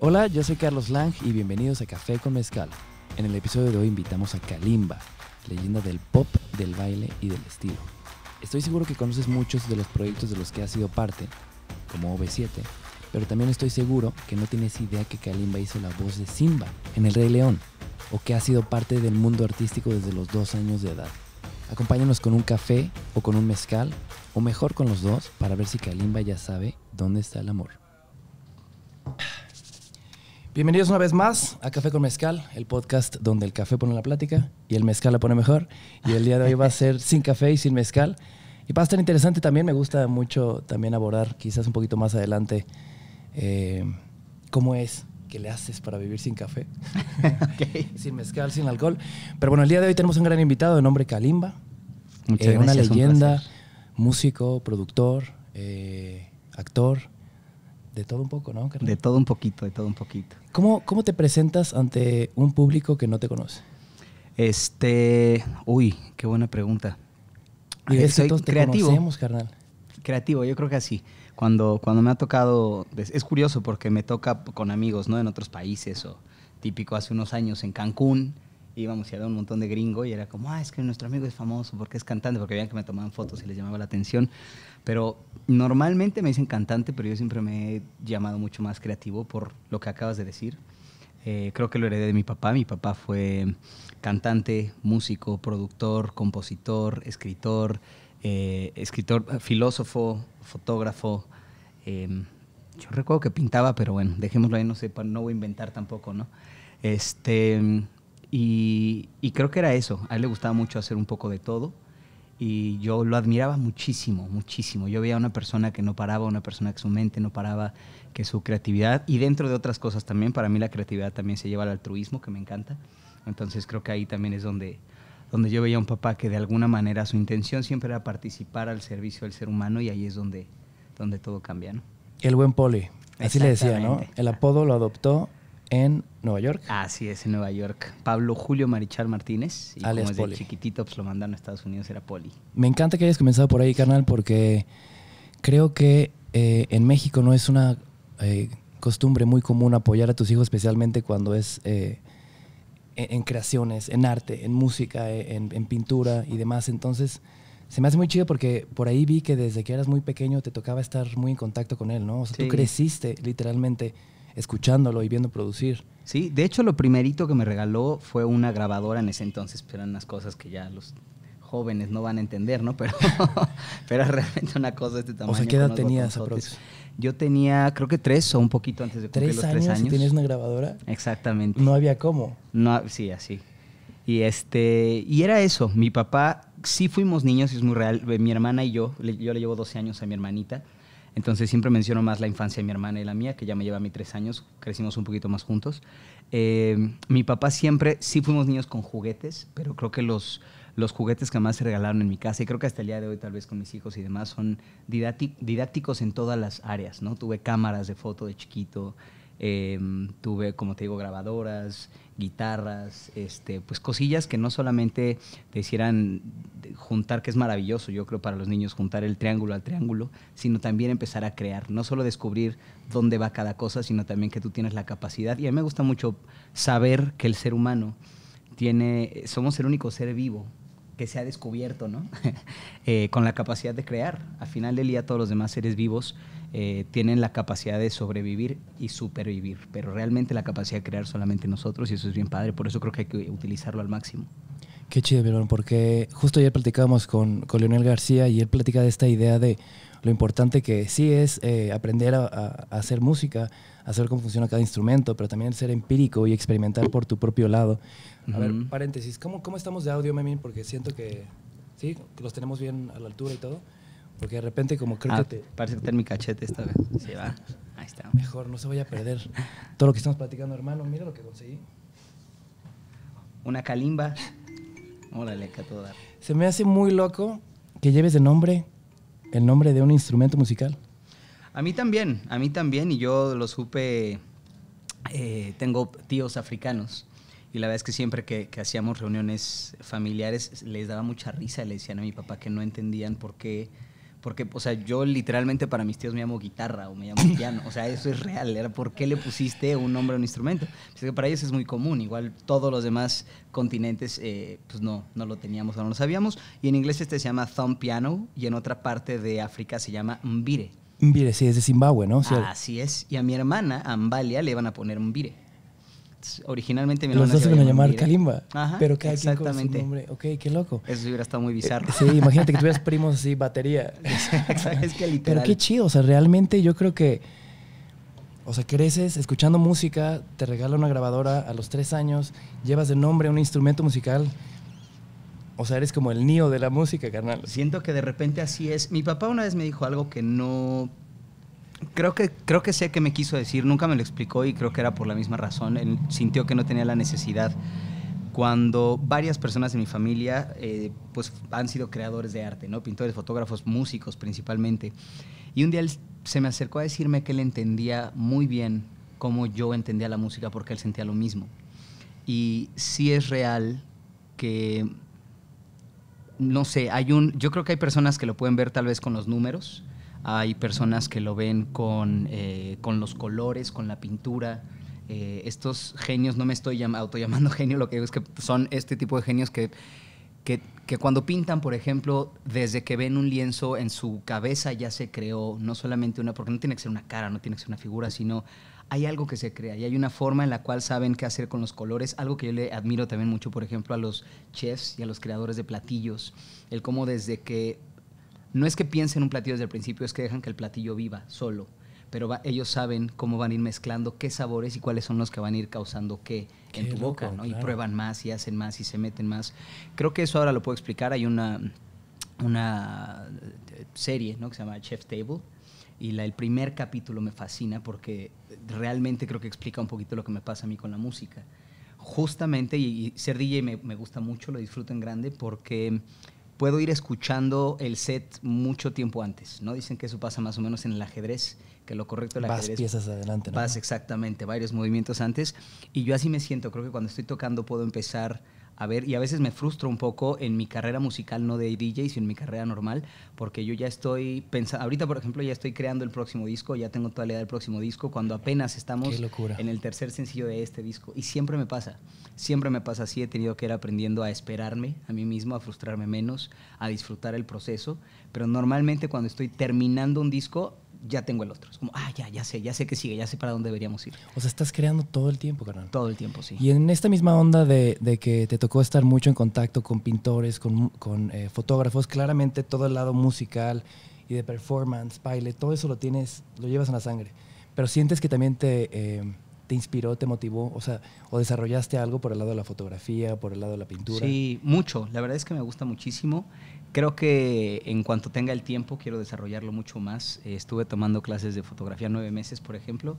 Hola, yo soy Carlos Lang y bienvenidos a Café con Mezcal. En el episodio de hoy invitamos a Kalimba, leyenda del pop, del baile y del estilo. Estoy seguro que conoces muchos de los proyectos de los que ha sido parte, como OV7, pero también estoy seguro que no tienes idea que Kalimba hizo la voz de Simba en El Rey León, o que ha sido parte del mundo artístico desde los dos años de edad. Acompáñanos con un café o con un mezcal, o mejor con los dos, para ver si Kalimba ya sabe dónde está el amor. Bienvenidos una vez más a Café con Mezcal, el podcast donde el café pone la plática y el mezcal la pone mejor. Y el día de hoy va a ser sin café y sin mezcal. Y va a estar interesante también, me gusta mucho también abordar quizás un poquito más adelante eh, cómo es que le haces para vivir sin café, sin mezcal, sin alcohol. Pero bueno, el día de hoy tenemos un gran invitado de nombre Kalimba, eh, una leyenda, músico, productor, eh, actor de todo un poco, ¿no? De todo un poquito, de todo un poquito. ¿Cómo, ¿Cómo te presentas ante un público que no te conoce? Este, uy, qué buena pregunta. Y Soy te creativo. Conocemos, carnal. Creativo, yo creo que así. Cuando, cuando me ha tocado, es curioso porque me toca con amigos, ¿no? En otros países o típico hace unos años en Cancún, íbamos y había un montón de gringo y era como, ah, es que nuestro amigo es famoso porque es cantante, porque veían que me tomaban fotos y les llamaba la atención. Pero normalmente me dicen cantante, pero yo siempre me he llamado mucho más creativo por lo que acabas de decir. Eh, creo que lo heredé de mi papá. Mi papá fue cantante, músico, productor, compositor, escritor, eh, escritor, filósofo, fotógrafo. Em, yo recuerdo que pintaba, pero bueno, dejémoslo ahí, no sé, no voy a inventar tampoco, ¿no? Este, y creo que era eso. A él le gustaba mucho hacer un poco de todo y yo lo admiraba muchísimo, muchísimo. Yo veía a una persona que no paraba, una persona que su mente no paraba, que su creatividad, y dentro de otras cosas también, para mí la creatividad también se lleva al altruismo, que me encanta. Entonces creo que ahí también es donde, donde yo veía a un papá que de alguna manera su intención siempre era participar al servicio del ser humano y ahí es donde, donde todo cambia. El buen poli, así le decía, ¿no? El apodo lo adoptó en Nueva York. Así es, en Nueva York. Pablo Julio Marichal Martínez. Y como desde chiquitito pues, lo mandaron a Estados Unidos, era Poli. Me encanta que hayas comenzado por ahí, carnal, porque creo que eh, en México no es una eh, costumbre muy común apoyar a tus hijos, especialmente cuando es eh, en, creaciones, en arte, en música, en, pintura y demás. Entonces, se me hace muy chido porque por ahí vi que desde que eras muy pequeño te tocaba estar muy en contacto con él, ¿no? O sea, tú creciste literalmente escuchándolo y viendo producir. Sí, de hecho lo primerito que me regaló fue una grabadora en ese entonces, pero eran unas cosas que ya los jóvenes no van a entender, ¿no? Pero, pero realmente una cosa de este tamaño. O sea, ¿qué edad tenías Yo tenía, creo que tres o un poquito antes de ¿Tres los años, tres años. una grabadora? Exactamente. No había cómo. No, sí, así. Y este, y era eso. Mi papá, sí fuimos niños, es muy real. Mi hermana y yo, yo le llevo 12 años a mi hermanita. Entonces siempre menciono más la infancia de mi hermana y la mía, que ya me lleva a mí tres años, crecimos un poquito más juntos. Eh, mi papá siempre, sí fuimos niños con juguetes, pero creo que los, los juguetes que más se regalaron en mi casa, y creo que hasta el día de hoy tal vez con mis hijos y demás, son didácticos en todas las áreas, ¿no? Tuve cámaras de foto de chiquito, em, tuve, como te digo, grabadoras, guitarras, este, pues cosillas que no solamente te hicieran juntar, que es maravilloso, yo creo, para los niños, juntar el triángulo al triángulo, sino también empezar a crear, no solo descubrir dónde va cada cosa, sino también que tú tienes la capacidad. Y a mí me gusta mucho saber que el ser humano tiene, somos el único ser vivo que se ha descubierto, ¿no? Eh, con la capacidad de crear. Al final del día, todos los demás seres vivos eh, tienen la capacidad de sobrevivir y supervivir, pero realmente la capacidad de crear solamente nosotros y eso es bien padre, por eso creo que hay que utilizarlo al máximo. Qué chido, Belón, porque justo ayer platicábamos con, Leonel García y él platica de esta idea de lo importante que sí es eh, aprender a, hacer música, a saber cómo funciona cada instrumento, pero también ser empírico y experimentar por tu propio lado. A ver, paréntesis, ¿cómo, ¿cómo estamos de audio, Memín? Porque siento que sí, que los tenemos bien a la altura y todo. Porque de repente como creo ah, que te... Parece que está en mi cachete esta vez. Se va. Ahí está. Mejor, no se voy a perder todo lo que estamos platicando, hermano. Mira lo que conseguí. Una calimba. Órale, que todo Se me hace muy loco que lleves el nombre, el nombre de un instrumento musical. A mí también, a mí también. Y yo lo supe... Eh, tengo tíos africanos. Y la verdad es que siempre que, que, hacíamos reuniones familiares les daba mucha risa, le decían a mi papá que no entendían por qué porque, o sea, yo literalmente para mis tíos me llamo guitarra o me llamo piano. O sea, eso es real. Era por qué le pusiste un nombre a un instrumento. Pues para ellos es muy común. Igual todos los demás continentes, eh, pues no, no lo teníamos o no lo sabíamos. Y en inglés este se llama thumb piano y en otra parte de África se llama mbire. Mbire, sí, es de Zimbabue, ¿no? Así es. Y a mi hermana, Ambalia, le van a poner mbire originalmente me Los dos se iban a llamar Kalimba. pero cada quien con su nombre. Ok, qué loco. Eso hubiera estado muy eh, bizarro. sí, imagínate que tuvieras primos así, batería. es que literal. Pero qué chido, o sea, realmente yo creo que. O sea, creces escuchando música, te regala una grabadora a los tres años, llevas de nombre un instrumento musical. O sea, eres como el niño de la música, carnal. Siento que de repente así es. Mi papá una vez me dijo algo que no Creo que, creo que sé me quiso decir, nunca me lo explicó y creo que era por la misma razón. Él sintió que no tenía la necesidad. Cuando varias personas de mi familia eh, pues, han sido creadores de arte, ¿no? pintores, fotógrafos, músicos principalmente. Y un día él se me acercó a decirme que él entendía muy bien cómo yo entendía la música porque él sentía lo mismo. Y sí es real que, no sé, hay un, yo creo que hay personas que lo pueden ver tal vez con los números, hay personas que lo ven con, eh, los colores, con la pintura. Eh, estos genios, no me estoy llamando genio, lo que digo es que son este tipo de genios que, que, que, cuando pintan, por ejemplo, desde que ven un lienzo en su cabeza ya se creó no solamente una, porque no tiene que ser una cara, no tiene que ser una figura, sino hay algo que se crea y hay una forma en la cual saben qué hacer con los colores, algo que yo le admiro también mucho, por ejemplo, a los chefs y a los creadores de platillos, el cómo desde que no es que piensen un platillo desde el principio, es que dejan que el platillo viva solo. Pero ellos saben cómo van a ir mezclando qué sabores y cuáles son los que van a ir causando qué, en tu boca, ¿no? Y prueban más y hacen más y se meten más. Creo que eso ahora lo puedo explicar. Hay una, una eh, serie ¿no? que se llama Chef Table y el primer capítulo me fascina porque realmente creo que explica un poquito lo que me pasa a mí con la música. Justamente, y, ser DJ me, me, gusta mucho, lo disfruto en grande porque puedo ir escuchando el set mucho tiempo antes, ¿no? Dicen que eso pasa más o menos en el ajedrez, que lo correcto el ajedrez... Vas piezas adelante, ¿no? Vas exactamente, varios movimientos antes. Y yo así me siento, creo que cuando estoy tocando puedo empezar a ver, y a veces me frustro un poco en mi carrera musical, no de DJ, sino en mi carrera normal, porque yo ya estoy pensando, ahorita por ejemplo ya estoy creando el próximo disco, ya tengo toda la idea del próximo disco, cuando apenas estamos en el tercer sencillo de este disco, y siempre me pasa, siempre me pasa así, he tenido que ir aprendiendo a esperarme a mí mismo, a frustrarme menos, a disfrutar el proceso, pero normalmente cuando estoy terminando un disco, ya tengo el otro. Es como, ah, ya, ya sé, ya sé que sigue, ya sé para dónde deberíamos ir. O sea, estás creando todo el tiempo, carnal. Todo el tiempo, sí. Y en esta misma onda de, de que te tocó estar mucho en contacto con pintores, con, con eh, fotógrafos, claramente todo el lado musical y de performance, baile, todo eso lo tienes, lo llevas en la sangre. Pero sientes que también te, eh, te inspiró, te motivó, o sea, o desarrollaste algo por el lado de la fotografía, por el lado de la pintura. Sí, mucho. La verdad es que me gusta muchísimo. Creo que en cuanto tenga el tiempo quiero desarrollarlo mucho más. Eh, estuve tomando clases de fotografía nueve meses, por ejemplo,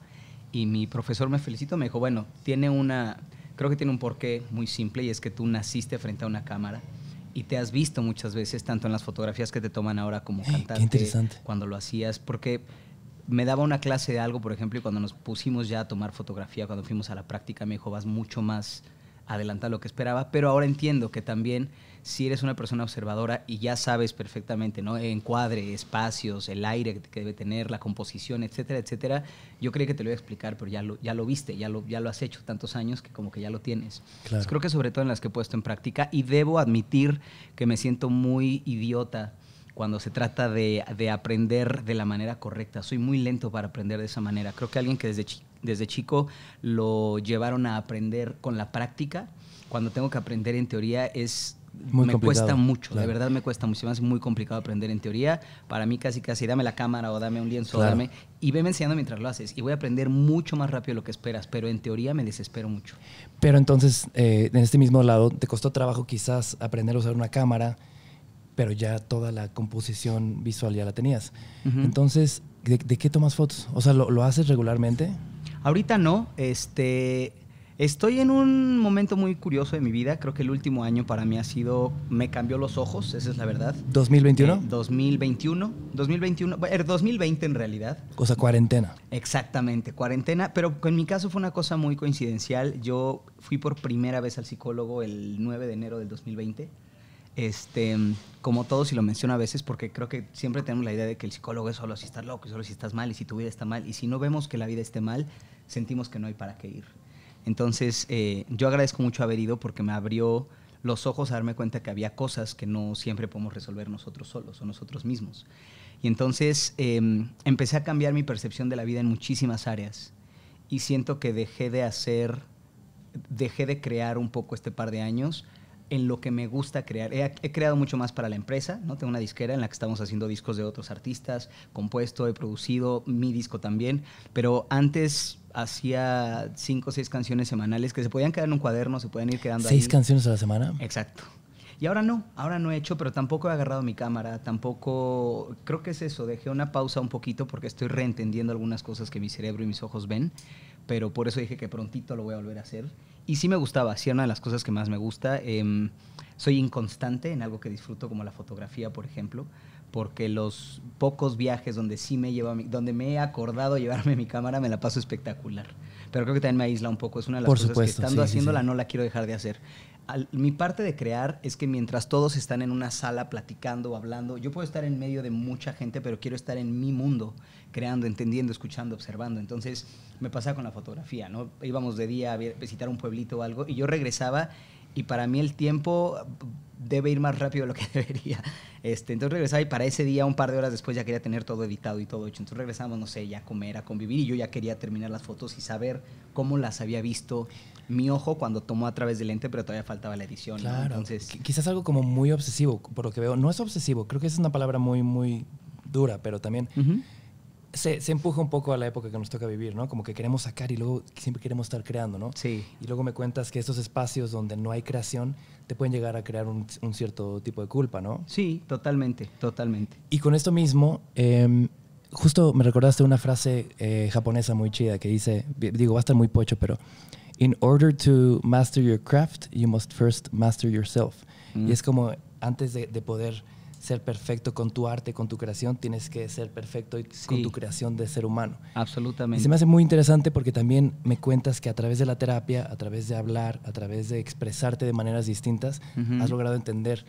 y mi profesor me felicitó, me dijo, bueno, tiene una, creo que tiene un porqué muy simple y es que tú naciste frente a una cámara y te has visto muchas veces, tanto en las fotografías que te toman ahora como eh, cantante, qué interesante. cuando lo hacías, porque me daba una clase de algo, por ejemplo, y cuando nos pusimos ya a tomar fotografía, cuando fuimos a la práctica, me dijo, vas mucho más adelantado a lo que esperaba, pero ahora entiendo que también si eres una persona observadora y ya sabes perfectamente, ¿no? Encuadre, espacios, el aire que debe tener, la composición, etcétera, etcétera. Yo creo que te lo voy a explicar, pero ya lo, ya lo viste, ya lo, ya lo has hecho tantos años que como que ya lo tienes. creo que sobre todo en las que he puesto en práctica y debo admitir que me siento muy idiota cuando se trata de, de aprender de la manera correcta. Soy muy lento para aprender de esa manera. Creo que alguien que desde, desde chico lo llevaron a aprender con la práctica, cuando tengo que aprender en teoría es me cuesta mucho, de verdad me cuesta mucho, es muy complicado aprender en teoría. Para mí casi casi dame la cámara o dame un lienzo, dame y veme enseñando mientras lo haces y voy a aprender mucho más rápido lo que esperas, pero en teoría me desespero mucho. Pero entonces, eh, en este mismo lado, te costó trabajo quizás aprender a usar una cámara, pero ya toda la composición visual ya la tenías. Entonces, ¿de, qué tomas fotos? O sea, ¿lo, lo haces regularmente? Ahorita no, este, Estoy en un momento muy curioso de mi vida. Creo que el último año para mí ha sido. Me cambió los ojos, esa es la verdad. ¿2021? 2021. 2021. Bueno, 2020 er, en realidad. Cosa cuarentena. Exactamente, cuarentena. Pero en mi caso fue una cosa muy coincidencial. Yo fui por primera vez al psicólogo el 9 de enero del 2020. Este, como todos, y lo menciono a veces, porque creo que siempre tenemos la idea de que el psicólogo es solo si estás loco y solo si estás mal y si tu vida está mal. Y si no vemos que la vida esté mal, sentimos que no hay para qué ir. Entonces, eh, yo agradezco mucho haber ido porque me abrió los ojos a darme cuenta que había cosas que no siempre podemos resolver nosotros solos o nosotros mismos. Y entonces em, empecé a cambiar mi percepción de la vida en muchísimas áreas y siento que dejé de hacer, dejé de crear un poco este par de años en lo que me gusta crear. He, creado mucho más para la empresa, ¿no? Tengo una disquera en la que estamos haciendo discos de otros artistas, compuesto, he producido mi disco también, pero antes hacía cinco o seis canciones semanales que se podían quedar en un cuaderno, se pueden ir quedando ¿Seis canciones a la semana? Exacto. Y ahora no, ahora no he hecho, pero tampoco he agarrado mi cámara, tampoco, creo que es eso, dejé una pausa un poquito porque estoy reentendiendo algunas cosas que mi cerebro y mis ojos ven, pero por eso dije que prontito lo voy a volver a hacer y sí me gustaba, sí era una de las cosas que más me gusta. Em, soy inconstante en algo que disfruto, como la fotografía, por ejemplo, porque los pocos viajes donde sí me lleva, donde me he acordado llevarme mi cámara, me la paso espectacular. Pero creo que también me aísla un poco. Es una de las cosas que estando haciéndola no la quiero dejar de hacer. mi parte de crear es que mientras todos están en una sala platicando o hablando, yo puedo estar en medio de mucha gente, pero quiero estar en mi mundo creando, entendiendo, escuchando, observando. Entonces me pasaba con la fotografía, ¿no? Íbamos de día a visitar un pueblito o algo y yo regresaba y para mí el tiempo debe ir más rápido de lo que debería. Este, entonces regresaba y para ese día, un par de horas después, ya quería tener todo editado y todo hecho. Entonces regresamos, no sé, ya a comer, a convivir y yo ya quería terminar las fotos y saber cómo las había visto mi ojo cuando tomó a través del lente, pero todavía faltaba la edición. Claro. Entonces, quizás algo como muy obsesivo, por lo que veo. No es obsesivo, creo que es una palabra muy, muy dura, pero también se, empuja un poco a la época que nos toca vivir, ¿no? Como que queremos sacar y luego siempre queremos estar creando, ¿no? Sí. Y luego me cuentas que estos espacios donde no hay creación te pueden llegar a crear un, cierto tipo de culpa, ¿no? Sí, totalmente, totalmente. Y con esto mismo, em, justo me recordaste una frase eh, japonesa muy chida que dice, digo, va a estar muy pocho, pero In order to master your craft, you must first master yourself. Mm. Y es como antes de poder ser perfecto con tu arte, con tu creación, tienes que ser perfecto con tu creación de ser humano. Absolutamente. Y se me hace muy interesante porque también me cuentas que a través de la terapia, a través de hablar, a través de expresarte de maneras distintas, has logrado entender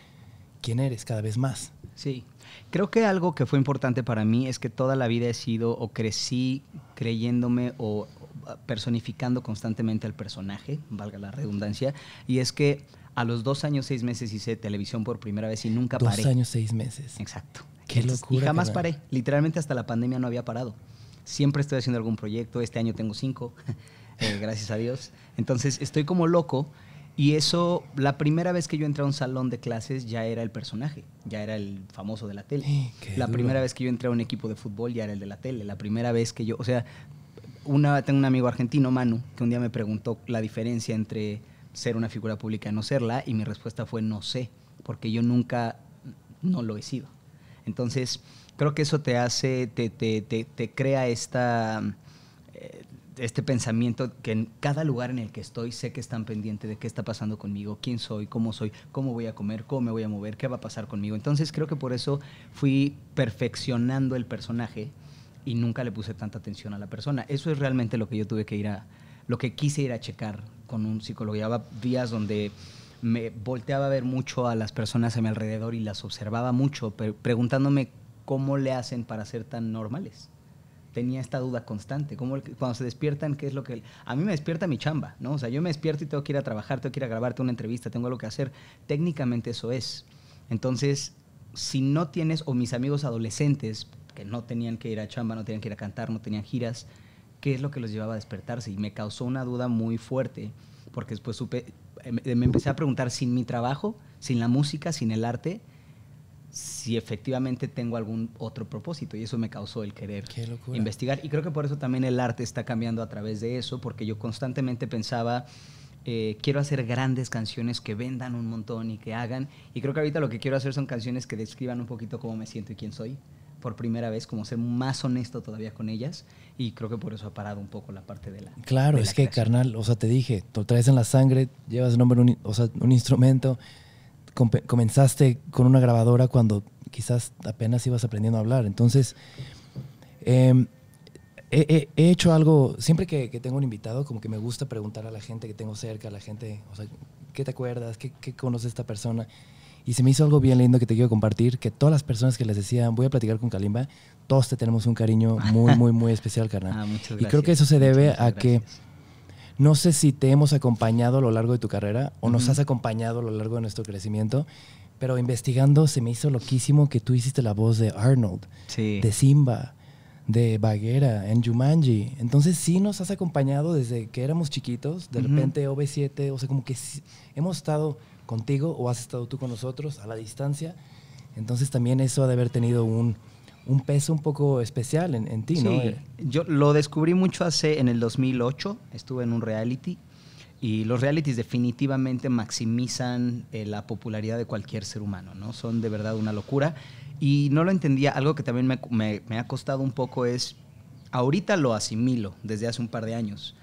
quién eres cada vez más. Sí. Creo que algo que fue importante para mí es que toda la vida he sido o crecí creyéndome o personificando constantemente al personaje, valga la redundancia, y es que a los dos años, seis meses hice televisión por primera vez y nunca dos paré. Dos años, seis meses. Exacto. Qué Y jamás paré. Literalmente hasta la pandemia no había parado. Siempre estoy haciendo algún proyecto. Este año tengo cinco, eh, gracias a Dios. Entonces estoy como loco. Y eso, la primera vez que yo entré a un salón de clases ya era el personaje, ya era el famoso de la tele. Eh, la primera vez que yo entré a un equipo de fútbol ya era el de la tele. La primera vez que yo, o sea, una, tengo un amigo argentino, Manu, que un día me preguntó la diferencia entre ser una figura pública, no serla, y mi respuesta fue no sé, porque yo nunca no lo he sido. Entonces, creo que eso te hace, te, te, te, crea esta, eh, este pensamiento que en cada lugar en el que estoy sé que están pendientes de qué está pasando conmigo, quién soy, cómo soy, cómo voy a comer, cómo me voy a mover, qué va a pasar conmigo. Entonces, creo que por eso fui perfeccionando el personaje y nunca le puse tanta atención a la persona. Eso es realmente lo que yo tuve que ir a, lo que quise ir a checar con un psicólogo. Llevaba días donde me volteaba a ver mucho a las personas a mi alrededor y las observaba mucho, preguntándome cómo le hacen para ser tan normales. Tenía esta duda constante, ¿Cómo, cuando se despiertan, ¿qué es lo que...? A mí me despierta mi chamba, ¿no? O sea, yo me despierto y tengo que ir a trabajar, tengo que ir a grabarte una entrevista, tengo algo que hacer. Técnicamente eso es. Entonces, si no tienes, o mis amigos adolescentes, que no tenían que ir a chamba, no tenían que ir a cantar, no tenían giras, qué es lo que los llevaba a despertarse y me causó una duda muy fuerte porque después supe, em, eh, me empecé a preguntar sin mi trabajo, sin la música, sin el arte, si efectivamente tengo algún otro propósito y eso me causó el querer investigar y creo que por eso también el arte está cambiando a través de eso porque yo constantemente pensaba eh, quiero hacer grandes canciones que vendan un montón y que hagan y creo que ahorita lo que quiero hacer son canciones que describan un poquito cómo me siento y quién soy por primera vez, como ser más honesto todavía con ellas y creo que por eso ha parado un poco la parte de la... Claro, es que carnal, o sea, te dije, te traes en la sangre, llevas el nombre, un, o sea, un instrumento, comenzaste con una grabadora cuando quizás apenas ibas aprendiendo a hablar, entonces... Em, he, hecho algo, siempre que, tengo un invitado, como que me gusta preguntar a la gente que tengo cerca, a la gente, o sea, ¿qué te acuerdas? ¿Qué, qué conoce esta persona? Y se me hizo algo bien lindo que te quiero compartir, que todas las personas que les decían, voy a platicar con Kalimba, todos te tenemos un cariño muy, muy, muy especial, carnal. Ah, muchas gracias. Y creo que eso se debe a que no sé si te hemos acompañado a lo largo de tu carrera o nos has acompañado a lo largo de nuestro crecimiento, pero investigando se me hizo loquísimo que tú hiciste la voz de Arnold, de Simba, de Baguera, en Jumanji. Entonces sí nos has acompañado desde que éramos chiquitos, de repente OV7, o sea, como que hemos estado contigo o has estado tú con nosotros a la distancia. Entonces también eso ha de haber tenido un, peso un poco especial en, ti, ¿no? Yo lo descubrí mucho hace, en el 2008, estuve en un reality y los realities definitivamente maximizan eh, la popularidad de cualquier ser humano, ¿no? Son de verdad una locura. Y no lo entendía, algo que también me ha costado un poco es, ahorita lo asimilo desde hace un par de años,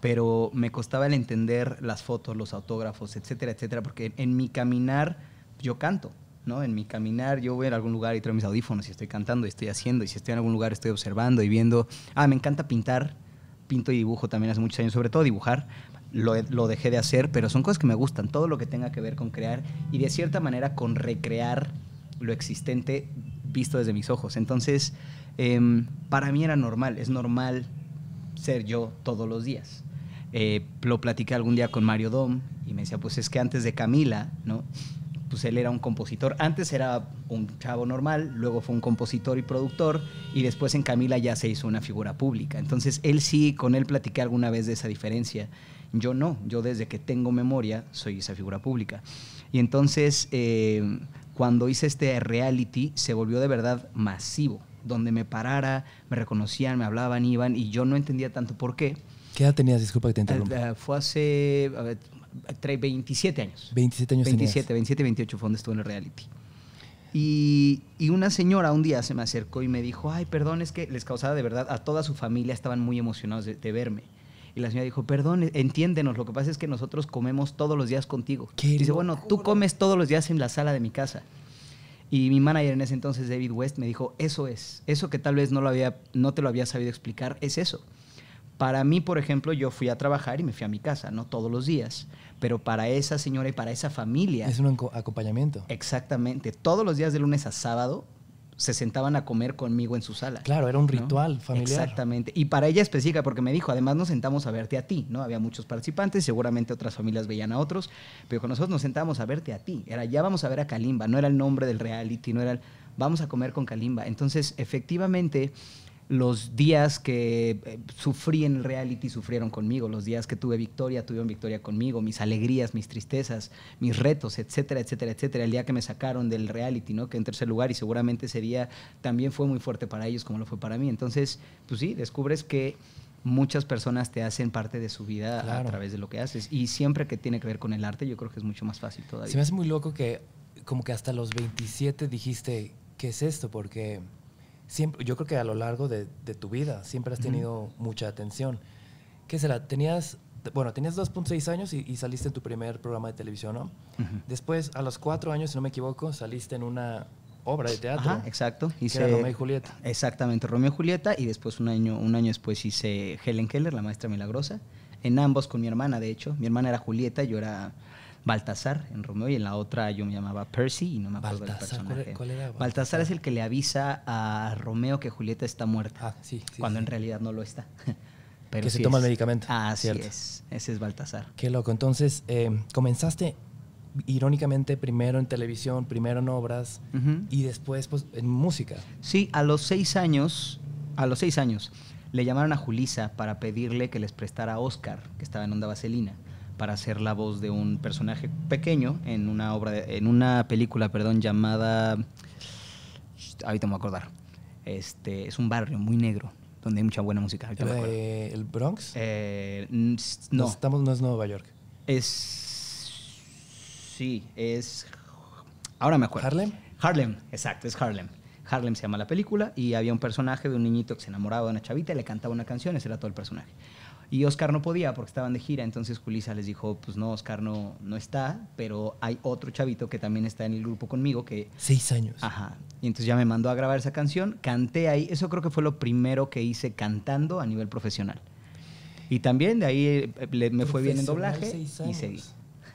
pero me costaba el entender las fotos, los autógrafos, etcétera, etcétera, porque en mi caminar yo canto, ¿no? En mi caminar yo voy a algún lugar y traigo mis audífonos y estoy cantando y estoy haciendo, y si estoy en algún lugar estoy observando y viendo. Ah, me encanta pintar, pinto y dibujo también hace muchos años, sobre todo dibujar. Lo, dejé de hacer, pero son cosas que me gustan, todo lo que tenga que ver con crear y de cierta manera con recrear lo existente visto desde mis ojos. Entonces, em, para mí era normal, es normal ser yo todos los días. Eh, lo platiqué algún día con Mario Dom y me decía, pues es que antes de Camila, ¿no? Pues él era un compositor. Antes era un chavo normal, luego fue un compositor y productor, y después en Camila ya se hizo una figura pública. Entonces él sí, con él platiqué alguna vez de esa diferencia. Yo no, yo desde que tengo memoria soy esa figura pública. Y entonces eh, cuando hice este reality se volvió de verdad masivo, donde me parara, me reconocían, me hablaban, iban, y yo no entendía tanto por qué ¿Qué edad tenías? Disculpa que te interrumpa. Eh, eh, fue hace a 27 años. 27 años 27, tenías. 27, 28 fue donde estuve en el reality. Y, y, una señora un día se me acercó y me dijo, ay, perdón, es que les causaba de verdad, a toda su familia estaban muy emocionados de, verme. Y la señora dijo, perdón, entiéndenos, lo que pasa es que nosotros comemos todos los días contigo. Dice, bueno, tú comes todos los días en la sala de mi casa. Y mi manager en ese entonces, David West, me dijo, eso es, eso que tal vez no, lo había, no te lo había sabido explicar, es eso. Para mí, por ejemplo, yo fui a trabajar y me fui a mi casa, no todos los días, pero para esa señora y para esa familia... Es un acompañamiento. Exactamente. Todos los días de lunes a sábado se sentaban a comer conmigo en su sala. Claro, era un ritual familiar. Exactamente. Y para ella específica, porque me dijo, además nos sentamos a verte a ti, ¿no? Había muchos participantes, seguramente otras familias veían a otros, pero con nosotros nos sentamos a verte a ti. Era, ya vamos a ver a Kalimba, no era el nombre del reality, no era el, vamos a comer con Kalimba. Entonces, efectivamente, los días que eh, sufrí en el reality sufrieron conmigo, los días que tuve victoria tuvieron victoria conmigo, mis alegrías, mis tristezas, mis retos, etcétera, etcétera, etcétera. El día que me sacaron del reality, ¿no? Que en tercer lugar y seguramente ese día también fue muy fuerte para ellos como lo fue para mí. Entonces, pues sí, descubres que muchas personas te hacen parte de su vida a través de lo que haces y siempre que tiene que ver con el arte, yo creo que es mucho más fácil todavía. Se me hace muy loco que como que hasta los 27 dijiste, ¿qué es esto? Porque yo creo que a lo largo de, tu vida siempre has tenido mucha atención. ¿Qué será? Tenías, bueno, tenías 2.6 años y, saliste en tu primer programa de televisión, ¿no? Después, a los 4 años, si no me equivoco, saliste en una obra de teatro. exacto. Romeo y Julieta. Exactamente, Romeo y Julieta y después un año, un año después hice Helen Keller, la maestra milagrosa. En ambos con mi hermana, de hecho. Mi hermana era Julieta, yo era Baltasar en Romeo y en la otra yo me llamaba Percy y no me acuerdo del personaje. Baltasar, es el que le avisa a Romeo que Julieta está muerta, ah, sí, cuando en realidad no lo está. Pero que se toma el medicamento. Ah, así es, ese es Baltasar. Qué loco, entonces eh, comenzaste irónicamente primero en televisión, primero en obras y después pues, en música. Sí, a los seis años, a los seis años, le llamaron a Julisa para pedirle que les prestara a Oscar, que estaba en Onda Vaselina para hacer la voz de un personaje pequeño en una obra, en una película, perdón, llamada, ahorita me voy a acordar, este, es un barrio muy negro donde hay mucha buena música. ¿El, eh, ¿el Bronx? Eh, no. estamos, no es Nueva York. Es, sí, es, ahora me acuerdo. Harlem. Harlem, exacto, es Harlem. Harlem se llama la película y había un personaje de un niñito que se enamoraba de una chavita y le cantaba una canción, ese era todo el personaje. Y Oscar no podía porque estaban de gira, entonces Julisa les dijo, pues no, Oscar no, no está, pero hay otro chavito que también está en el grupo conmigo que... Seis años. Ajá. Y entonces ya me mandó a grabar esa canción, canté ahí, eso creo que fue lo primero que hice cantando a nivel profesional. Y también de ahí eh, me fue bien el doblaje y seguí.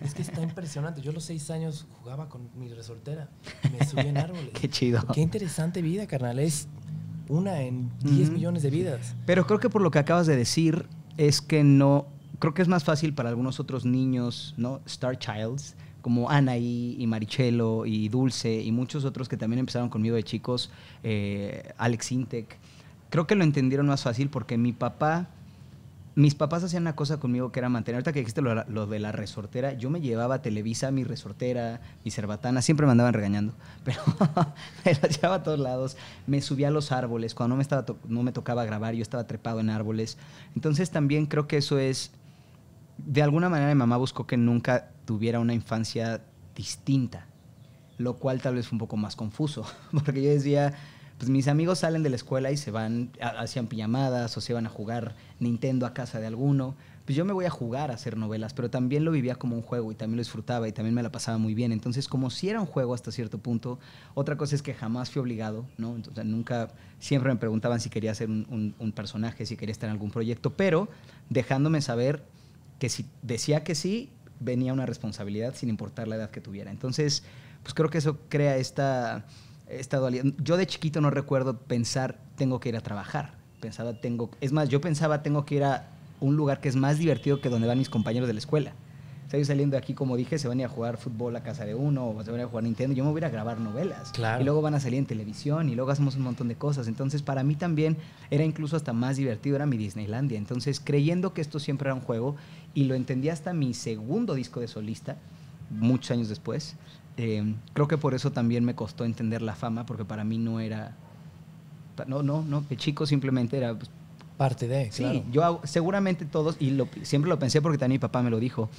Es que está impresionante. Yo a los seis años jugaba con mi resortera. me subí en árboles. Qué chido. Qué interesante vida, carnal. Es una en diez millones de vidas. Pero creo que por lo que acabas de decir, es que no, creo que es más fácil para algunos otros niños, ¿no? Star Childs, como Anaí y Marichelo y Dulce y muchos otros que también empezaron conmigo de chicos, eh, Alex Intec. Creo que lo entendieron más fácil porque mi papá mis papás hacían una cosa conmigo que era mantener. Ahorita que dijiste lo, de la resortera, yo me llevaba a Televisa, mi resortera, mi cerbatana, siempre me andaban regañando, pero me las llevaba a todos lados. Me subía a los árboles, cuando no me, estaba no me tocaba grabar, yo estaba trepado en árboles. Entonces también creo que eso es. De alguna manera, mi mamá buscó que nunca tuviera una infancia distinta, lo cual tal vez fue un poco más confuso, porque yo decía pues mis amigos salen de la escuela y se van, hacían pijamadas o se iban a jugar Nintendo a casa de alguno. Pues yo me voy a jugar a hacer novelas, pero también lo vivía como un juego y también lo disfrutaba y también me la pasaba muy bien. Entonces, como si era un juego hasta cierto punto, otra cosa es que jamás fui obligado, ¿no? Entonces, nunca, siempre me preguntaban si quería ser un, un personaje, si quería estar en algún proyecto, pero dejándome saber que si decía que sí, venía una responsabilidad sin importar la edad que tuviera. Entonces, pues creo que eso crea esta Estado Yo de chiquito no recuerdo pensar tengo que ir a trabajar. Pensaba tengo, es más, yo pensaba tengo que ir a un lugar que es más divertido que donde van mis compañeros de la escuela. O saliendo de aquí, como dije, se van a ir a jugar fútbol a casa de uno, o se van a a jugar Nintendo, yo me voy a, ir a grabar novelas. Claro. Y luego van a salir en televisión y luego hacemos un montón de cosas. Entonces, para mí también era incluso hasta más divertido, era mi Disneylandia. Entonces, creyendo que esto siempre era un juego, y lo entendí hasta mi segundo disco de solista, muchos años después, Em, creo que por eso también me costó entender la fama, porque para mí no era. No, no, no, que chico simplemente era. Pues, Parte de, sí, Yo, seguramente todos, y siempre lo pensé porque también mi papá me lo dijo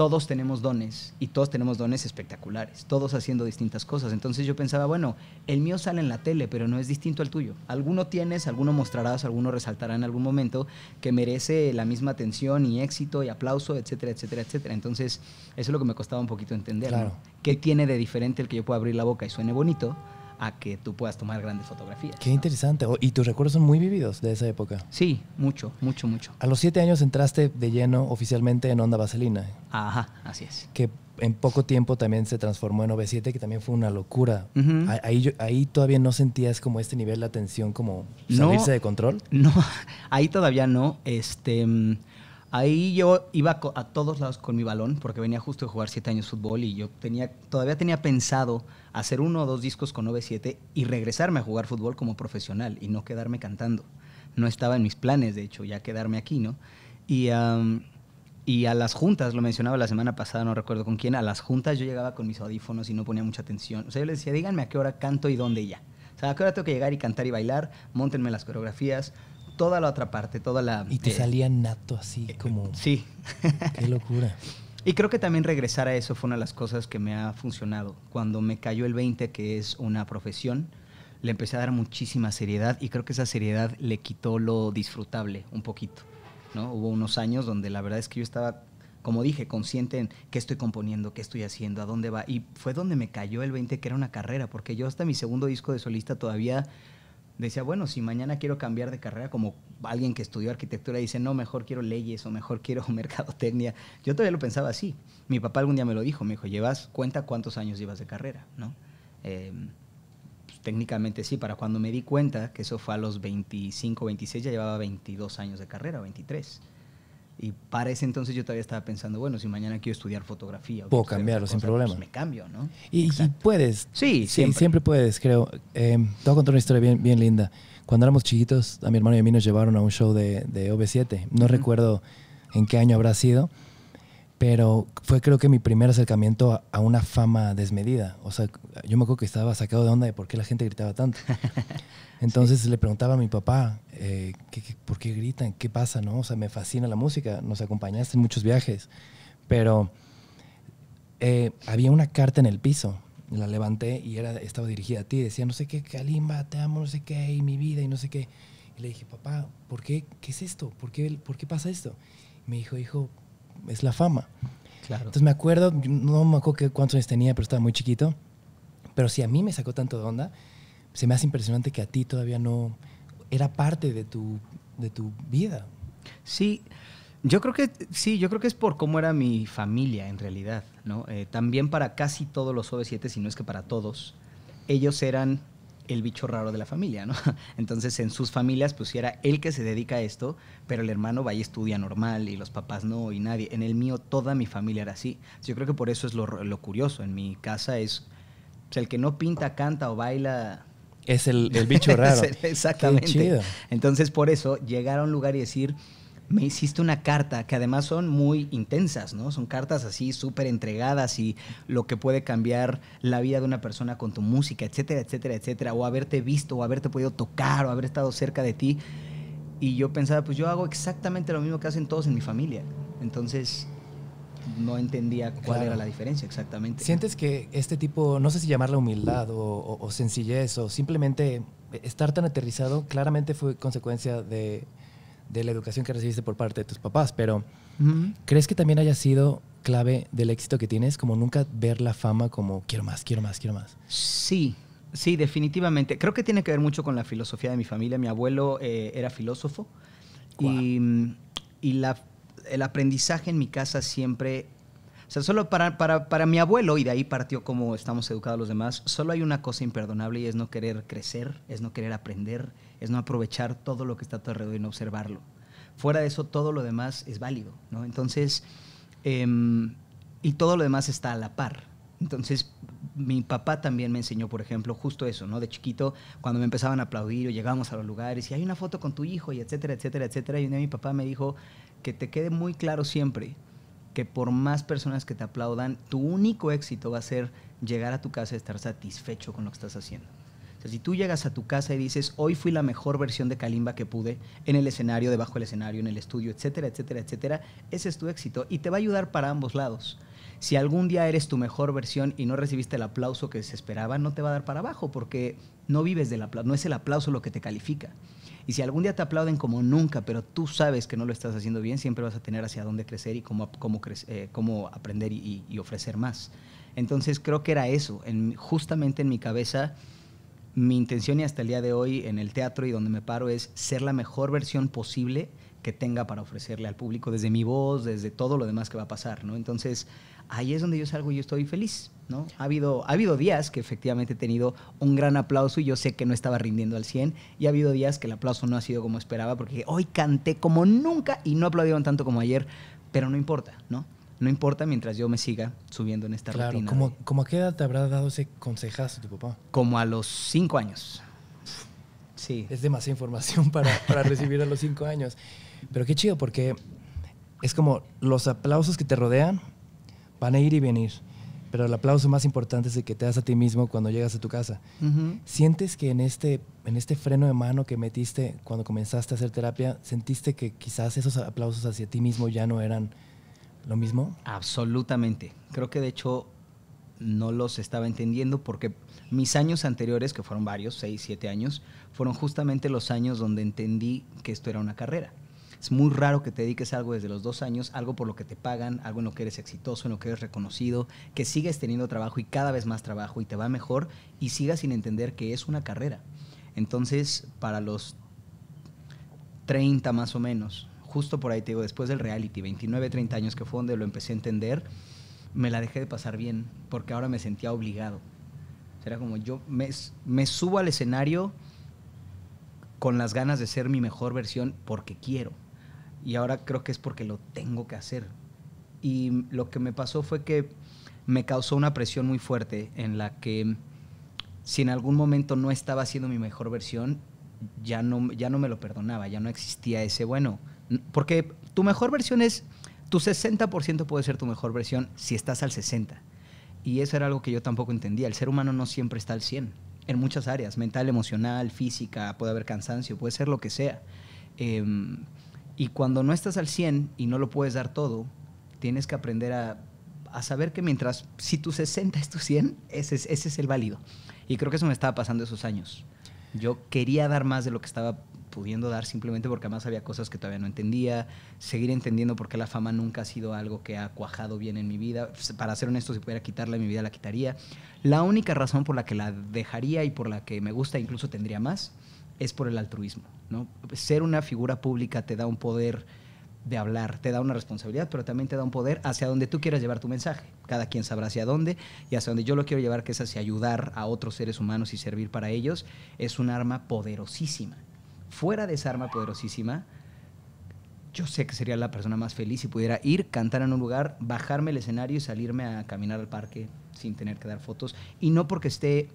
todos tenemos dones y todos tenemos dones espectaculares, todos haciendo distintas cosas. Entonces yo pensaba, bueno, el mío sale en la tele, pero no es distinto al tuyo. Alguno tienes, alguno mostrarás, alguno resaltará en algún momento que merece la misma atención y éxito y aplauso, etcétera, etcétera, etcétera. Entonces eso es lo que me costaba un poquito entender. Claro. ¿Qué tiene de diferente el que yo pueda abrir la boca y suene bonito? a que tú puedas tomar grandes fotografías. Qué interesante. Oh, y tus recuerdos son muy vividos de esa época. Sí, mucho, mucho, mucho. A los siete años entraste de lleno oficialmente en Onda Vaselina. Ajá, así es. Que en poco tiempo también se transformó en OV7, que también fue una locura. ahí, ahí todavía no sentías como este nivel de atención, como salirse de control. No, ahí todavía no. Este mm, Ahí yo iba a todos lados con mi balón porque venía justo de jugar siete años fútbol y yo todavía tenía pensado hacer uno o dos discos con 9-7 y regresarme a jugar fútbol como profesional y no quedarme cantando. No estaba en mis planes, de hecho, ya quedarme aquí, ¿no? Y, y a las juntas, lo mencionaba la semana pasada, no recuerdo con quién, a las juntas yo llegaba con mis audífonos y no ponía mucha atención. O sea, yo les decía, díganme a qué hora canto y dónde ya. O sea, ¿a qué hora tengo que llegar y cantar y bailar? Móntenme las coreografías, toda la otra parte, toda la... Y te eh, salía nato así, eh, como... Sí. Qué locura. Y creo que también regresar a eso fue una de las cosas que me ha funcionado. Cuando me cayó el 20, que es una profesión, le empecé a dar muchísima seriedad y creo que esa seriedad le quitó lo disfrutable un poquito. ¿no? Hubo unos años donde la verdad es que yo estaba, como dije, consciente en qué estoy componiendo, qué estoy haciendo, a dónde va. Y fue donde me cayó el 20, que era una carrera, porque yo hasta mi segundo disco de solista todavía decía, bueno, si mañana quiero cambiar de carrera, como alguien que estudió arquitectura dice, no, mejor quiero leyes o mejor quiero mercadotecnia, yo todavía lo pensaba así. Mi papá algún día me lo dijo, me dijo, llevas, cuenta cuántos años llevas de carrera, ¿no? Em, pues, técnicamente sí, para cuando me di cuenta, que eso fue a los 25, 26, ya llevaba 22 años de carrera, 23. Y para ese entonces yo todavía estaba pensando, bueno, si mañana quiero estudiar fotografía. Puedo cambiarlo sin pues problema. Pues me cambio, ¿no? Y, puedes. Sí, sí, siempre. puedes, creo. Eh, te voy a contar una historia bien, bien linda. Cuando éramos chiquitos, a mi hermano y a mí nos llevaron a un show de, de OV7. No recuerdo en qué año habrá sido, pero fue creo que mi primer acercamiento a, a, una fama desmedida. O sea, yo me acuerdo que estaba sacado de onda de por qué la gente gritaba tanto. Entonces le preguntaba a mi papá, eh, por qué gritan? ¿Qué pasa? ¿no? O sea, me fascina la música. Nos acompañaste en muchos viajes. Pero eh, había una carta en el piso. La levanté y era, estaba dirigida a ti. Decía, no sé qué, Kalimba, te amo, no sé qué, mi vida, y no sé qué. Y le dije, papá, ¿por qué? ¿Qué es esto? ¿Por qué, por qué pasa esto? Y me dijo, hijo, es la fama. Claro. Entonces me acuerdo, no me acuerdo cuántos años tenía, pero estaba muy chiquito. Pero si a mí me sacó tanto de onda, se me hace impresionante que a ti todavía no era parte de tu, de tu vida. Sí, yo creo que sí, yo creo que es por cómo era mi familia en realidad, ¿no? Eh, también para casi todos los OV7, si no es que para todos, ellos eran el bicho raro de la familia, ¿no? Entonces en sus familias pues era él que se dedica a esto, pero el hermano va y estudia normal y los papás no y nadie. En el mío toda mi familia era así. Yo creo que por eso es lo, lo curioso. En mi casa es, pues, el que no pinta, canta o baila es el, bicho raro. Exactamente. Entonces, por eso, llegar a un lugar y decir, me hiciste una carta, que además son muy intensas, ¿no? Son cartas así súper entregadas y lo que puede cambiar la vida de una persona con tu música, etcétera, etcétera, etcétera, o haberte visto, o haberte podido tocar, o haber estado cerca de ti. Y yo pensaba, pues yo hago exactamente lo mismo que hacen todos en mi familia. Entonces, no entendía cuál era la diferencia exactamente. ¿Sientes que este tipo, no sé si llamarla humildad o, sencillez o simplemente estar tan aterrizado, claramente fue consecuencia de, la educación que recibiste por parte de tus papás, pero ¿crees que también haya sido clave del éxito que tienes, como nunca ver la fama como quiero más, quiero más, quiero más? Sí, sí, definitivamente. Creo que tiene que ver mucho con la filosofía de mi familia. Mi abuelo eh, era filósofo y, y la el aprendizaje en mi casa siempre, o sea, solo para, para, mi abuelo, y de ahí partió como estamos educados los demás, solo hay una cosa imperdonable y es no querer crecer, es no querer aprender, es no aprovechar todo lo que está a tu alrededor y no observarlo. Fuera de eso, todo lo demás es válido, ¿no? Entonces, em, y todo lo demás está a la par. Entonces, mi papá también me enseñó, por ejemplo, justo eso, ¿no? De chiquito, cuando me empezaban a aplaudir o llegábamos a los lugares y hay una foto con tu hijo y etcétera, etcétera, etcétera. Y un día mi papá me dijo, que te quede muy claro siempre que por más personas que te aplaudan, tu único éxito va a ser llegar a tu casa y estar satisfecho con lo que estás haciendo. si tú llegas a tu casa y dices, hoy fui la mejor versión de Kalimba que pude, en el escenario, debajo del escenario, en el estudio, etcétera, etcétera, etcétera, ese es tu éxito y te va a ayudar para ambos lados. Si algún día eres tu mejor versión y no recibiste el aplauso que se esperaba, no te va a dar para abajo porque no vives del no es el aplauso lo que te califica. Y si algún día te aplauden como nunca, pero tú sabes que no lo estás haciendo bien, siempre vas a tener hacia dónde crecer y cómo, cómo, eh, cómo aprender y, ofrecer más. Entonces creo que era eso. En, justamente en mi cabeza, mi intención y hasta el día de hoy en el teatro y donde me paro es ser la mejor versión posible que tenga para ofrecerle al público, desde mi voz, desde todo lo demás que va a pasar. ¿no? Entonces ahí es donde yo salgo y yo estoy feliz. ¿no? Ha, habido, ha habido días que efectivamente he tenido un gran aplauso y yo sé que no estaba rindiendo al 100 y ha habido días que el aplauso no ha sido como esperaba porque hoy canté como nunca y no aplaudieron tanto como ayer, pero no importa, ¿no? No importa mientras yo me siga subiendo en esta claro, rutina. ¿cómo, a qué edad te habrá dado ese consejazo tu papá? Como a los cinco años. Sí. Es demasiada información para, para recibir a los cinco años. Pero qué chido porque es como los aplausos que te rodean van a ir y venir. Pero el aplauso más importante es el que te das a ti mismo cuando llegas a tu casa. ¿Sientes que en este, en este freno de mano que metiste cuando comenzaste a hacer terapia, sentiste que quizás esos aplausos hacia ti mismo ya no eran lo mismo? Absolutamente. Creo que de hecho no los estaba entendiendo porque mis años anteriores, que fueron varios, seis, siete años, fueron justamente los años donde entendí que esto era una carrera. Es muy raro que te dediques algo desde los dos años, algo por lo que te pagan, algo en lo que eres exitoso, en lo que eres reconocido, que sigues teniendo trabajo y cada vez más trabajo y te va mejor y sigas sin entender que es una carrera. Entonces, para los 30 más o menos, justo por ahí te digo, después del reality, 29, 30 años que fue donde lo empecé a entender, me la dejé de pasar bien porque ahora me sentía obligado. Era como yo me, me subo al escenario con las ganas de ser mi mejor versión porque quiero y ahora creo que es porque lo tengo que hacer. Y lo que me pasó fue que me causó una presión muy fuerte en la que si en algún momento no estaba siendo mi mejor versión, ya no, ya no me lo perdonaba, ya no existía ese bueno. Porque tu mejor versión es, tu 60% puede ser tu mejor versión si estás al 60%. Y eso era algo que yo tampoco entendía. El ser humano no siempre está al 100%, en muchas áreas, mental, emocional, física, puede haber cansancio, puede ser lo que sea. Em, y cuando no estás al 100 y no lo puedes dar todo, tienes que aprender a, saber que mientras, si tu 60 es tu 100, ese, ese es el válido. Y creo que eso me estaba pasando esos años. Yo quería dar más de lo que estaba pudiendo dar simplemente porque además había cosas que todavía no entendía, seguir entendiendo por qué la fama nunca ha sido algo que ha cuajado bien en mi vida. Para ser honesto, si pudiera quitarla en mi vida, la quitaría. La única razón por la que la dejaría y por la que me gusta, incluso tendría más, es por el altruismo. ¿no? Ser una figura pública te da un poder de hablar, te da una responsabilidad, pero también te da un poder hacia donde tú quieras llevar tu mensaje. Cada quien sabrá hacia dónde y hacia donde yo lo quiero llevar, que es hacia ayudar a otros seres humanos y servir para ellos, es un arma poderosísima. Fuera de esa arma poderosísima, yo sé que sería la persona más feliz si pudiera ir, cantar en un lugar, bajarme el escenario y salirme a caminar al parque sin tener que dar fotos. Y no porque esté,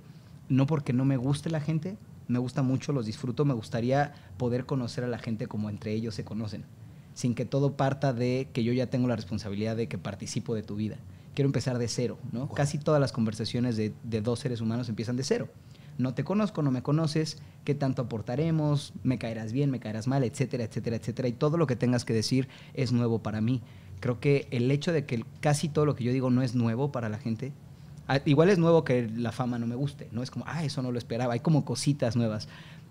no porque no me guste la gente, me gusta mucho, los disfruto, me gustaría poder conocer a la gente como entre ellos se conocen, sin que todo parta de que yo ya tengo la responsabilidad de que participo de tu vida. Quiero empezar de cero, ¿no? Casi todas las conversaciones de, de, dos seres humanos empiezan de cero. No te conozco, no me conoces, qué tanto aportaremos, me caerás bien, me caerás mal, etcétera, etcétera, etcétera. Y todo lo que tengas que decir es nuevo para mí. Creo que el hecho de que casi todo lo que yo digo no es nuevo para la gente, Ah, igual es nuevo que la fama no me guste, ¿no? Es como, ah, eso no lo esperaba, hay como cositas nuevas.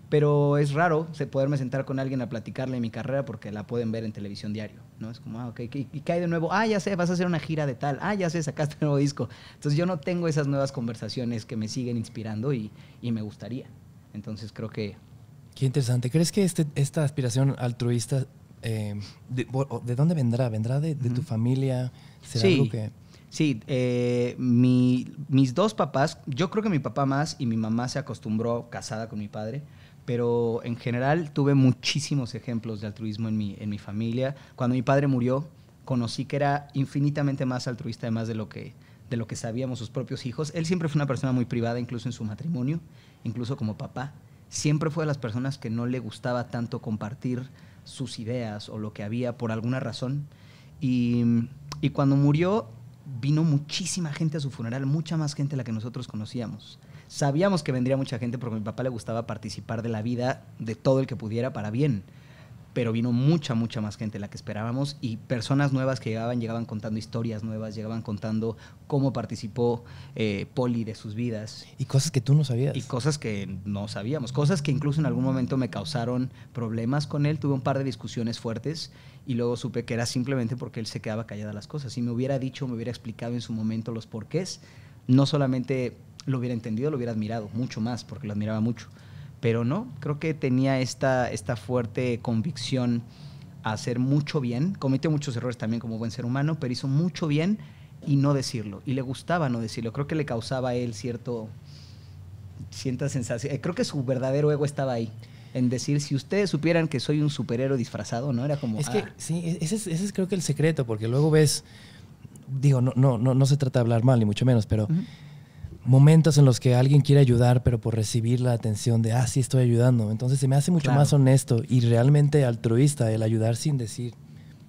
Pero es raro poderme sentar con alguien a platicarle mi carrera porque la pueden ver en televisión diario, ¿no? Es como, ah, ok, ¿y qué hay de nuevo? Ah, ya sé, vas a hacer una gira de tal. Ah, ya sé, sacaste un nuevo disco. Entonces yo no tengo esas nuevas conversaciones que me siguen inspirando y, y me gustaría. Entonces creo que... Qué interesante. ¿Crees que este, esta aspiración altruista, eh, de, dónde vendrá? ¿Vendrá de, tu familia? ¿Será algo que...? Sí, eh, mi, mis dos papás, yo creo que mi papá más y mi mamá se acostumbró casada con mi padre, pero en general tuve muchísimos ejemplos de altruismo en mi, en mi familia. Cuando mi padre murió, conocí que era infinitamente más altruista, además de lo que, de lo que sabíamos sus propios hijos. Él siempre fue una persona muy privada, incluso en su matrimonio, incluso como papá. Siempre fue de las personas que no le gustaba tanto compartir sus ideas o lo que había por alguna razón. Y, y cuando murió, vino muchísima gente a su funeral, mucha más gente de la que nosotros conocíamos. Sabíamos que vendría mucha gente porque a mi papá le gustaba participar de la vida de todo el que pudiera para bien, pero vino mucha, mucha más gente de la que esperábamos y personas nuevas que llegaban, llegaban contando historias nuevas, llegaban contando cómo participó eh, Poli de sus vidas. Y cosas que tú no sabías. Y cosas que no sabíamos, cosas que incluso en algún momento me causaron problemas con él, tuve un par de discusiones fuertes y luego supe que era simplemente porque él se quedaba callada las cosas. Si me hubiera dicho, me hubiera explicado en su momento los porqués, no solamente lo hubiera entendido, lo hubiera admirado mucho más, porque lo admiraba mucho. Pero no, creo que tenía esta, esta fuerte convicción a hacer mucho bien. Cometió muchos errores también como buen ser humano, pero hizo mucho bien y no decirlo. Y le gustaba no decirlo. Creo que le causaba a él cierto, cierta sensación. Creo que su verdadero ego estaba ahí en decir, si ustedes supieran que soy un superhéroe disfrazado, ¿no? Era como... Es que, ah. sí, e-, ese es, es creo que el secreto, porque luego ves, digo, no, no, no, no se trata de hablar mal, ni mucho menos, pero... momentos en los que alguien quiere ayudar, pero por recibir la atención de, ah, sí, estoy ayudando. Entonces se me hace mucho más honesto y realmente altruista el ayudar sin decir,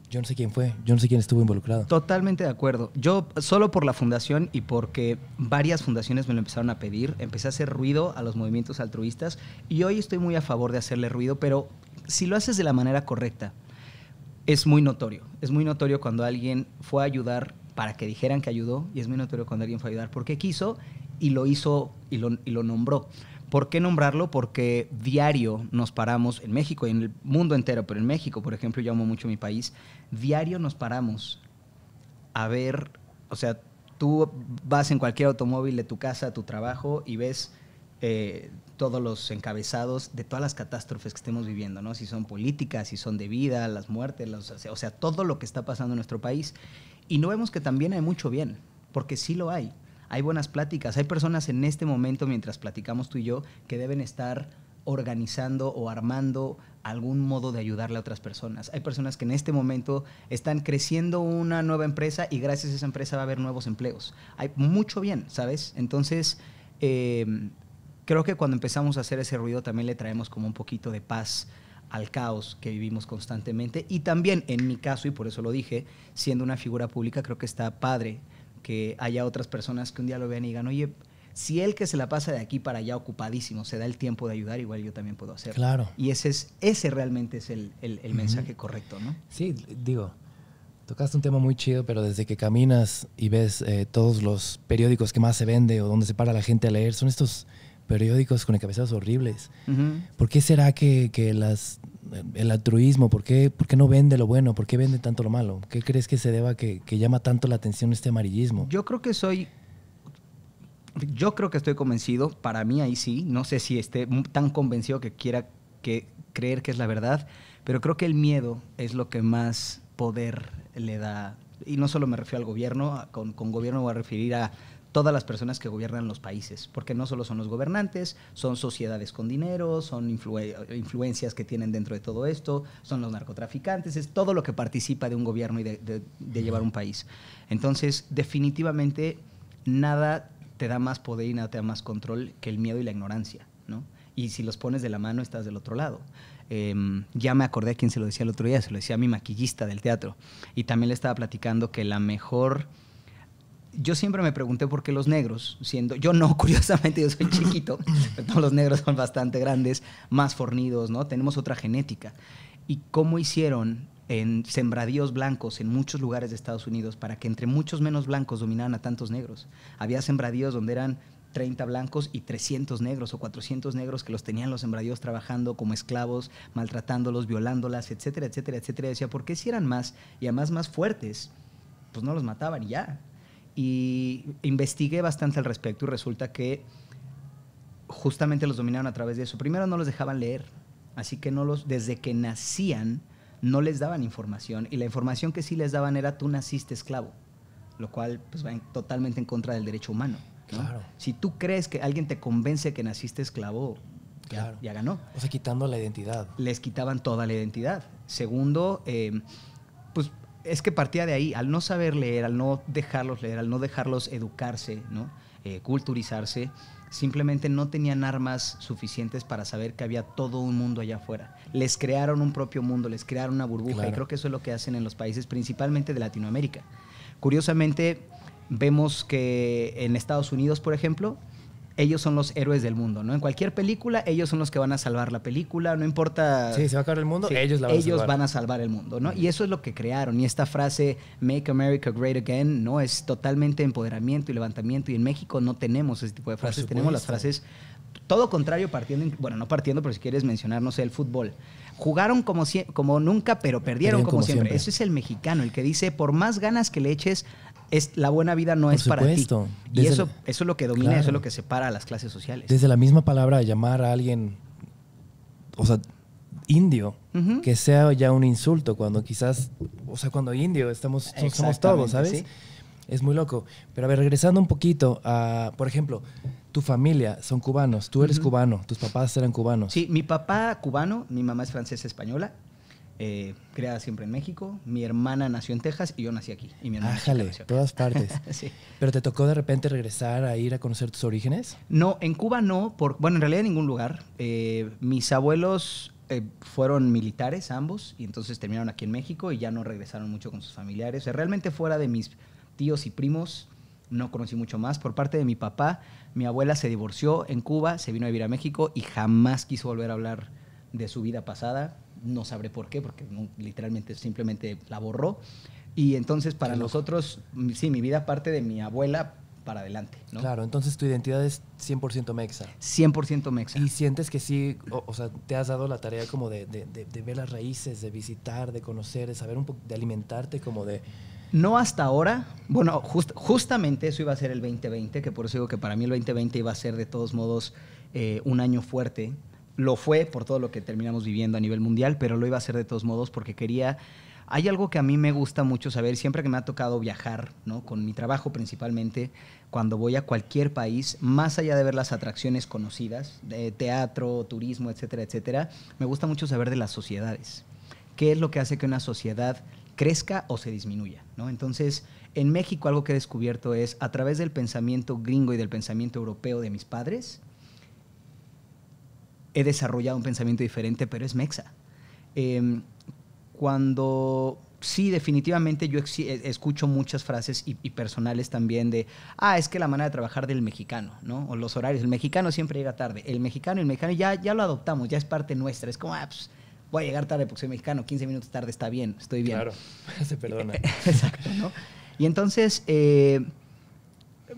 yo no sé quién fue, yo no sé quién estuvo involucrado. Totalmente de acuerdo. Yo solo por la fundación y porque varias fundaciones me lo empezaron a pedir, empecé a hacer ruido a los movimientos altruistas y hoy estoy muy a favor de hacerle ruido, pero si lo haces de la manera correcta, es muy notorio. Es muy notorio cuando alguien fue a ayudar para que dijeran que ayudó y es muy notorio cuando alguien fue a ayudar porque quiso y lo hizo y lo, nombró. ¿Por qué nombrarlo? Porque diario nos paramos, en México y en el mundo entero, pero en México, por ejemplo, yo amo mucho mi país, diario nos paramos a ver, o sea, tú vas en cualquier automóvil de tu casa a tu trabajo y ves eh, todos los encabezados de todas las catástrofes que estemos viviendo, ¿no? Si son políticas, si son de vida, las muertes, o sea, todo lo que está pasando en nuestro país. Y no vemos que también hay mucho bien, porque sí lo hay hay buenas pláticas. Hay personas en este momento, mientras platicamos tú y yo, que deben estar organizando o armando algún modo de ayudarle a otras personas. Hay personas que en este momento están creciendo una nueva empresa y gracias a esa empresa va a haber nuevos empleos. Hay mucho bien, ¿sabes? Entonces, em, creo que cuando empezamos a hacer ese ruido también le traemos como un poquito de paz al caos que vivimos constantemente. Y también, en mi caso, y por eso lo dije, siendo una figura pública, creo que está padre que haya otras personas que un día lo vean y digan, oye, si él que se la pasa de aquí para allá ocupadísimo se da el tiempo de ayudar, igual yo también puedo hacerlo. Claro. Y ese, es, ese realmente es el, mensaje correcto, ¿no? Sí, digo, tocaste un tema muy chido, pero desde que caminas y ves eh, todos los periódicos que más se vende o donde se para la gente a leer, son estos periódicos con encabezados horribles. ¿Por qué será que, que las el altruismo? ¿Por qué, no vende lo bueno? ¿Por qué vende tanto lo malo? ¿Qué crees que se deba que, que llama tanto la atención este amarillismo? Yo creo que soy yo creo que estoy convencido, para mí ahí sí, no sé si esté tan convencido que quiera que creer que es la verdad, pero creo que el miedo es lo que más poder le da, y no solo me refiero al gobierno, con, con gobierno voy a referir a todas las personas que gobiernan los países, porque no solo son los gobernantes, son sociedades con dinero, son influencias que tienen dentro de todo esto, son los narcotraficantes, es todo lo que participa de un gobierno y de, llevar un país. Entonces, definitivamente, nada te da más poder y nada te da más control que el miedo y la ignorancia, ¿no? Y si los pones de la mano, estás del otro lado. Em, ya me acordé a quien se lo decía el otro día, se lo decía a mi maquillista del teatro. Y también le estaba platicando que la mejor yo siempre me pregunté por qué los negros, siendo yo no, curiosamente yo soy chiquito, todos los negros son bastante grandes, más fornidos, ¿no? Tenemos otra genética. ¿Y cómo hicieron en sembradíos blancos en muchos lugares de Estados Unidos para que entre muchos menos blancos dominaran a tantos negros? Había sembradíos donde eran 30 blancos y 300 negros o 400 negros que los tenían los sembradíos trabajando como esclavos, maltratándolos, violándolas, etcétera, etcétera, etcétera. Decía, ¿por qué si eran más y además más fuertes? Pues no los mataban y ya. Y investigué bastante al respecto y resulta que justamente los dominaron a través de eso. Primero no los dejaban leer, así que no los, desde que nacían no les daban información y la información que sí les daban era tú naciste esclavo, lo cual pues va totalmente en contra del derecho humano. Claro. Si tú crees que alguien te convence que naciste esclavo, ya, ya ganó. O sea, quitando la identidad. Les quitaban toda la identidad. Segundo, eh, es que partía de ahí, al no saber leer, al no dejarlos leer, al no dejarlos educarse, ¿no? Eh, culturizarse, simplemente no tenían armas suficientes para saber que había todo un mundo allá afuera. Les crearon un propio mundo, les crearon una burbuja y creo que eso es lo que hacen en los países principalmente de Latinoamérica. Curiosamente, vemos que en Estados Unidos, por ejemplo, ellos son los héroes del mundo, ¿no? En cualquier película, ellos son los que van a salvar la película, no importa... Sí, se va a acabar el mundo, ellos van a salvar. van a salvar el mundo, ¿no? Y eso es lo que crearon. Y esta frase, Make America Great Again, ¿no? Es totalmente empoderamiento y levantamiento. Y en México no tenemos ese tipo de frases. Tenemos las frases todo contrario partiendo, bueno, no partiendo, pero si quieres mencionar, no sé, el fútbol. Jugaron como, como nunca, pero perdieron, como, siempre. Eso es el mexicano, el que dice, por más ganas que le eches, es, la buena vida no es para ti. y eso, eso es lo que domina, eso es lo que separa a las clases sociales. Desde la misma palabra llamar a alguien, o sea, indio, que sea ya un insulto, cuando quizás, o sea, cuando indio estamos, somos todos, ¿sabes? Es muy loco. Pero a ver, regresando un poquito a, por ejemplo, tu familia son cubanos, tú eres cubano, tus papás eran cubanos. Sí, mi papá cubano, mi mamá es francesa española eh, creada siempre en México. Mi hermana nació en Texas y yo nací aquí. Y mi Ájale, todas partes. ¿Pero te tocó de repente regresar a ir a conocer tus orígenes? No, en Cuba no, por, bueno, en realidad en ningún lugar. Eh, mis abuelos eh, fueron militares ambos y entonces terminaron aquí en México y ya no regresaron mucho con sus familiares. realmente fuera de mis tíos y primos, no conocí mucho más. Por parte de mi papá, mi abuela se divorció en Cuba, se vino a vivir a México y jamás quiso volver a hablar de su vida pasada no sabré por qué, porque literalmente simplemente la borró. Y entonces para nosotros, mm, sí, mi vida parte de mi abuela para adelante. Claro, entonces tu identidad es 100% mexa. 100% mexa. Y sientes que sí, o, sea, te has dado la tarea como de, de, ver las raíces, de visitar, de conocer, de saber un poco, de alimentarte como de... No hasta ahora. Bueno, justamente eso iba a ser el 2020, que por eso digo que para mí el 2020 iba a ser de todos modos eh, un año fuerte lo fue por todo lo que terminamos viviendo a nivel mundial, pero lo iba a hacer de todos modos porque quería... Hay algo que a mí me gusta mucho saber, siempre que me ha tocado viajar, ¿no? con mi trabajo principalmente, cuando voy a cualquier país, más allá de ver las atracciones conocidas, de teatro, turismo, etcétera, etcétera, me gusta mucho saber de las sociedades. ¿Qué es lo que hace que una sociedad crezca o se disminuya? ¿no? Entonces, en México algo que he descubierto es, a través del pensamiento gringo y del pensamiento europeo de mis padres, he desarrollado un pensamiento diferente, pero es mexa. Em, cuando sí, definitivamente yo eh, escucho muchas frases y, personales también de, ah, es que la manera de trabajar del mexicano, ¿no? O los horarios, el mexicano siempre llega tarde, el mexicano, y el mexicano ya, ya lo adoptamos, ya es parte nuestra, es como, ah, pues, voy a llegar tarde porque soy mexicano, 15 minutos tarde está bien, estoy bien. Claro, se perdona. Exacto, ¿no? Y entonces... Eh,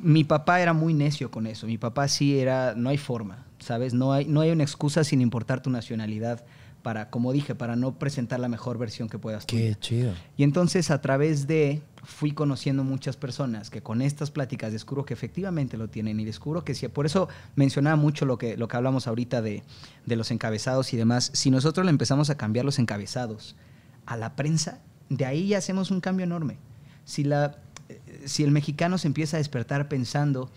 mi papá era muy necio con eso. Mi papá sí era, no hay forma. ¿sabes? No hay, no hay una excusa sin importar tu nacionalidad para, como dije, para no presentar la mejor versión que puedas. Qué chido. Y entonces a través de, fui conociendo muchas personas que con estas pláticas descubro que efectivamente lo tienen y descubro que si Por eso mencionaba mucho lo que, lo que hablamos ahorita de, de los encabezados y demás. Si nosotros le empezamos a cambiar los encabezados a la prensa, de ahí ya hacemos un cambio enorme. Si, la, eh, si el mexicano se empieza a despertar pensando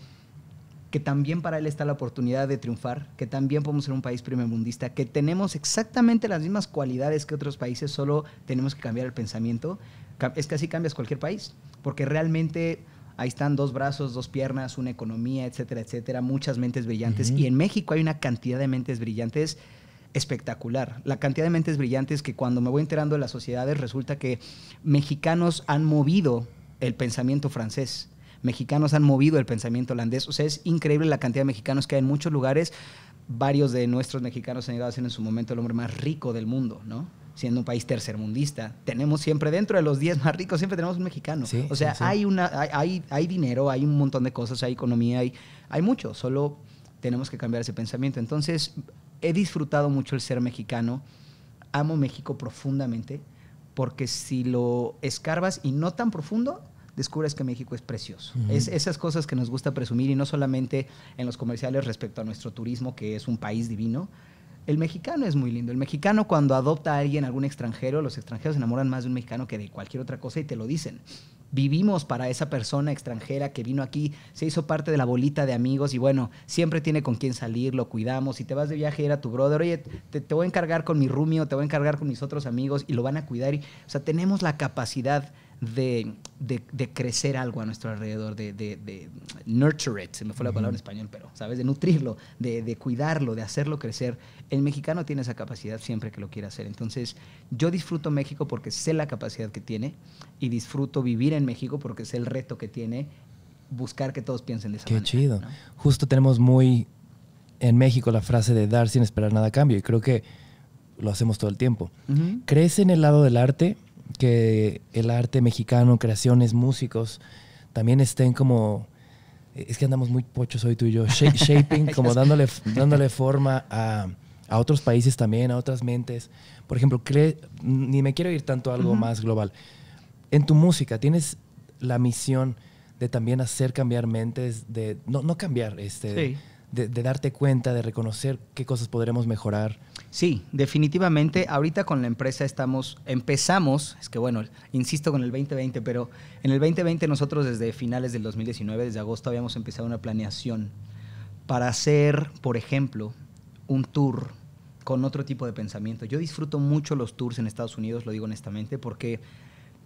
que también para él está la oportunidad de triunfar, que también podemos ser un país primermundista, que tenemos exactamente las mismas cualidades que otros países, solo tenemos que cambiar el pensamiento. Es que así cambias cualquier país, porque realmente ahí están dos brazos, dos piernas, una economía, etcétera, etcétera, muchas mentes brillantes. Y en México hay una cantidad de mentes brillantes espectacular. La cantidad de mentes brillantes que cuando me voy enterando de las sociedades resulta que mexicanos han movido el pensamiento francés mexicanos han movido el pensamiento holandés. O sea, es increíble la cantidad de mexicanos que hay en muchos lugares. Varios de nuestros mexicanos han llegado a ser en su momento el hombre más rico del mundo, ¿no? Siendo un país tercermundista, tenemos siempre dentro de los 10 más ricos, siempre tenemos un mexicano. o sea, Hay, una, dinero, hay un montón de cosas, hay economía, hay, hay mucho, solo tenemos que cambiar ese pensamiento. Entonces, he disfrutado mucho el ser mexicano, amo México profundamente, porque si lo escarbas y no tan profundo, descubres que México es precioso. Es esas cosas que nos gusta presumir y no solamente en los comerciales respecto a nuestro turismo, que es un país divino. El mexicano es muy lindo. El mexicano cuando adopta a alguien, algún extranjero, los extranjeros se enamoran más de un mexicano que de cualquier otra cosa y te lo dicen vivimos para esa persona extranjera que vino aquí, se hizo parte de la bolita de amigos y bueno, siempre tiene con quién salir, lo cuidamos. Si te vas de viaje, era tu brother, oye, te, te voy a encargar con mi rumio, te voy a encargar con mis otros amigos y lo van a cuidar. Y, o sea, tenemos la capacidad de, de, crecer algo a nuestro alrededor, de, de, nurture it, se me fue la palabra en español, pero, ¿sabes? De nutrirlo, de, cuidarlo, de hacerlo crecer. El mexicano tiene esa capacidad siempre que lo quiera hacer. Entonces, yo disfruto México porque sé la capacidad que tiene y disfruto vivir en México porque sé el reto que tiene buscar que todos piensen de esa manera. Qué chido. Justo tenemos muy en México la frase de dar sin esperar nada a cambio y creo que lo hacemos todo el tiempo. crece ¿Crees en el lado del arte? que el arte mexicano, creaciones, músicos, también estén como... Es que andamos muy pochos hoy tú y yo, shaping, como dándole, dándole forma a, otros países también, a otras mentes. Por ejemplo, ni me quiero ir tanto a algo más global. En tu música, ¿tienes la misión de también hacer cambiar mentes, de no, cambiar, este, de, darte cuenta, de reconocer qué cosas podremos mejorar? Sí, definitivamente. Ahorita con la empresa estamos, empezamos, es que bueno, insisto con el 2020, pero en el 2020 nosotros desde finales del 2019, desde agosto, habíamos empezado una planeación para hacer, por ejemplo, un tour con otro tipo de pensamiento. Yo disfruto mucho los tours en Estados Unidos, lo digo honestamente, porque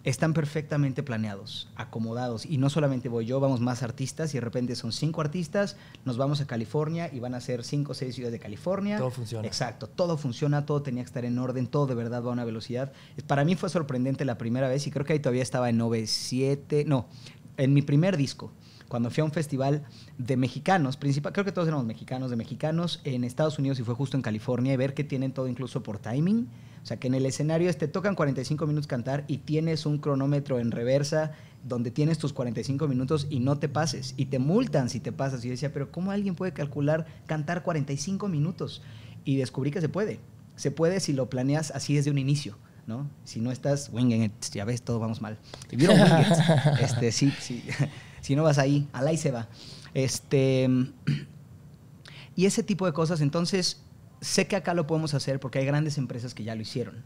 están perfectamente planeados, acomodados. Y no solamente voy yo, vamos más artistas y de repente son cinco artistas, nos vamos a California y van a ser cinco o seis ciudades de California. Todo funciona. Exacto, todo funciona, todo tenía que estar en orden, todo de verdad va a una velocidad. Para mí fue sorprendente la primera vez y creo que ahí todavía estaba en 97, no, en mi primer disco. Cuando fui a un festival de mexicanos, principal, creo que todos éramos mexicanos, de mexicanos en Estados Unidos y fue justo en California, y ver que tienen todo incluso por timing o sea, que en el escenario te tocan 45 minutos cantar y tienes un cronómetro en reversa donde tienes tus 45 minutos y no te pases. Y te multan si te pasas. Y decía, pero ¿cómo alguien puede calcular cantar 45 minutos? Y descubrí que se puede. Se puede si lo planeas así desde un inicio. ¿no? Si no estás, winging ya ves, todo vamos mal. Si vieron este, si no vas ahí, al ahí se va. Este, y ese tipo de cosas, entonces sé que acá lo podemos hacer porque hay grandes empresas que ya lo hicieron.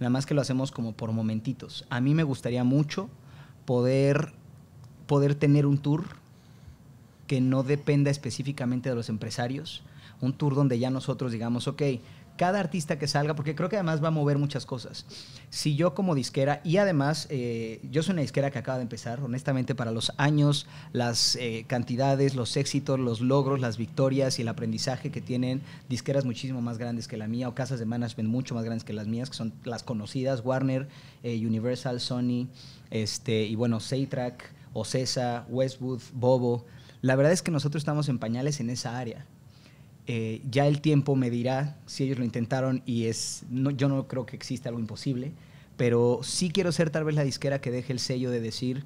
Nada más que lo hacemos como por momentitos. A mí me gustaría mucho poder, poder tener un tour que no dependa específicamente de los empresarios. Un tour donde ya nosotros digamos, ok, cada artista que salga, porque creo que además va a mover muchas cosas. Si yo como disquera, y además eh, yo soy una disquera que acaba de empezar, honestamente para los años, las eh, cantidades, los éxitos, los logros, las victorias y el aprendizaje que tienen disqueras muchísimo más grandes que la mía o casas de management mucho más grandes que las mías, que son las conocidas, Warner, eh, Universal, Sony, este, y bueno, Seitrack, Ocesa, Westwood, Bobo. La verdad es que nosotros estamos en pañales en esa área. Eh, ya el tiempo me dirá si ellos lo intentaron y es, yo no creo que exista algo imposible, pero sí quiero ser tal vez la disquera que deje el sello de decir,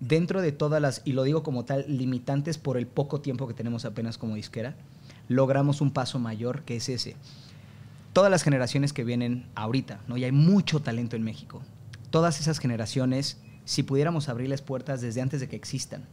dentro de todas las, y lo digo como tal, limitantes por el poco tiempo que tenemos apenas como disquera, logramos un paso mayor que es ese. Todas las generaciones que vienen ahorita, ¿no? y hay mucho talento en México, todas esas generaciones, si pudiéramos abrirles puertas desde antes de que existan,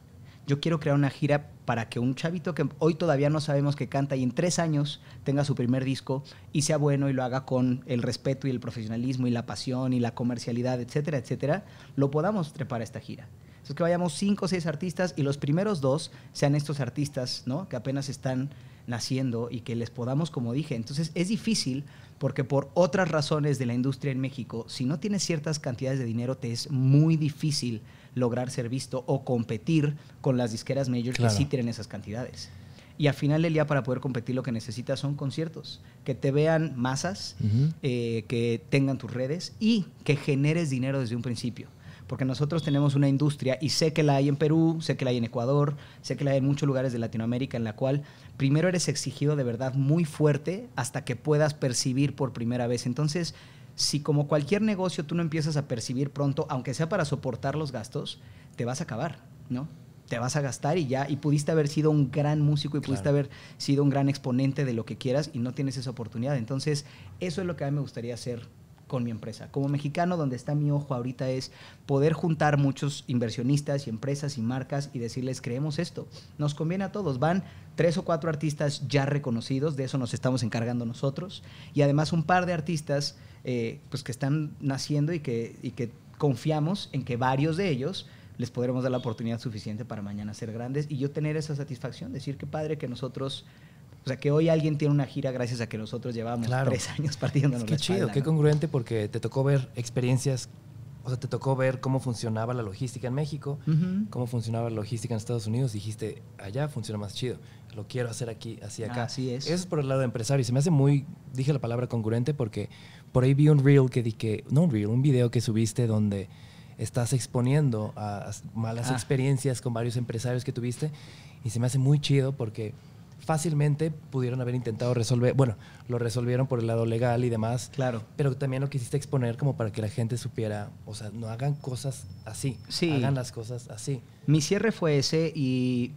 yo quiero crear una gira para que un chavito que hoy todavía no sabemos que canta y en tres años tenga su primer disco y sea bueno y lo haga con el respeto y el profesionalismo y la pasión y la comercialidad, etcétera, etcétera, lo podamos trepar a esta gira. Es que vayamos cinco o seis artistas y los primeros dos sean estos artistas, ¿no? Que apenas están naciendo y que les podamos, como dije. Entonces es difícil porque por otras razones de la industria en México, si no tienes ciertas cantidades de dinero, te es muy difícil lograr ser visto o competir con las disqueras mayores que sí tienen esas cantidades. Y al final del día, para poder competir, lo que necesitas son conciertos, que te vean masas, eh, que tengan tus redes y que generes dinero desde un principio. Porque nosotros tenemos una industria, y sé que la hay en Perú, sé que la hay en Ecuador, sé que la hay en muchos lugares de Latinoamérica, en la cual primero eres exigido de verdad muy fuerte hasta que puedas percibir por primera vez. Entonces, si como cualquier negocio tú no empiezas a percibir pronto, aunque sea para soportar los gastos, te vas a acabar, ¿no? Te vas a gastar y ya, y pudiste haber sido un gran músico y pudiste haber sido un gran exponente de lo que quieras y no tienes esa oportunidad. Entonces, eso es lo que a mí me gustaría hacer con mi empresa. Como mexicano, donde está mi ojo ahorita es poder juntar muchos inversionistas y empresas y marcas y decirles, creemos esto, nos conviene a todos. Van tres o cuatro artistas ya reconocidos, de eso nos estamos encargando nosotros, y además un par de artistas eh, pues que están naciendo y que, que confiamos en que varios de ellos les podremos dar la oportunidad suficiente para mañana ser grandes y yo tener esa satisfacción, decir que padre que nosotros o sea, que hoy alguien tiene una gira gracias a que nosotros llevamos tres años partiendo. Es qué chido, qué congruente, porque te tocó ver experiencias, o sea, te tocó ver cómo funcionaba la logística en México, cómo funcionaba la logística en Estados Unidos. Dijiste, allá funciona más chido, lo quiero hacer aquí, así acá. Así es. Eso es por el lado de empresario. Y se me hace muy, dije la palabra congruente, porque por ahí vi un que no video que subiste donde estás exponiendo malas ah. experiencias con varios empresarios que tuviste y se me hace muy chido porque fácilmente pudieron haber intentado resolver, bueno, lo resolvieron por el lado legal y demás, claro, pero también lo quisiste exponer como para que la gente supiera, o sea, no hagan cosas así, hagan las cosas así. Mi cierre fue ese y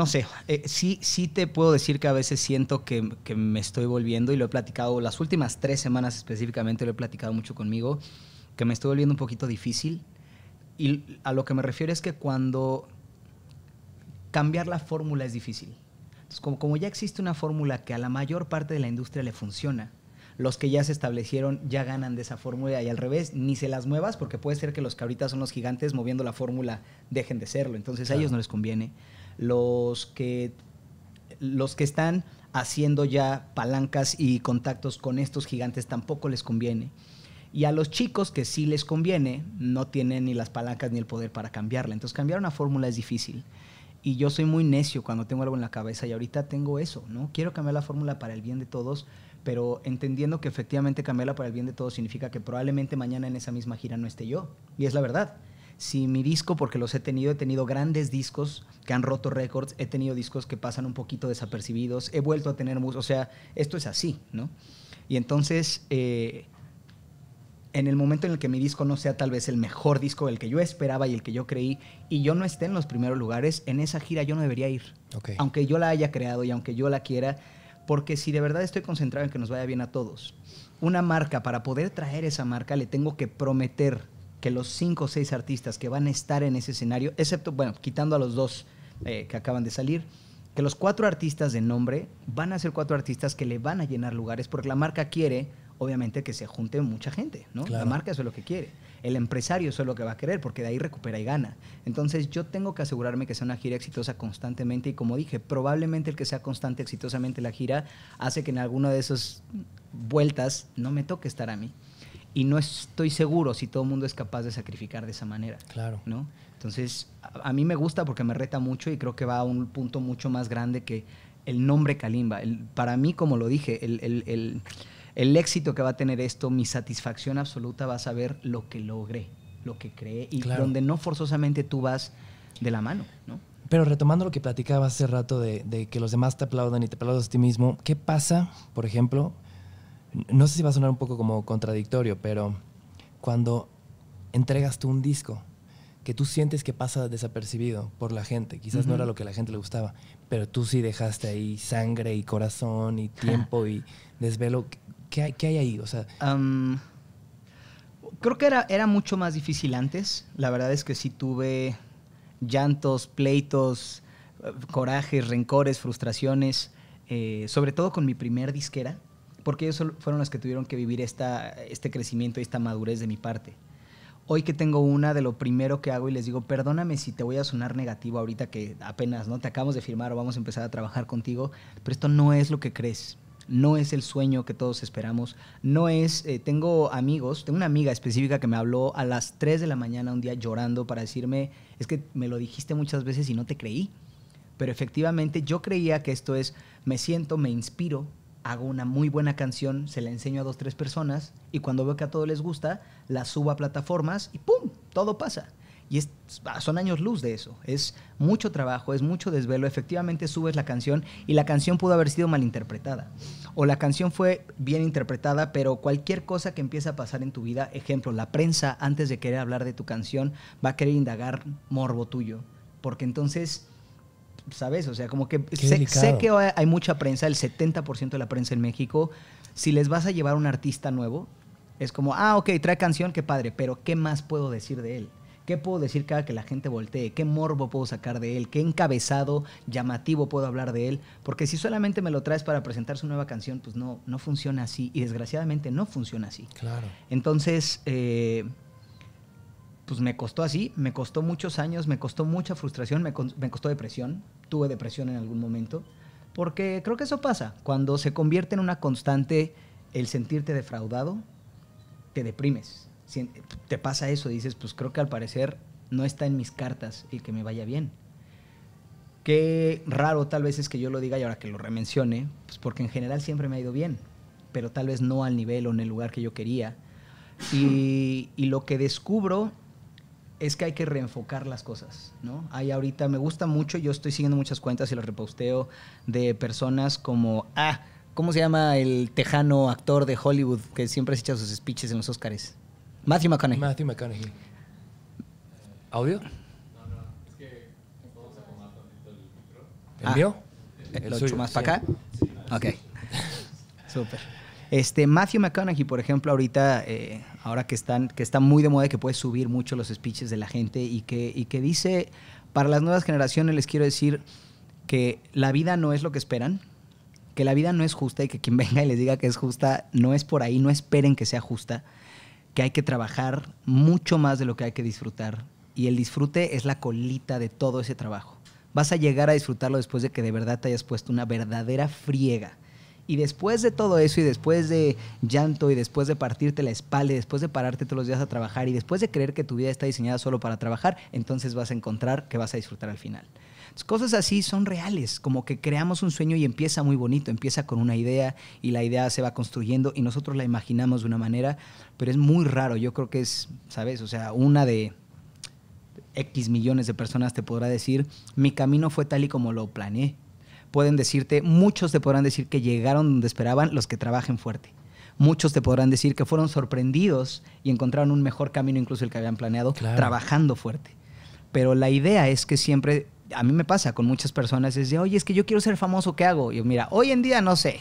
no sé, eh, sí, sí te puedo decir que a veces siento que, me estoy volviendo, y lo he platicado las últimas tres semanas específicamente, lo he platicado mucho conmigo, que me estoy volviendo un poquito difícil. Y a lo que me refiero es que cuando cambiar la fórmula es difícil. como, como ya existe una fórmula que a la mayor parte de la industria le funciona, los que ya se establecieron ya ganan de esa fórmula y al revés, ni se las muevas porque puede ser que los que ahorita son los gigantes moviendo la fórmula dejen de serlo. Entonces a ellos no les conviene los que, los que están haciendo ya palancas y contactos con estos gigantes tampoco les conviene. Y a los chicos que sí les conviene, no tienen ni las palancas ni el poder para cambiarla. Entonces cambiar una fórmula es difícil. Y yo soy muy necio cuando tengo algo en la cabeza y ahorita tengo eso, ¿no? Quiero cambiar la fórmula para el bien de todos, pero entendiendo que efectivamente cambiarla para el bien de todos significa que probablemente mañana en esa misma gira no esté yo. Y es la verdad si mi disco, porque los he tenido, he tenido grandes discos que han roto récords, he tenido discos que pasan un poquito desapercibidos, he vuelto a tener o sea, esto es así, ¿no? Y entonces, eh, en el momento en el que mi disco no sea tal vez el mejor disco, el que yo esperaba y el que yo creí, y yo no esté en los primeros lugares, en esa gira yo no debería ir. Aunque yo la haya creado y aunque yo la quiera, porque si de verdad estoy concentrado en que nos vaya bien a todos, una marca, para poder traer esa marca, le tengo que prometer que los cinco o seis artistas que van a estar en ese escenario, excepto, bueno, quitando a los dos eh, que acaban de salir, que los cuatro artistas de nombre van a ser cuatro artistas que le van a llenar lugares porque la marca quiere, obviamente, que se junte mucha gente, ¿no? La marca es lo que quiere. El empresario es lo que va a querer porque de ahí recupera y gana. Entonces yo tengo que asegurarme que sea una gira exitosa constantemente y como dije, probablemente el que sea constante exitosamente la gira hace que en alguna de esas vueltas no me toque estar a mí y no estoy seguro si todo el mundo es capaz de sacrificar de esa manera. Claro. ¿no? Entonces, a, mí me gusta porque me reta mucho y creo que va a un punto mucho más grande que el nombre Kalimba. para mí, como lo dije, el, éxito que va a tener esto, mi satisfacción absoluta va a saber lo que logré, lo que creé y donde no forzosamente tú vas de la mano. Pero retomando lo que platicaba hace rato de, de que los demás te aplaudan y te aplaudas a ti mismo, ¿qué pasa, por ejemplo, no sé si va a sonar un poco como contradictorio, pero cuando entregas tú un disco que tú sientes que pasa desapercibido por la gente, quizás no era lo que a la gente le gustaba, pero tú sí dejaste ahí sangre y corazón y tiempo y desvelo, ¿qué hay, ahí? O sea, creo que era, era mucho más difícil antes, la verdad es que sí tuve llantos, pleitos, eh, corajes, rencores, frustraciones, eh, sobre todo con mi primer disquera porque ellos fueron los que tuvieron que vivir esta, este crecimiento y esta madurez de mi parte. Hoy que tengo una, de lo primero que hago y les digo, perdóname si te voy a sonar negativo ahorita que apenas no te acabamos de firmar o vamos a empezar a trabajar contigo, pero esto no es lo que crees, no es el sueño que todos esperamos, no es, eh, tengo amigos, tengo una amiga específica que me habló a las 3 de la mañana un día llorando para decirme, es que me lo dijiste muchas veces y no te creí, pero efectivamente yo creía que esto es, me siento, me inspiro, hago una muy buena canción, se la enseño a dos, tres personas y cuando veo que a todos les gusta, la subo a plataformas y ¡pum! Todo pasa. Y es, ah, son años luz de eso. Es mucho trabajo, es mucho desvelo. Efectivamente subes la canción y la canción pudo haber sido malinterpretada. O la canción fue bien interpretada, pero cualquier cosa que empiece a pasar en tu vida, ejemplo, la prensa antes de querer hablar de tu canción va a querer indagar morbo tuyo. Porque entonces ¿sabes? O sea, como que sé, que hay mucha prensa, el 70% de la prensa en México. Si les vas a llevar un artista nuevo, es como, ah, ok, trae canción, qué padre, pero ¿qué más puedo decir de él? ¿Qué puedo decir cada que la gente voltee? ¿Qué morbo puedo sacar de él? ¿Qué encabezado llamativo puedo hablar de él? Porque si solamente me lo traes para presentar su nueva canción, pues no, no funciona así. Y desgraciadamente no funciona así. Claro. Entonces, eh, pues me costó así, me costó muchos años, me costó mucha frustración, me, costó depresión, tuve depresión en algún momento, porque creo que eso pasa, cuando se convierte en una constante el sentirte defraudado, te deprimes, te pasa eso, dices, pues creo que al parecer no está en mis cartas el que me vaya bien. Qué raro tal vez es que yo lo diga y ahora que lo remencione, pues porque en general siempre me ha ido bien, pero tal vez no al nivel o en el lugar que yo quería. Y, y lo que descubro es que hay que reenfocar las cosas, ¿no? Hay ahorita, me gusta mucho, yo estoy siguiendo muchas cuentas y las reposteo de personas como, ah, ¿cómo se llama el tejano actor de Hollywood que siempre se echa sus speeches en los Oscars? Matthew McConaughey. Matthew McConaughey. ¿Audio? No, no, es que el ah, ¿El ¿Lo más para acá? Sí. Ok. Súper. Este, Matthew McConaughey, por ejemplo, ahorita, eh, ahora que, están, que está muy de moda y que puede subir mucho los speeches de la gente y que, y que dice, para las nuevas generaciones les quiero decir que la vida no es lo que esperan, que la vida no es justa y que quien venga y les diga que es justa no es por ahí, no esperen que sea justa, que hay que trabajar mucho más de lo que hay que disfrutar y el disfrute es la colita de todo ese trabajo. Vas a llegar a disfrutarlo después de que de verdad te hayas puesto una verdadera friega y después de todo eso, y después de llanto, y después de partirte la espalda, y después de pararte todos los días a trabajar, y después de creer que tu vida está diseñada solo para trabajar, entonces vas a encontrar que vas a disfrutar al final. cosas así son reales, como que creamos un sueño y empieza muy bonito, empieza con una idea y la idea se va construyendo y nosotros la imaginamos de una manera, pero es muy raro, yo creo que es, ¿sabes? O sea, una de X millones de personas te podrá decir, mi camino fue tal y como lo planeé pueden decirte, muchos te podrán decir que llegaron donde esperaban los que trabajen fuerte. Muchos te podrán decir que fueron sorprendidos y encontraron un mejor camino, incluso el que habían planeado, trabajando fuerte. Pero la idea es que siempre, a mí me pasa con muchas personas, es de, oye, es que yo quiero ser famoso, ¿qué hago? Y yo, mira, hoy en día no sé,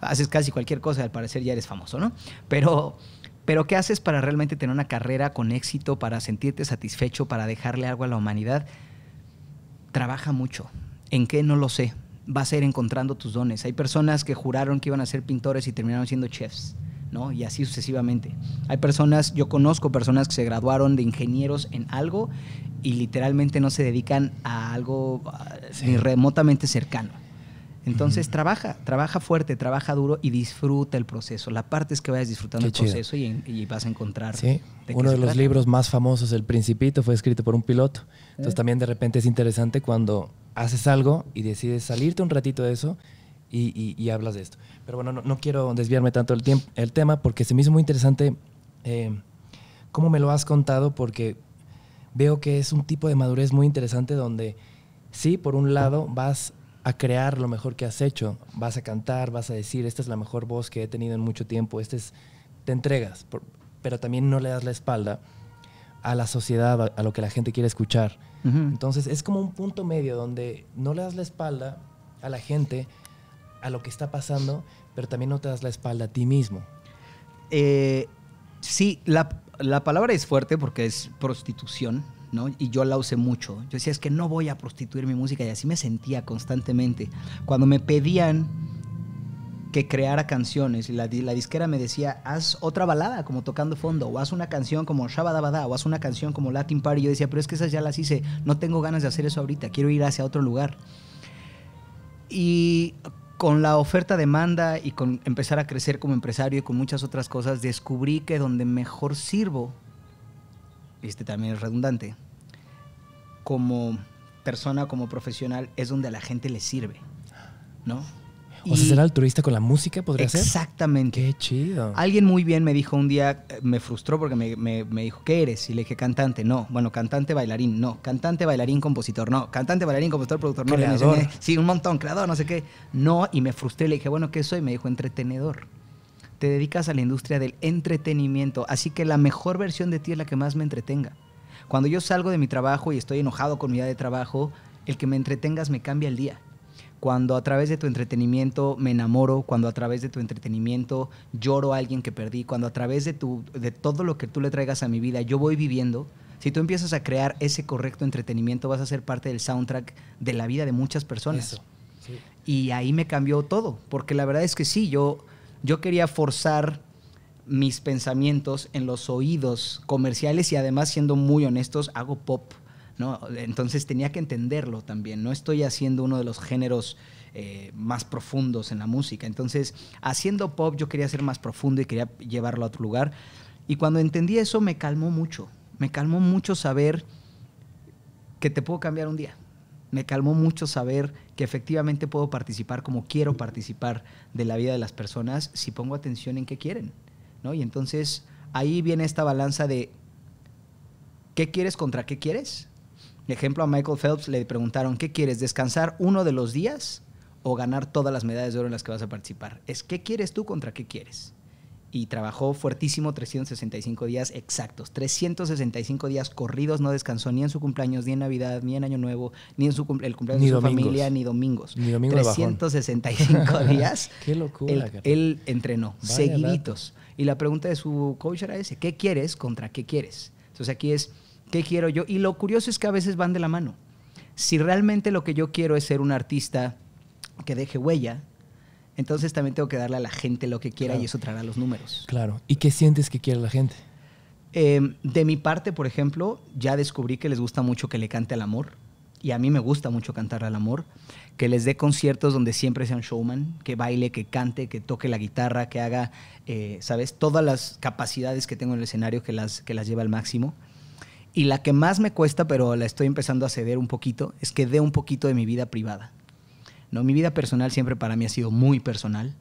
haces casi cualquier cosa, al parecer ya eres famoso, ¿no? Pero, pero ¿qué haces para realmente tener una carrera con éxito, para sentirte satisfecho, para dejarle algo a la humanidad? Trabaja mucho. ¿En qué? No lo sé vas a ir encontrando tus dones. Hay personas que juraron que iban a ser pintores y terminaron siendo chefs. ¿no? Y así sucesivamente. Hay personas, yo conozco personas que se graduaron de ingenieros en algo y literalmente no se dedican a algo remotamente cercano. Entonces trabaja, trabaja fuerte, trabaja duro y disfruta el proceso. La parte es que vayas disfrutando el proceso y, vas a encontrar. Sí. Uno de los libros más famosos, El Principito, fue escrito por un piloto. Entonces también de repente es interesante cuando haces algo y decides salirte un ratito de eso y, hablas de esto. Pero bueno, no, quiero desviarme tanto el, tema porque se me hizo muy interesante eh, cómo me lo has contado porque veo que es un tipo de madurez muy interesante donde sí, por un lado vas a crear lo mejor que has hecho, vas a cantar, vas a decir, esta es la mejor voz que he tenido en mucho tiempo, este es, te entregas, pero también no le das la espalda a la sociedad, a lo que la gente quiere escuchar. Entonces es como un punto medio donde no le das la espalda a la gente, a lo que está pasando, pero también no te das la espalda a ti mismo. Eh, sí, la, la, palabra es fuerte porque es prostitución, ¿no? Y yo la usé mucho. Yo decía, es que no voy a prostituir mi música y así me sentía constantemente. Cuando me pedían que creara canciones. Y la, disquera me decía, haz otra balada como tocando fondo, o haz una canción como Shabadabada, o haz una canción como Latin Party. Yo decía, pero es que esas ya las hice, no tengo ganas de hacer eso ahorita, quiero ir hacia otro lugar. Y con la oferta-demanda y con empezar a crecer como empresario y con muchas otras cosas, descubrí que donde mejor sirvo, este también es redundante, como persona, como profesional, es donde a la gente le sirve, ¿no? Y o sea, ser altruista con la música podría ser. Exactamente. Qué chido. Alguien muy bien me dijo un día, eh, me frustró porque me, dijo, ¿qué eres? Y le dije, cantante, no. Bueno, cantante, bailarín, no. Cantante, bailarín, compositor, no. Cantante, bailarín, compositor, productor, no. Creador. sí, un montón, creador, no sé qué. No, y me frustré. Le dije, bueno, ¿qué soy? Me dijo, entretenedor. Te dedicas a la industria del entretenimiento. Así que la mejor versión de ti es la que más me entretenga. Cuando yo salgo de mi trabajo y estoy enojado con mi día de trabajo, el que me entretengas me cambia el día cuando a través de tu entretenimiento me enamoro, cuando a través de tu entretenimiento lloro a alguien que perdí, cuando a través de, tu, de todo lo que tú le traigas a mi vida yo voy viviendo, si tú empiezas a crear ese correcto entretenimiento vas a ser parte del soundtrack de la vida de muchas personas. Y ahí me cambió todo, porque la verdad es que sí, yo, yo quería forzar mis pensamientos en los oídos comerciales y además siendo muy honestos, hago pop. Entonces tenía que entenderlo también. No estoy haciendo uno de los géneros eh, más profundos en la música. Entonces, haciendo pop yo quería ser más profundo y quería llevarlo a otro lugar. Y cuando entendí eso me calmó mucho. Me calmó mucho saber que te puedo cambiar un día. Me calmó mucho saber que efectivamente puedo participar como quiero participar de la vida de las personas si pongo atención en qué quieren. Y entonces ahí viene esta balanza de qué quieres contra qué quieres ejemplo, a Michael Phelps le preguntaron, ¿qué quieres? ¿Descansar uno de los días o ganar todas las medallas de oro en las que vas a participar? Es qué quieres tú contra qué quieres. Y trabajó fuertísimo 365 días exactos, 365 días corridos, no descansó ni en su cumpleaños, ni en Navidad, ni en Año Nuevo, ni en su el cumpleaños de su familia, ni domingos. Ni 365 días. qué locura. Él, entrenó, seguiditos. Y la pregunta de su coach era ese, ¿qué quieres contra qué quieres? Entonces aquí es, ¿Qué quiero yo? Y lo curioso es que a veces van de la mano. Si realmente lo que yo quiero es ser un artista que deje huella, entonces también tengo que darle a la gente lo que quiera y eso traerá los números. Claro. ¿Y qué sientes que quiere la gente? Em, de mi parte, por ejemplo, ya descubrí que les gusta mucho que le cante al amor. Y a mí me gusta mucho cantar al amor. Que les dé conciertos donde siempre sean showman, que baile, que cante, que toque la guitarra, que haga, eh, ¿sabes? Todas las capacidades que tengo en el escenario, que las, que las lleve al máximo. Y la que más me cuesta, pero la estoy empezando a ceder un poquito, es que dé un poquito de mi vida privada. ¿no? Mi vida personal siempre para mí ha sido muy personal.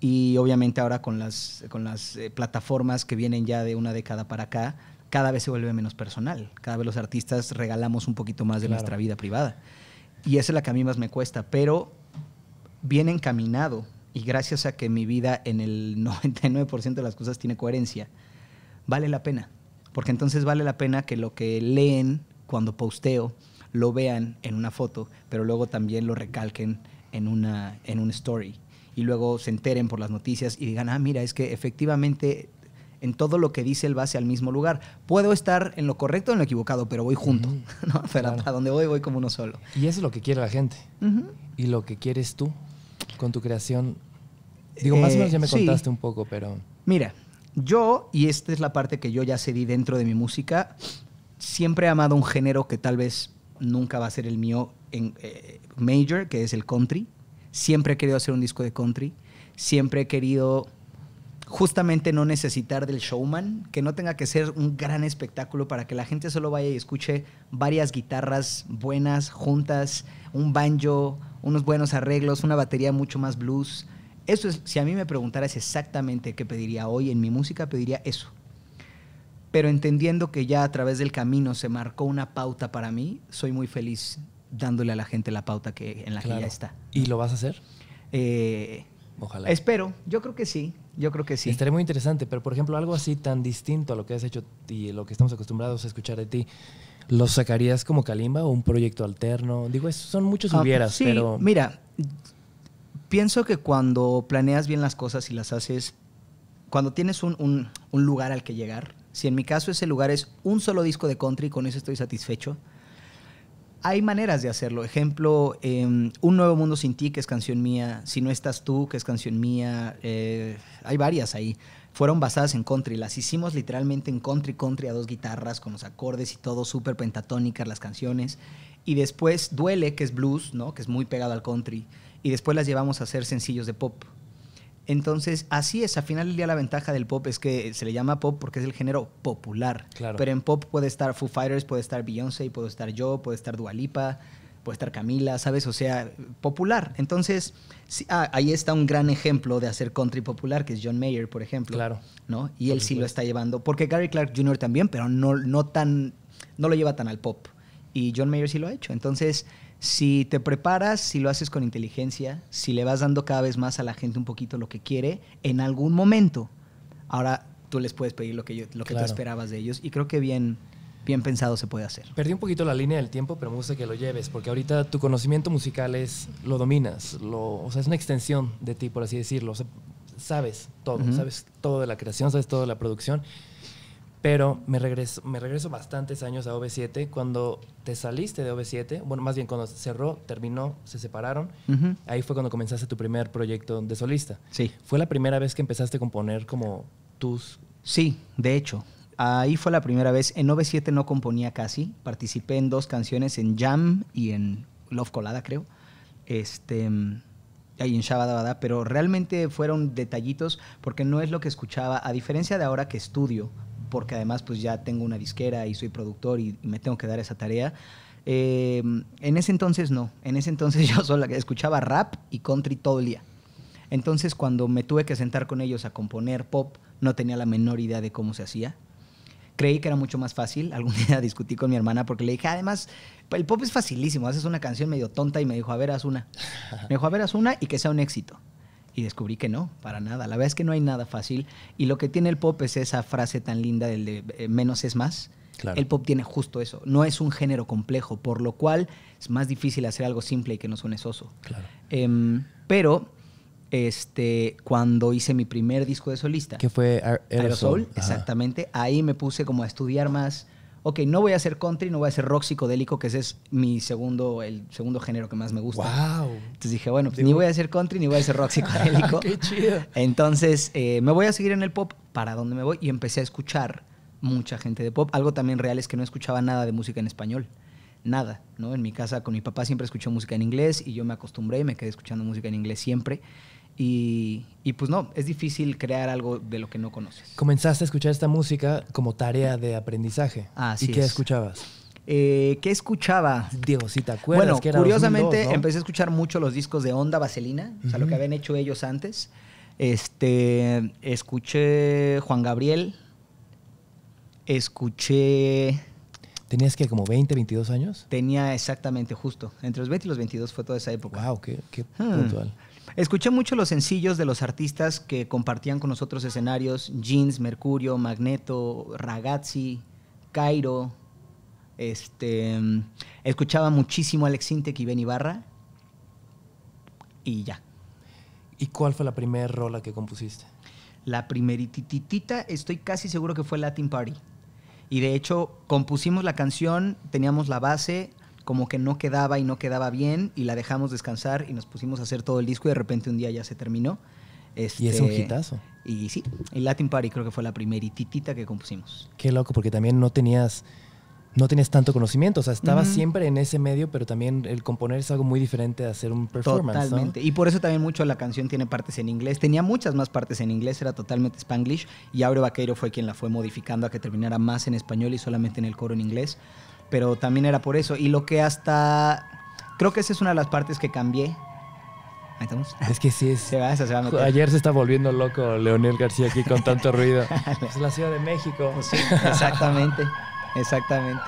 Y obviamente ahora con las, con las eh, plataformas que vienen ya de una década para acá, cada vez se vuelve menos personal. Cada vez los artistas regalamos un poquito más de nuestra vida privada. Y esa es la que a mí más me cuesta, pero bien encaminado. Y gracias a que mi vida en el 99% de las cosas tiene coherencia, vale la pena porque entonces vale la pena que lo que leen cuando posteo lo vean en una foto, pero luego también lo recalquen en una, en un story y luego se enteren por las noticias y digan, ah, mira, es que efectivamente en todo lo que dice él va hacia el mismo lugar. Puedo estar en lo correcto o en lo equivocado, pero voy junto. ¿no? Pero a donde voy, voy como uno solo. Y eso es lo que quiere la gente. Y lo que quieres tú con tu creación. Digo, más o eh, menos ya me contaste un poco, pero... Mira, yo, y esta es la parte que yo ya cedí dentro de mi música, siempre he amado un género que tal vez nunca va a ser el mío en eh, major, que es el country. Siempre he querido hacer un disco de country. Siempre he querido justamente no necesitar del showman, que no tenga que ser un gran espectáculo para que la gente solo vaya y escuche varias guitarras buenas juntas, un banjo, unos buenos arreglos, una batería mucho más blues, eso es, si a mí me preguntaras exactamente qué pediría hoy en mi música, pediría eso. Pero entendiendo que ya a través del camino se marcó una pauta para mí, soy muy feliz dándole a la gente la pauta que, en la ya está. ¿Y lo vas a hacer? Eh, Ojalá. Espero, yo creo que sí, yo creo que sí. Estaría muy interesante, pero por ejemplo, algo así tan distinto a lo que has hecho y lo que estamos acostumbrados a escuchar de ti, ¿lo sacarías como Kalimba o un proyecto alterno? Digo, son muchos ah, hubieras, ah, sí, pero... Mira, pienso que cuando planeas bien las cosas y las haces, cuando tienes un, un, lugar al que llegar, si en mi caso ese lugar es un solo disco de country, con eso estoy satisfecho, hay maneras de hacerlo. Ejemplo, em, Un Nuevo Mundo Sin Ti, que es canción mía, Si No Estás Tú, que es canción mía, eh, hay varias ahí. Fueron basadas en country, las hicimos literalmente en country, country a dos guitarras, con los acordes y todo, súper pentatónicas las canciones. Y después Duele, que es blues, ¿no? que es muy pegado al country y después las llevamos a hacer sencillos de pop. Entonces, así es, al final del día la ventaja del pop es que se le llama pop porque es el género popular. Claro. Pero en pop puede estar Foo Fighters, puede estar Beyoncé, puede estar yo, puede estar Dualipa, puede estar Camila, ¿sabes? O sea, popular. Entonces, ah, ahí está un gran ejemplo de hacer country popular, que es John Mayer, por ejemplo. Claro. ¿no? Y él sí lo está llevando, porque Gary Clark Jr. también, pero no, no, tan, no lo lleva tan al pop. Y John Mayer sí lo ha hecho. Entonces, si te preparas, si lo haces con inteligencia, si le vas dando cada vez más a la gente un poquito lo que quiere, en algún momento, ahora tú les puedes pedir lo que, yo, lo que tú esperabas de ellos. Y creo que bien, bien pensado se puede hacer. Perdí un poquito la línea del tiempo, pero me gusta que lo lleves, porque ahorita tu conocimiento musical es, lo dominas, lo, o sea, es una extensión de ti, por así decirlo. sabes todo, sabes todo de la creación, sabes todo de la producción. Pero me regreso, me regreso bastantes años a OV7. Cuando te saliste de OV7, bueno, más bien cuando cerró, terminó, se separaron, ahí fue cuando comenzaste tu primer proyecto de solista. Sí. ¿Fue la primera vez que empezaste a componer como tus...? Sí, de hecho. Ahí fue la primera vez. En OV7 no componía casi. Participé en dos canciones, en Jam y en Love Colada, creo. Este ahí en Shabbat. pero realmente fueron detallitos porque no es lo que escuchaba, a diferencia de ahora que estudio porque además pues ya tengo una disquera y soy productor y, me tengo que dar esa tarea. Eh, en ese entonces no, en ese entonces yo solo escuchaba rap y country todo el día. Entonces cuando me tuve que sentar con ellos a componer pop, no tenía la menor idea de cómo se hacía. Creí que era mucho más fácil. Algún día discutí con mi hermana porque le dije, además, el pop es facilísimo. Haces una canción medio tonta y me dijo, a ver, haz una. Me dijo, a ver, haz una y que sea un éxito y descubrí que no, para nada. La verdad es que no hay nada fácil. Y lo que tiene el pop es esa frase tan linda del de eh, menos es más. El pop tiene justo eso. No es un género complejo, por lo cual es más difícil hacer algo simple y que no suene soso. Claro. Em, pero este, cuando hice mi primer disco de solista. Que fue el sol exactamente. Ahí me puse como a estudiar más ok, no voy a hacer country, no voy a hacer rock psicodélico, que ese es mi segundo, el segundo género que más me gusta. Wow. Entonces dije, bueno, pues ni voy a hacer country, ni voy a hacer rock psicodélico. Qué chido. Entonces eh, me voy a seguir en el pop para dónde me voy y empecé a escuchar mucha gente de pop. Algo también real es que no escuchaba nada de música en español. Nada, ¿no? En mi casa con mi papá siempre escuchó música en inglés y yo me acostumbré y me quedé escuchando música en inglés siempre. Y, pues no, es difícil crear algo de lo que no conoces. Comenzaste a escuchar esta música como tarea de aprendizaje. Así ¿Y qué escuchabas? Eh, ¿Qué escuchaba? Digo, si te acuerdas. Bueno, que curiosamente empecé a escuchar mucho los discos de Onda Vaselina, o sea, lo que habían hecho ellos antes. Este, escuché Juan Gabriel, escuché... ¿Tenías que como 20, 22 años? Tenía exactamente, justo. Entre los 20 y los 22 fue toda esa época. ¡Wow! ¡Qué, qué hmm. puntual! Escuché mucho los sencillos de los artistas que compartían con nosotros escenarios, Jeans, Mercurio, Magneto, Ragazzi, Cairo. Este, escuchaba muchísimo Alex Sintek y Ben Ibarra. Y ya. ¿Y cuál fue la primera rola que compusiste? La primerititita, estoy casi seguro que fue Latin Party. Y de hecho, compusimos la canción, teníamos la base, como que no quedaba y no quedaba bien y la dejamos descansar y nos pusimos a hacer todo el disco y de repente un día ya se terminó. Este, y es un este, hitazo. Y sí, el Latin Party creo que fue la primeritita que compusimos. Qué loco, porque también no tenías, no tenías tanto conocimiento, o sea, estabas siempre en ese medio, pero también el componer es algo muy diferente de hacer un performance. Totalmente, y por eso también mucho la canción tiene partes en inglés, tenía muchas más partes en inglés, era totalmente spanglish, y Aureo Vaqueiro fue quien la fue modificando a que terminara más en español y solamente en el coro en inglés pero también era por eso. Y lo que hasta, creo que esa es una de las partes que cambié. Ahí estamos. Es que sí, Se va, Ayer se está volviendo loco Leonel García aquí con tanto ruido. es la Ciudad de México. Pues exactamente, exactamente.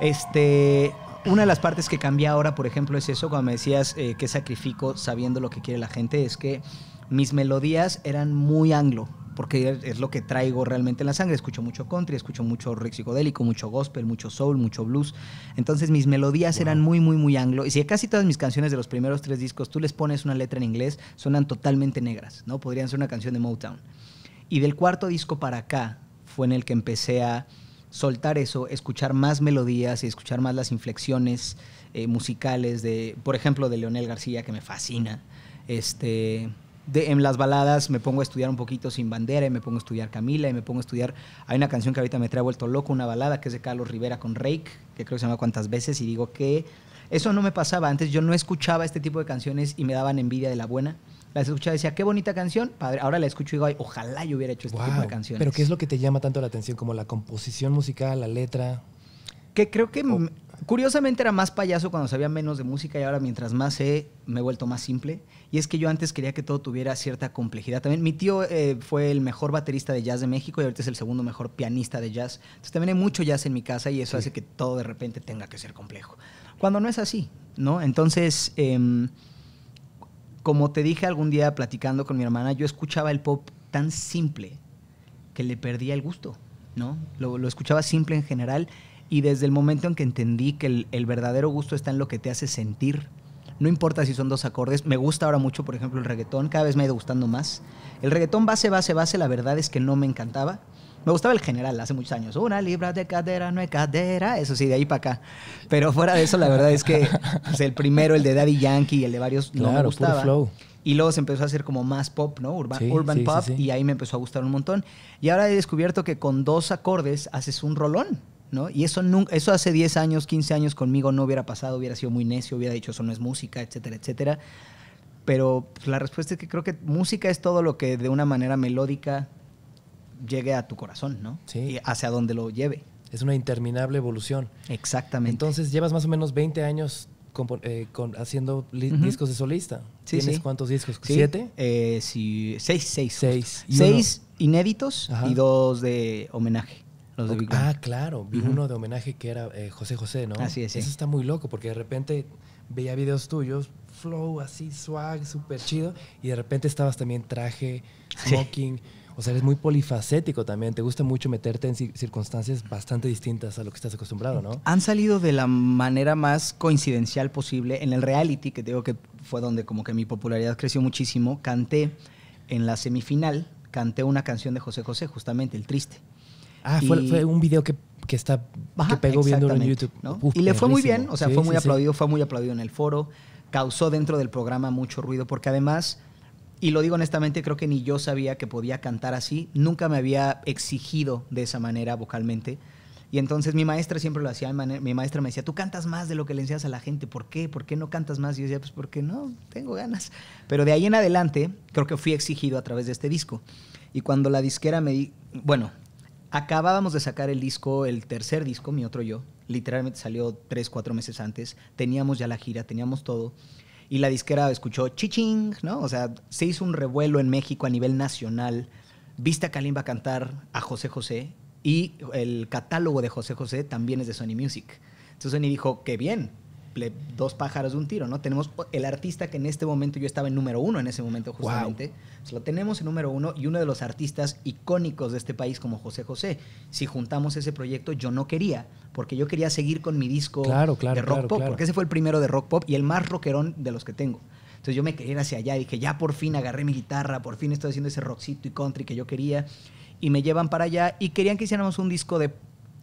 Este, una de las partes que cambié ahora, por ejemplo, es eso, cuando me decías eh, que sacrifico sabiendo lo que quiere la gente, es que mis melodías eran muy anglo porque es lo que traigo realmente en la sangre. Escucho mucho country, escucho mucho rock psicodélico, mucho gospel, mucho soul, mucho blues. Entonces mis melodías eran muy, muy, muy anglo. Y si a casi todas mis canciones de los primeros tres discos tú les pones una letra en inglés, suenan totalmente negras, ¿no? Podrían ser una canción de Motown. Y del cuarto disco para acá fue en el que empecé a soltar eso, escuchar más melodías y escuchar más las inflexiones eh, musicales de, por ejemplo, de Leonel García, que me fascina. Este, en las baladas me pongo a estudiar un poquito Sin Bandera, y me pongo a estudiar Camila, y me pongo a estudiar. Hay una canción que ahorita me trae vuelto loco, una balada que es de Carlos Rivera con Rake, que creo que se llama Cuántas veces, y digo que eso no me pasaba. Antes yo no escuchaba este tipo de canciones y me daban envidia de la buena. la escuchaba y decía, qué bonita canción, padre. Ahora la escucho y digo, ojalá yo hubiera hecho este tipo de canciones. Pero ¿qué es lo que te llama tanto la atención? Como la composición musical, la letra. Que creo que Curiosamente era más payaso cuando sabía menos de música y ahora mientras más sé me he vuelto más simple. Y es que yo antes quería que todo tuviera cierta complejidad. También mi tío eh, fue el mejor baterista de jazz de México y ahorita es el segundo mejor pianista de jazz. Entonces también hay mucho jazz en mi casa y eso hace que todo de repente tenga que ser complejo. Cuando no es así, ¿no? Entonces, em, como te dije algún día platicando con mi hermana, yo escuchaba el pop tan simple que le perdía el gusto, ¿no? Lo, lo escuchaba simple en general y desde el momento en que entendí que el, verdadero gusto está en lo que te hace sentir, no importa si son dos acordes. Me gusta ahora mucho, por ejemplo, el reggaetón. Cada vez me ha ido gustando más. El reggaetón base, base, base, la verdad es que no me encantaba. Me gustaba el general hace muchos años. Una libra de cadera no hay cadera. Eso sí, de ahí para acá. Pero fuera de eso, la verdad es que pues, el primero, el de Daddy Yankee, el de varios, no me gustaba. Flow. Y luego se empezó a hacer como más pop, ¿no? Urban, pop. y ahí me empezó a gustar un montón. Y ahora he descubierto que con dos acordes haces un rolón. ¿no? Y eso, eso hace 10 años, 15 años conmigo no hubiera pasado, hubiera sido muy necio, hubiera dicho eso no es música, etcétera, etcétera. Pero pues, la respuesta es que creo que música es todo lo que de una manera melódica llegue a tu corazón, ¿no? Sí. hacia donde lo lleve. Es una interminable evolución. Exactamente. Entonces llevas más o menos 20 años eh, con, haciendo discos de solista. Sí, ¿Tienes cuántos discos? ¿Siete? Eh, sí, seis, seis. Seis. seis inéditos y dos de homenaje. Ah, claro. Vi uno de homenaje que era eh, José José, ¿no? Así es. Eso está muy loco porque de repente veía videos tuyos, flow así, swag, súper chido, y de repente estabas también traje, smoking. O sea, eres muy polifacético también. Te gusta mucho meterte en circunstancias bastante distintas a lo que estás acostumbrado, ¿no? Han salido de la manera más coincidencial posible. En el reality, que digo que fue donde como que mi popularidad creció muchísimo, canté en la semifinal, canté una canción de José José, justamente, El Triste. Ah, fue, un video que, está, que pegó viendo en YouTube. y le fue muy bien, o sea, fue muy aplaudido, fue muy aplaudido en el foro, causó dentro del programa mucho ruido, porque además, y lo digo honestamente, creo que ni yo sabía que podía cantar así, nunca me había exigido de esa manera vocalmente. Y entonces mi maestra siempre lo hacía, mi maestra me decía, tú cantas más de lo que le enseñas a la gente, ¿por qué? ¿Por qué no cantas más? Y yo decía, pues porque no, tengo ganas. Pero de ahí en adelante, creo que fui exigido a través de este disco. Y cuando la disquera me, di bueno, Acabábamos de sacar el disco, el tercer disco, mi otro yo. Literalmente salió tres, cuatro meses antes. Teníamos ya la gira, teníamos todo. Y la disquera escuchó chiching, ¿no? O sea, se hizo un revuelo en México a nivel nacional. Vista Kalimba cantar a José José y el catálogo de José José también es de Sony Music. Entonces Sony dijo, qué bien, dos pájaros de un tiro, ¿no? Tenemos el artista que en este momento yo estaba en número uno en ese momento justamente, lo tenemos en número uno y uno de los artistas icónicos de este país como José José. Si juntamos ese proyecto, yo no quería, porque yo quería seguir con mi disco de rock pop, porque ese fue el primero de rock pop y el más rockerón de los que tengo. Entonces yo me quería hacia allá, y dije, ya por fin agarré mi guitarra, por fin estoy haciendo ese rockcito y country que yo quería. Y me llevan para allá y querían que hiciéramos un disco de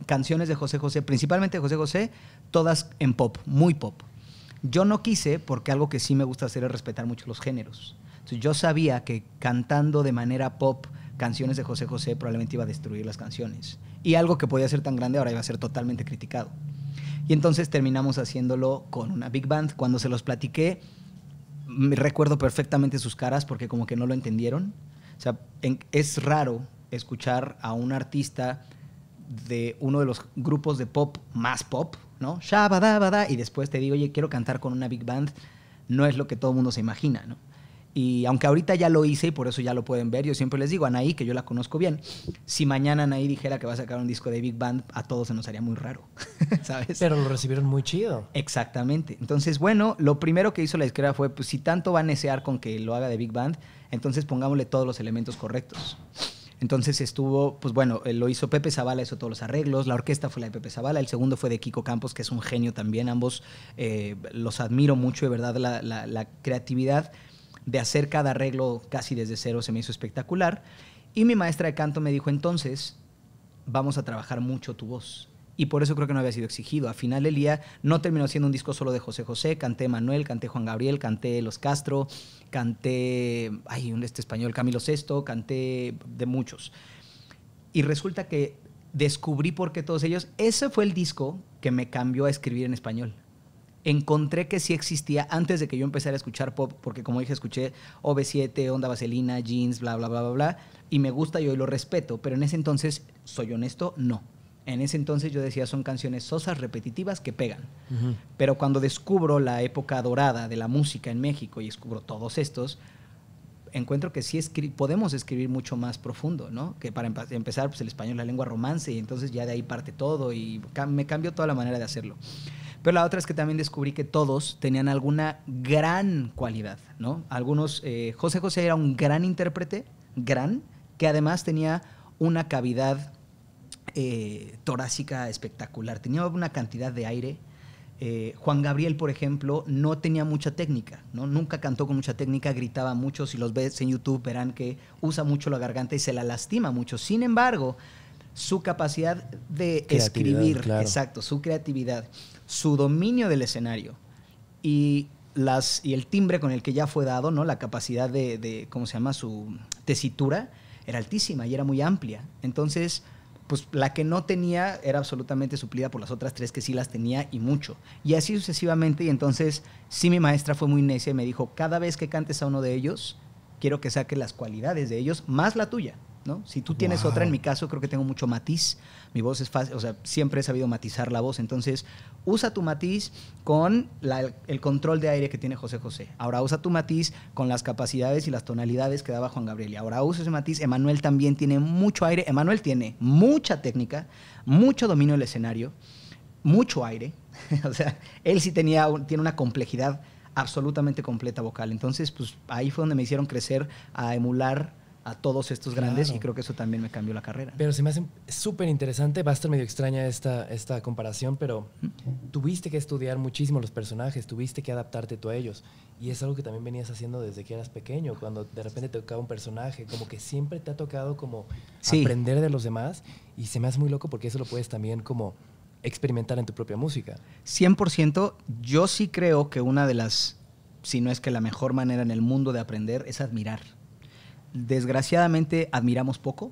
canciones de José José, principalmente de José José, todas en pop, muy pop. Yo no quise, porque algo que sí me gusta hacer es respetar mucho los géneros. yo sabía que cantando de manera pop canciones de José José probablemente iba a destruir las canciones. Y algo que podía ser tan grande ahora iba a ser totalmente criticado. Y entonces terminamos haciéndolo con una big band. Cuando se los platiqué, me recuerdo perfectamente sus caras porque como que no lo entendieron. O sea, es raro escuchar a un artista de uno de los grupos de pop más pop, ¿no? y después te digo, oye, quiero cantar con una big band, no es lo que todo el mundo se imagina, ¿no? Y aunque ahorita ya lo hice y por eso ya lo pueden ver, yo siempre les digo, Anaí, que yo la conozco bien, si mañana Anaí dijera que va a sacar un disco de Big Band, a todos se nos haría muy raro, Pero lo recibieron muy chido. Exactamente. Entonces, bueno, lo primero que hizo la disquera fue, pues si tanto va a necear con que lo haga de Big Band, entonces pongámosle todos los elementos correctos. Entonces estuvo, pues bueno, eh, lo hizo Pepe Zavala, hizo todos los arreglos, la orquesta fue la de Pepe Zavala, el segundo fue de Kiko Campos, que es un genio también, ambos eh, los admiro mucho, de verdad, la creatividad de hacer cada arreglo casi desde cero se me hizo espectacular. Y mi maestra de canto me dijo entonces, vamos a trabajar mucho tu voz y por eso creo que no había sido exigido. Al final del día no terminó siendo un disco solo de José José, canté Manuel, canté Juan Gabriel, canté Los Castro, canté, ay, un este español, Camilo Sesto, canté de muchos. Y resulta que descubrí por qué todos ellos, ese fue el disco que me cambió a escribir en español encontré que sí existía antes de que yo empezara a escuchar pop, porque como dije, escuché OV7, Onda Vaselina, Jeans, bla, bla, bla, bla, bla, y me gusta y hoy lo respeto, pero en ese entonces, soy honesto, no en ese entonces yo decía son canciones sosas, repetitivas, que pegan. Pero cuando descubro la época dorada de la música en México y descubro todos estos, encuentro que sí podemos escribir mucho más profundo, ¿no? Que para empezar, pues el español es la lengua romance y entonces ya de ahí parte todo y me cambió toda la manera de hacerlo. Pero la otra es que también descubrí que todos tenían alguna gran cualidad, ¿no? Algunos, eh, José José era un gran intérprete, gran, que además tenía una cavidad eh, torácica espectacular, tenía una cantidad de aire. Eh, Juan Gabriel, por ejemplo, no tenía mucha técnica, ¿no? nunca cantó con mucha técnica, gritaba mucho, si los ves en YouTube verán que usa mucho la garganta y se la lastima mucho. Sin embargo, su capacidad de escribir, exacto, su creatividad, su dominio del escenario y, las, y el timbre con el que ya fue dado, ¿no? la capacidad de, de, ¿cómo se llama?, su tesitura, era altísima y era muy amplia. Entonces, pues la que no tenía era absolutamente suplida por las otras tres que sí las tenía y mucho. Y así sucesivamente, y entonces sí mi maestra fue muy necia y me dijo, cada vez que cantes a uno de ellos, quiero que saque las cualidades de ellos más la tuya. ¿No? Si tú tienes otra, en mi caso creo que tengo mucho matiz, mi voz es fácil, o sea, siempre he sabido matizar la voz, entonces usa tu matiz con el control de aire que tiene José José. Ahora usa tu matiz con las capacidades y las tonalidades que daba Juan Gabriel. ahora usa ese matiz. Emanuel también tiene mucho aire. Emanuel tiene mucha técnica, mucho dominio del escenario, mucho aire. o sea, él sí tenía, tiene una complejidad absolutamente completa vocal. Entonces, pues ahí fue donde me hicieron crecer a emular a todos estos grandes y creo que eso también me cambió la carrera. Pero se me hace súper interesante, va a estar medio extraña esta, esta comparación, pero tuviste que estudiar muchísimo los personajes, tuviste que adaptarte tú a ellos y es algo que también venías haciendo desde que eras pequeño, cuando de repente te tocaba un personaje, como que siempre te ha tocado como aprender de los demás y se me hace muy loco porque eso lo puedes también como experimentar en tu propia música. 100%, yo sí creo que una de las, si no es que la mejor manera en el mundo de aprender es admirar desgraciadamente admiramos poco.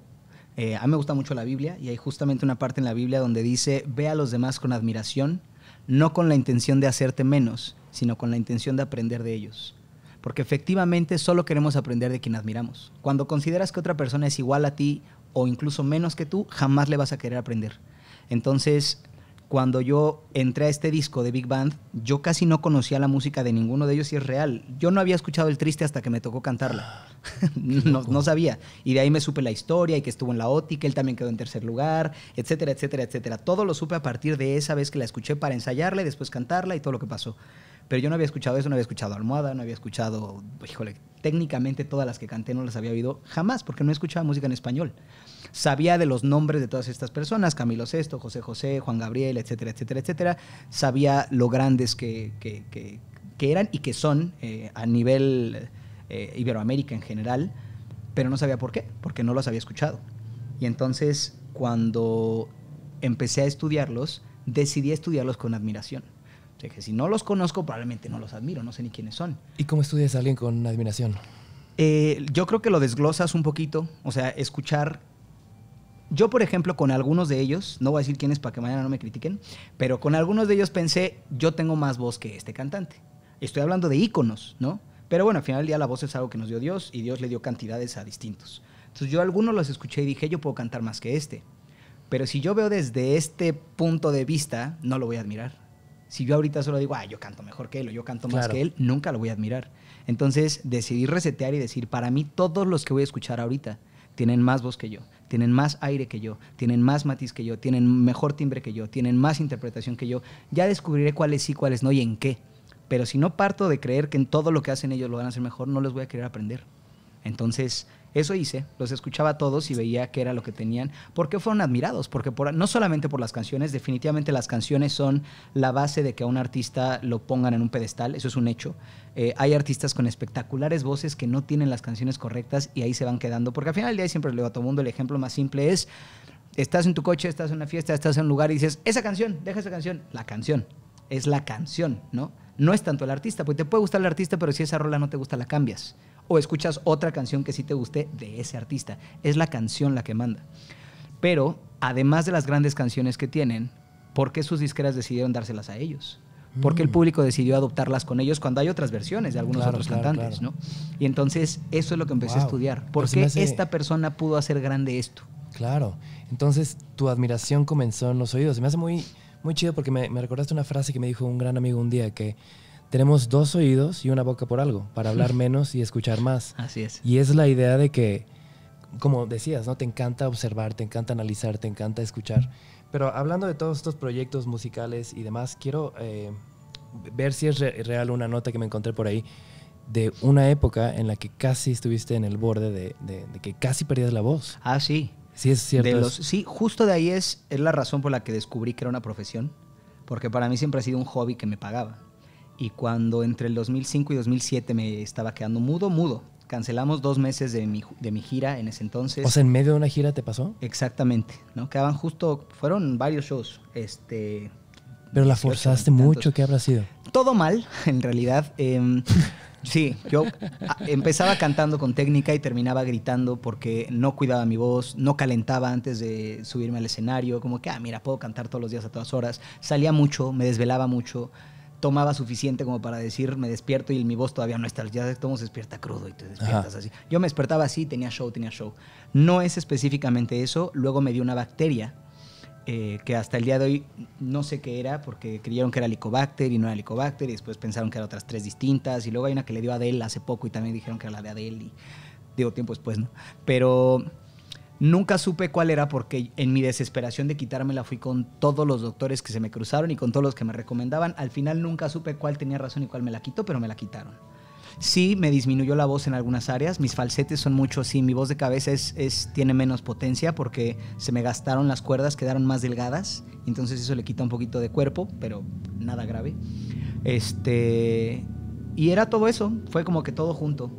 Eh, a mí me gusta mucho la Biblia y hay justamente una parte en la Biblia donde dice, ve a los demás con admiración, no con la intención de hacerte menos, sino con la intención de aprender de ellos. Porque efectivamente solo queremos aprender de quien admiramos. Cuando consideras que otra persona es igual a ti o incluso menos que tú, jamás le vas a querer aprender. Entonces, cuando yo entré a este disco de Big Band, yo casi no conocía la música de ninguno de ellos y es real. Yo no había escuchado El Triste hasta que me tocó cantarla. Ah, no, sabía. Y de ahí me supe la historia y que estuvo en la OTI, él también quedó en tercer lugar, etcétera, etcétera, etcétera. Todo lo supe a partir de esa vez que la escuché para ensayarla y después cantarla y todo lo que pasó. Pero yo no había escuchado eso, no había escuchado Almohada, no había escuchado, híjole, técnicamente todas las que canté no las había oído jamás porque no escuchaba música en español sabía de los nombres de todas estas personas, Camilo VI, José José, Juan Gabriel, etcétera, etcétera, etcétera, sabía lo grandes que, que, eran y que son eh, a nivel eh, Iberoamérica en general, pero no sabía por qué, porque no los había escuchado. Y entonces cuando empecé a estudiarlos, decidí estudiarlos con admiración. O sea, que si no los conozco, probablemente no los admiro, no sé ni quiénes son. ¿Y cómo estudias a alguien con admiración? Eh, yo creo que lo desglosas un poquito, o sea, escuchar yo, por ejemplo, con algunos de ellos, no voy a decir quiénes para que mañana no me critiquen, pero con algunos de ellos pensé, yo tengo más voz que este cantante. Estoy hablando de íconos, ¿no? Pero bueno, al final del día la voz es algo que nos dio Dios y Dios le dio cantidades a distintos. Entonces yo algunos los escuché y dije, yo puedo cantar más que este. Pero si yo veo desde este punto de vista, no lo voy a admirar. Si yo ahorita solo digo, ah, yo canto mejor que él o yo canto más que él, nunca lo voy a admirar. Entonces decidí resetear y decir, para mí todos los que voy a escuchar ahorita tienen más voz que yo, tienen más aire que yo, tienen más matiz que yo, tienen mejor timbre que yo, tienen más interpretación que yo. Ya descubriré cuáles sí, cuáles no y en qué. Pero si no parto de creer que en todo lo que hacen ellos lo van a hacer mejor, no les voy a querer aprender. Entonces, eso hice, los escuchaba a todos y veía que era lo que tenían, porque fueron admirados, porque no solamente por las canciones, definitivamente las canciones son la base de que a un artista lo pongan en un pedestal, eso es un hecho. Eh, hay artistas con espectaculares voces que no tienen las canciones correctas y ahí se van quedando, porque al final del día siempre le digo a todo mundo, el ejemplo más simple es, estás en tu coche, estás en una fiesta, estás en un lugar y dices, esa canción, deja esa canción, la canción, es la canción, ¿no? No es tanto el artista, porque te puede gustar el artista, pero si esa rola no te gusta, la cambias o escuchas otra canción que sí te guste de ese artista. Es la canción la que manda. Pero además de las grandes canciones que tienen, ¿por qué sus disqueras decidieron dárselas a ellos? ¿Por qué el mm. público decidió adoptarlas con ellos cuando hay otras versiones de algunos otros cantantes, Y entonces eso es lo que empecé a estudiar. ¿Por qué esta persona pudo hacer grande esto? Claro. Entonces tu admiración comenzó en los oídos. me hace muy, muy chido porque me, me recordaste una frase que me dijo un gran amigo un día que tenemos dos oídos y una boca por algo, para hablar menos y escuchar más. Así es. Y es la idea de que, como decías, ¿no? Te encanta observar, te encanta analizar, te encanta escuchar. Pero hablando de todos estos proyectos musicales y demás, quiero eh, ver si es real una nota que me encontré por ahí de una época en la que casi estuviste en el borde de, que casi perdías la voz. Ah, sí. Sí, es cierto. De sí, justo de ahí es la razón por la que descubrí que era una profesión, porque para mí siempre ha sido un hobby que me pagaba y cuando entre el 2005 y 2007 me estaba quedando mudo, mudo. Cancelamos dos meses de mi, de mi gira en ese entonces. O sea, en medio de una gira te pasó. Exactamente, ¿no? Quedaban justo, fueron varios shows, este... Pero la forzaste mucho, ¿qué habrá sido? Todo mal, en realidad. Em, sí, yo empezaba cantando con técnica y terminaba gritando porque no cuidaba mi voz, no calentaba antes de subirme al escenario, como que, ah, mira, puedo cantar todos los días a todas horas. Salía mucho, me desvelaba mucho tomaba suficiente como para decir, me despierto y mi voz todavía no está, ya tomo despierta crudo y te despiertas así. Yo me despertaba así, tenía show, tenía show. No es específicamente eso, luego me dio una bacteria eh, que hasta el día de hoy no sé qué era, porque creyeron que era licobacter y no era licobacter... y después pensaron que eran otras tres distintas, y luego hay una que le dio a Adele hace poco y también dijeron que era la de Adele, y digo tiempo después, ¿no? Pero Nunca supe cuál era porque en mi desesperación de quitármela fui con todos los doctores que se me cruzaron y con todos los que me recomendaban. Al final nunca supe cuál tenía razón y cuál me la quitó, pero me la quitaron. Sí, me disminuyó la voz en algunas áreas. Mis falsetes son mucho Sí, Mi voz de cabeza es, es, tiene menos potencia porque se me gastaron las cuerdas, quedaron más delgadas. Entonces eso le quita un poquito de cuerpo, pero nada grave. Este. Y era todo eso. Fue como que todo junto.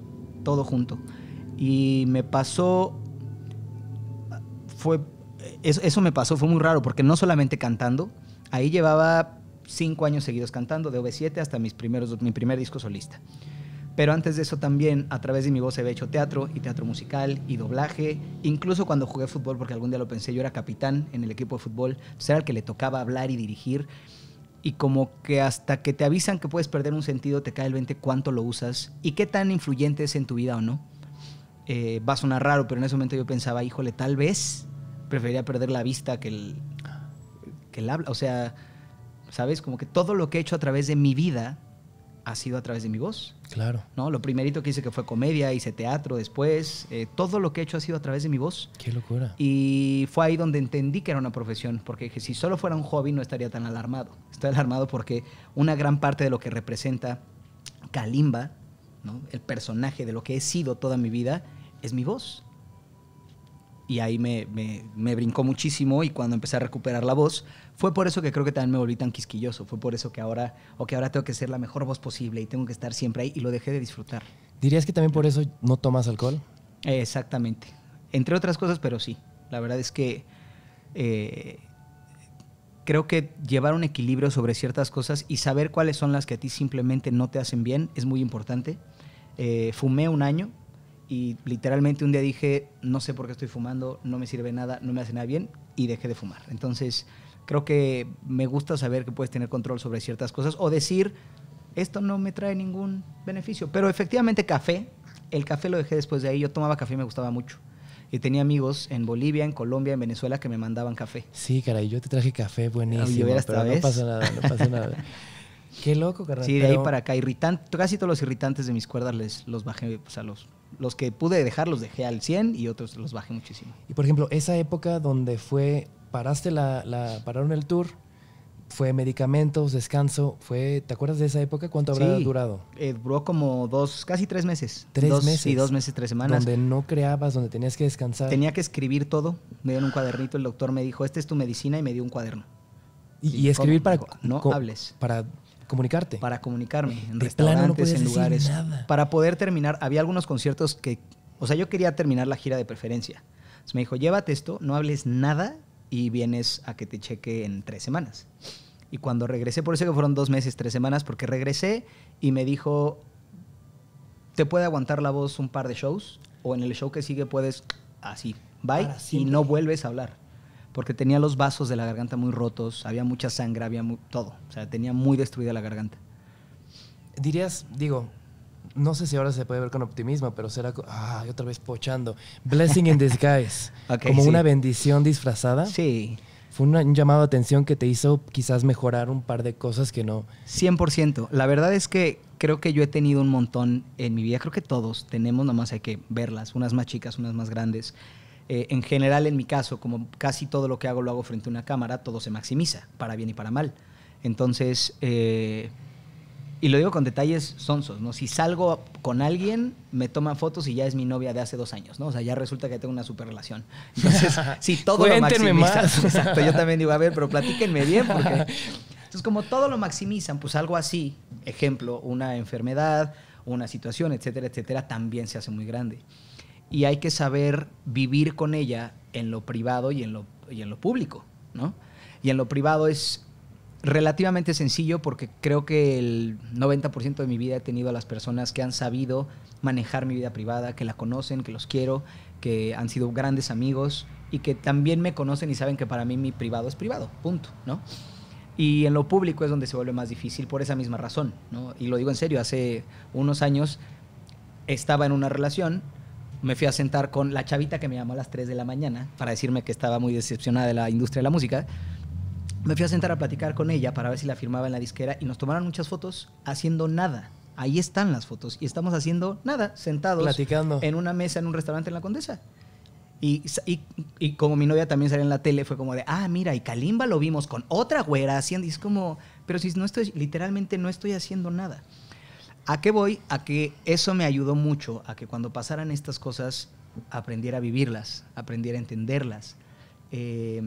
Todo junto. Y me pasó fue, eso, me pasó, fue muy raro, porque no solamente cantando, ahí llevaba cinco años seguidos cantando, de v 7 hasta mis primeros, mi primer disco solista. Pero antes de eso también, a través de mi voz había hecho teatro y teatro musical y doblaje. Incluso cuando jugué fútbol, porque algún día lo pensé, yo era capitán en el equipo de fútbol, pues era el que le tocaba hablar y dirigir. Y como que hasta que te avisan que puedes perder un sentido, te cae el 20 cuánto lo usas y qué tan influyente es en tu vida o no. Eh, va a sonar raro, pero en ese momento yo pensaba, híjole, tal vez prefería perder la vista que el, que el habla. O sea, ¿sabes? Como que todo lo que he hecho a través de mi vida ha sido a través de mi voz. Claro. ¿No? Lo primerito que hice que fue comedia, hice teatro después. Eh, todo lo que he hecho ha sido a través de mi voz. Qué locura. Y fue ahí donde entendí que era una profesión, porque si solo fuera un hobby no estaría tan alarmado. Estoy alarmado porque una gran parte de lo que representa Kalimba, ¿no? el personaje de lo que he sido toda mi vida, es mi voz. Y ahí me, brincó muchísimo y cuando empecé a recuperar la voz, fue por eso que creo que también me volví tan quisquilloso, fue por eso que ahora, o que ahora tengo que ser la mejor voz posible y tengo que estar siempre ahí y lo dejé de disfrutar. ¿Dirías que también por eso no tomas alcohol? exactamente, entre otras cosas, pero sí, la verdad es que eh, creo que llevar un equilibrio sobre ciertas cosas y saber cuáles son las que a ti simplemente no te hacen bien es muy importante. Eh, fumé un año, y literalmente un día dije, no sé por qué estoy fumando, no me sirve nada, no me hace nada bien y dejé de fumar. Entonces, creo que me gusta saber que puedes tener control sobre ciertas cosas o decir, esto no me trae ningún beneficio. Pero efectivamente café, el café lo dejé después de ahí, yo tomaba café y me gustaba mucho. Y tenía amigos en Bolivia, en Colombia, en Venezuela que me mandaban café. Sí, caray, yo te traje café buenísimo. vez. No pasa nada, no pasa nada. Qué loco, caray Sí, de ahí para acá. irritante, casi todos los irritantes de mis cuerdas les, los bajé, a los los que pude dejar los dejé al 100 y otros los bajé muchísimo. Y por ejemplo, esa época donde fue, paraste la, pararon el tour, fue medicamentos, descanso, fue, ¿te acuerdas de esa época? ¿Cuánto habrá durado? Eh, duró como dos, casi tres meses. Tres meses. Sí, dos meses, tres semanas. Donde no creabas, donde tenías que descansar. Tenía que escribir todo, me dieron un cuadernito, el doctor me dijo, esta es tu medicina y me dio un cuaderno. ¿Y, escribir para... no hables. Para comunicarte. Para comunicarme, en restaurantes, en lugares. Para poder terminar, había algunos conciertos que, o sea, yo quería terminar la gira de preferencia. me dijo, llévate esto, no hables nada y vienes a que te cheque en tres semanas. Y cuando regresé, por eso que fueron dos meses, tres semanas, porque regresé y me dijo, te puede aguantar la voz un par de shows o en el show que sigue puedes así, bye, y no vuelves a hablar porque tenía los vasos de la garganta muy rotos, había mucha sangre, había todo. O sea, tenía muy destruida la garganta. Dirías, digo, no sé si ahora se puede ver con optimismo, pero será. Ah, otra vez pochando. Blessing in disguise. como una bendición disfrazada. Sí. Fue un llamado atención que te hizo quizás mejorar un par de cosas que no. 100%. La verdad es que creo que yo he tenido un montón en mi vida. Creo que todos tenemos, nomás hay que verlas. Unas más chicas, unas más grandes. Eh, en general, en mi caso, como casi todo lo que hago lo hago frente a una cámara, todo se maximiza, para bien y para mal. Entonces, eh, y lo digo con detalles sonsos, ¿no? Si salgo con alguien, me toman fotos y ya es mi novia de hace dos años, ¿no? O sea, ya resulta que tengo una super relación. Entonces, si todo lo maximizas. Exacto, yo también digo, a ver, pero platíquenme bien, porque. Entonces, como todo lo maximizan, pues algo así, ejemplo, una enfermedad, una situación, etcétera, etcétera, también se hace muy grande y hay que saber vivir con ella en lo privado y en lo, y en lo público, ¿no? Y en lo privado es relativamente sencillo porque creo que el 90% de mi vida he tenido a las personas que han sabido manejar mi vida privada, que la conocen, que los quiero, que han sido grandes amigos y que también me conocen y saben que para mí mi privado es privado, punto, ¿no? Y en lo público es donde se vuelve más difícil por esa misma razón, ¿no? Y lo digo en serio, hace unos años estaba en una relación me fui a sentar con la chavita que me llamó a las 3 de la mañana para decirme que estaba muy decepcionada de la industria de la música. Me fui a sentar a platicar con ella para ver si la firmaba en la disquera y nos tomaron muchas fotos haciendo nada. Ahí están las fotos y estamos haciendo nada, sentados Platicando. en una mesa en un restaurante en la Condesa. Y, como mi novia también salió en la tele, fue como de, ah, mira, y Kalimba lo vimos con otra güera haciendo, y es como, pero si no estoy, literalmente no estoy haciendo nada. ¿A qué voy? A que eso me ayudó mucho, a que cuando pasaran estas cosas aprendiera a vivirlas, aprendiera a entenderlas. Eh,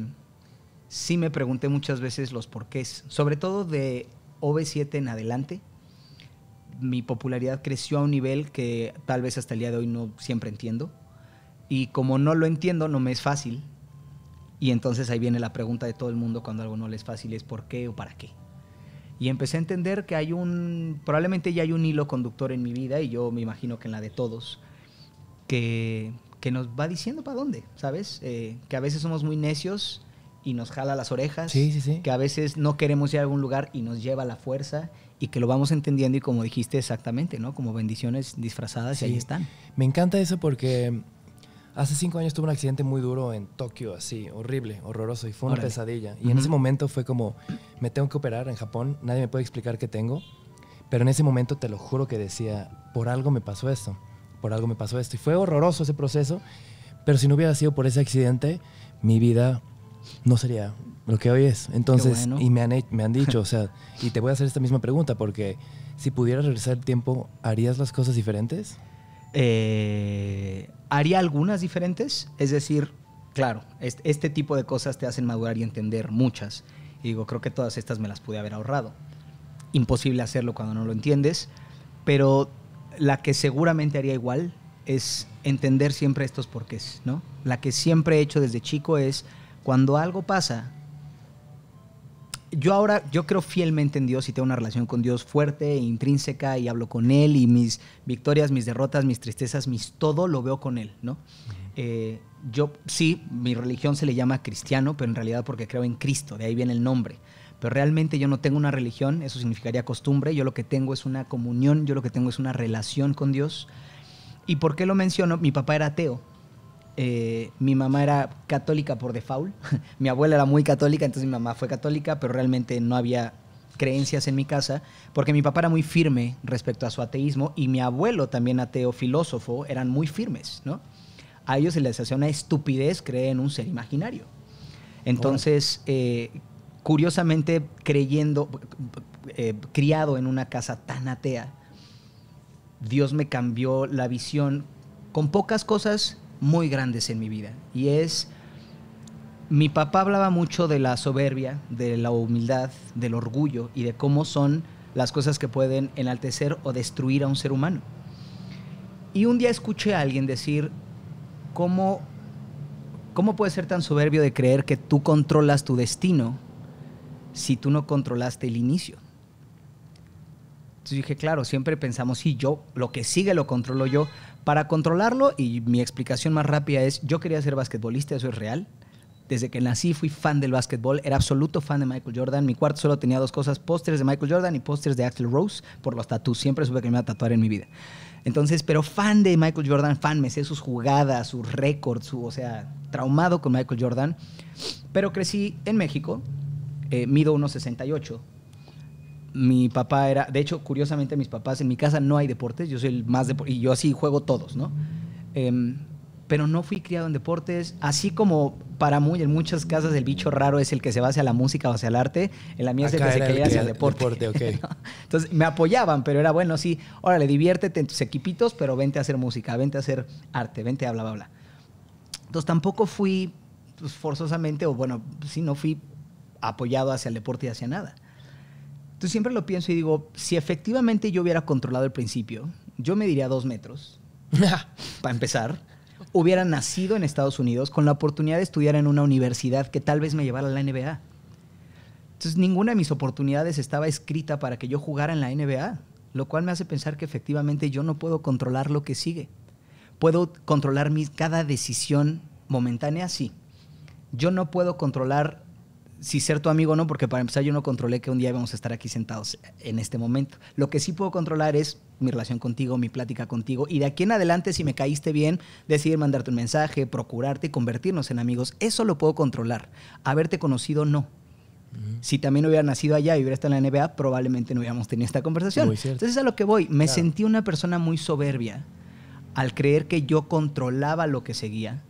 sí me pregunté muchas veces los porqués, sobre todo de OV7 en adelante. Mi popularidad creció a un nivel que tal vez hasta el día de hoy no siempre entiendo. Y como no lo entiendo, no me es fácil. Y entonces ahí viene la pregunta de todo el mundo cuando algo no le es fácil, es ¿por qué o para qué? y empecé a entender que hay un, probablemente ya hay un hilo conductor en mi vida y yo me imagino que en la de todos, que, que nos va diciendo para dónde, ¿sabes? Eh, que a veces somos muy necios y nos jala las orejas, sí, sí, sí. que a veces no queremos ir a algún lugar y nos lleva la fuerza y que lo vamos entendiendo y como dijiste exactamente, ¿no? Como bendiciones disfrazadas y ahí están. Me encanta eso porque Hace cinco años tuve un accidente muy duro en Tokio, así, horrible, horroroso, y fue una pesadilla. Y en ese momento fue como, me tengo que operar en Japón, nadie me puede explicar qué tengo, pero en ese momento te lo juro que decía, por algo me pasó esto, por algo me pasó esto. Y fue horroroso ese proceso, pero si no hubiera sido por ese accidente, mi vida no sería lo que hoy es. Entonces, y me han, me han dicho, o sea, y te voy a hacer esta misma pregunta, porque si pudieras regresar el tiempo, ¿harías las cosas diferentes? Eh, haría algunas diferentes, es decir, claro, este, tipo de cosas te hacen madurar y entender muchas. Y digo, creo que todas estas me las pude haber ahorrado. Imposible hacerlo cuando no lo entiendes, pero la que seguramente haría igual es entender siempre estos porqués, ¿no? La que siempre he hecho desde chico es cuando algo pasa, yo ahora, yo creo fielmente en Dios y tengo una relación con Dios fuerte, e intrínseca, y hablo con Él, y mis victorias, mis derrotas, mis tristezas, mis todo lo veo con Él, ¿no? Eh, yo, sí, mi religión se le llama cristiano, pero en realidad porque creo en Cristo, de ahí viene el nombre. Pero realmente yo no tengo una religión, eso significaría costumbre, yo lo que tengo es una comunión, yo lo que tengo es una relación con Dios. ¿Y por qué lo menciono? Mi papá era ateo, eh, mi mamá era católica por default, mi abuela era muy católica, entonces mi mamá fue católica, pero realmente no había creencias en mi casa, porque mi papá era muy firme respecto a su ateísmo y mi abuelo, también ateo filósofo, eran muy firmes, A ellos se les hacía una estupidez creer en un ser imaginario. Entonces, eh, curiosamente, creyendo, eh, criado en una casa tan atea, Dios me cambió la visión con pocas cosas muy grandes en mi vida. Y es, mi papá hablaba mucho de la soberbia, de la humildad, del orgullo y de cómo son las cosas que pueden enaltecer o destruir a un ser humano. Y un día escuché a alguien decir, ¿cómo, cómo puedes ser tan soberbio de creer que tú controlas tu destino si tú no controlaste el inicio? Entonces dije, claro, siempre pensamos, sí, yo, lo que sigue lo controlo yo, para controlarlo, y mi explicación más rápida es, yo quería ser basquetbolista, eso es real. Desde que nací fui fan del basquetbol, era absoluto fan de Michael Jordan. Mi cuarto solo tenía dos cosas, pósters de Michael Jordan y pósters de axel Rose por los tatuajes. Siempre supe que me iba a tatuar en mi vida. Entonces, pero fan de Michael Jordan, fan, me sé sus jugadas, sus récords, su, o sea, traumado con Michael Jordan. Pero crecí en México, eh, mido unos mi papá era, de hecho, curiosamente, mis papás en mi casa no hay deportes, yo soy el más deporte, y yo así juego todos, ¿no? Em, pero no fui criado en deportes, así como para muy, en muchas casas el bicho raro es el que se va hacia la música o hacia el arte, en la mía es el que se quería hacia el deporte. Entonces me apoyaban, pero era bueno, sí, órale, diviértete en tus equipitos, pero vente a hacer música, vente a hacer arte, vente a bla, bla, bla. Entonces tampoco fui pues, forzosamente, o bueno, sí, no fui apoyado hacia el deporte y hacia nada. Entonces siempre lo pienso y digo, si efectivamente yo hubiera controlado el principio, yo me diría dos metros, para empezar, hubiera nacido en Estados Unidos con la oportunidad de estudiar en una universidad que tal vez me llevara a la NBA. Entonces ninguna de mis oportunidades estaba escrita para que yo jugara en la NBA, lo cual me hace pensar que efectivamente yo no puedo controlar lo que sigue. Puedo controlar mi, cada decisión momentánea, sí. Yo no puedo controlar si ser tu amigo o no, porque para empezar yo no controlé que un día íbamos a estar aquí sentados en este momento. Lo que sí puedo controlar es mi relación contigo, mi plática contigo, y de aquí en adelante, si me caíste bien, decidir mandarte un mensaje, procurarte y convertirnos en amigos. Eso lo puedo controlar. Haberte conocido, no. Si también hubiera nacido allá y hubiera estado en la NBA, probablemente no hubiéramos tenido esta conversación. Entonces, a lo que voy, me sentí una persona muy soberbia al creer que yo controlaba lo que seguía,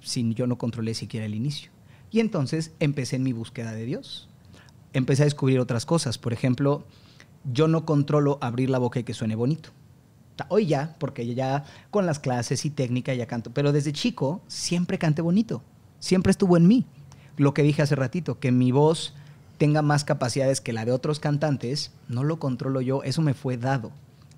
si yo no controlé siquiera el inicio. Y entonces empecé en mi búsqueda de Dios. Empecé a descubrir otras cosas. Por ejemplo, yo no controlo abrir la boca y que suene bonito. Hoy ya, porque ya con las clases y técnica ya canto. Pero desde chico siempre canté bonito. Siempre estuvo en mí. Lo que dije hace ratito, que mi voz tenga más capacidades que la de otros cantantes, no lo controlo yo, eso me fue dado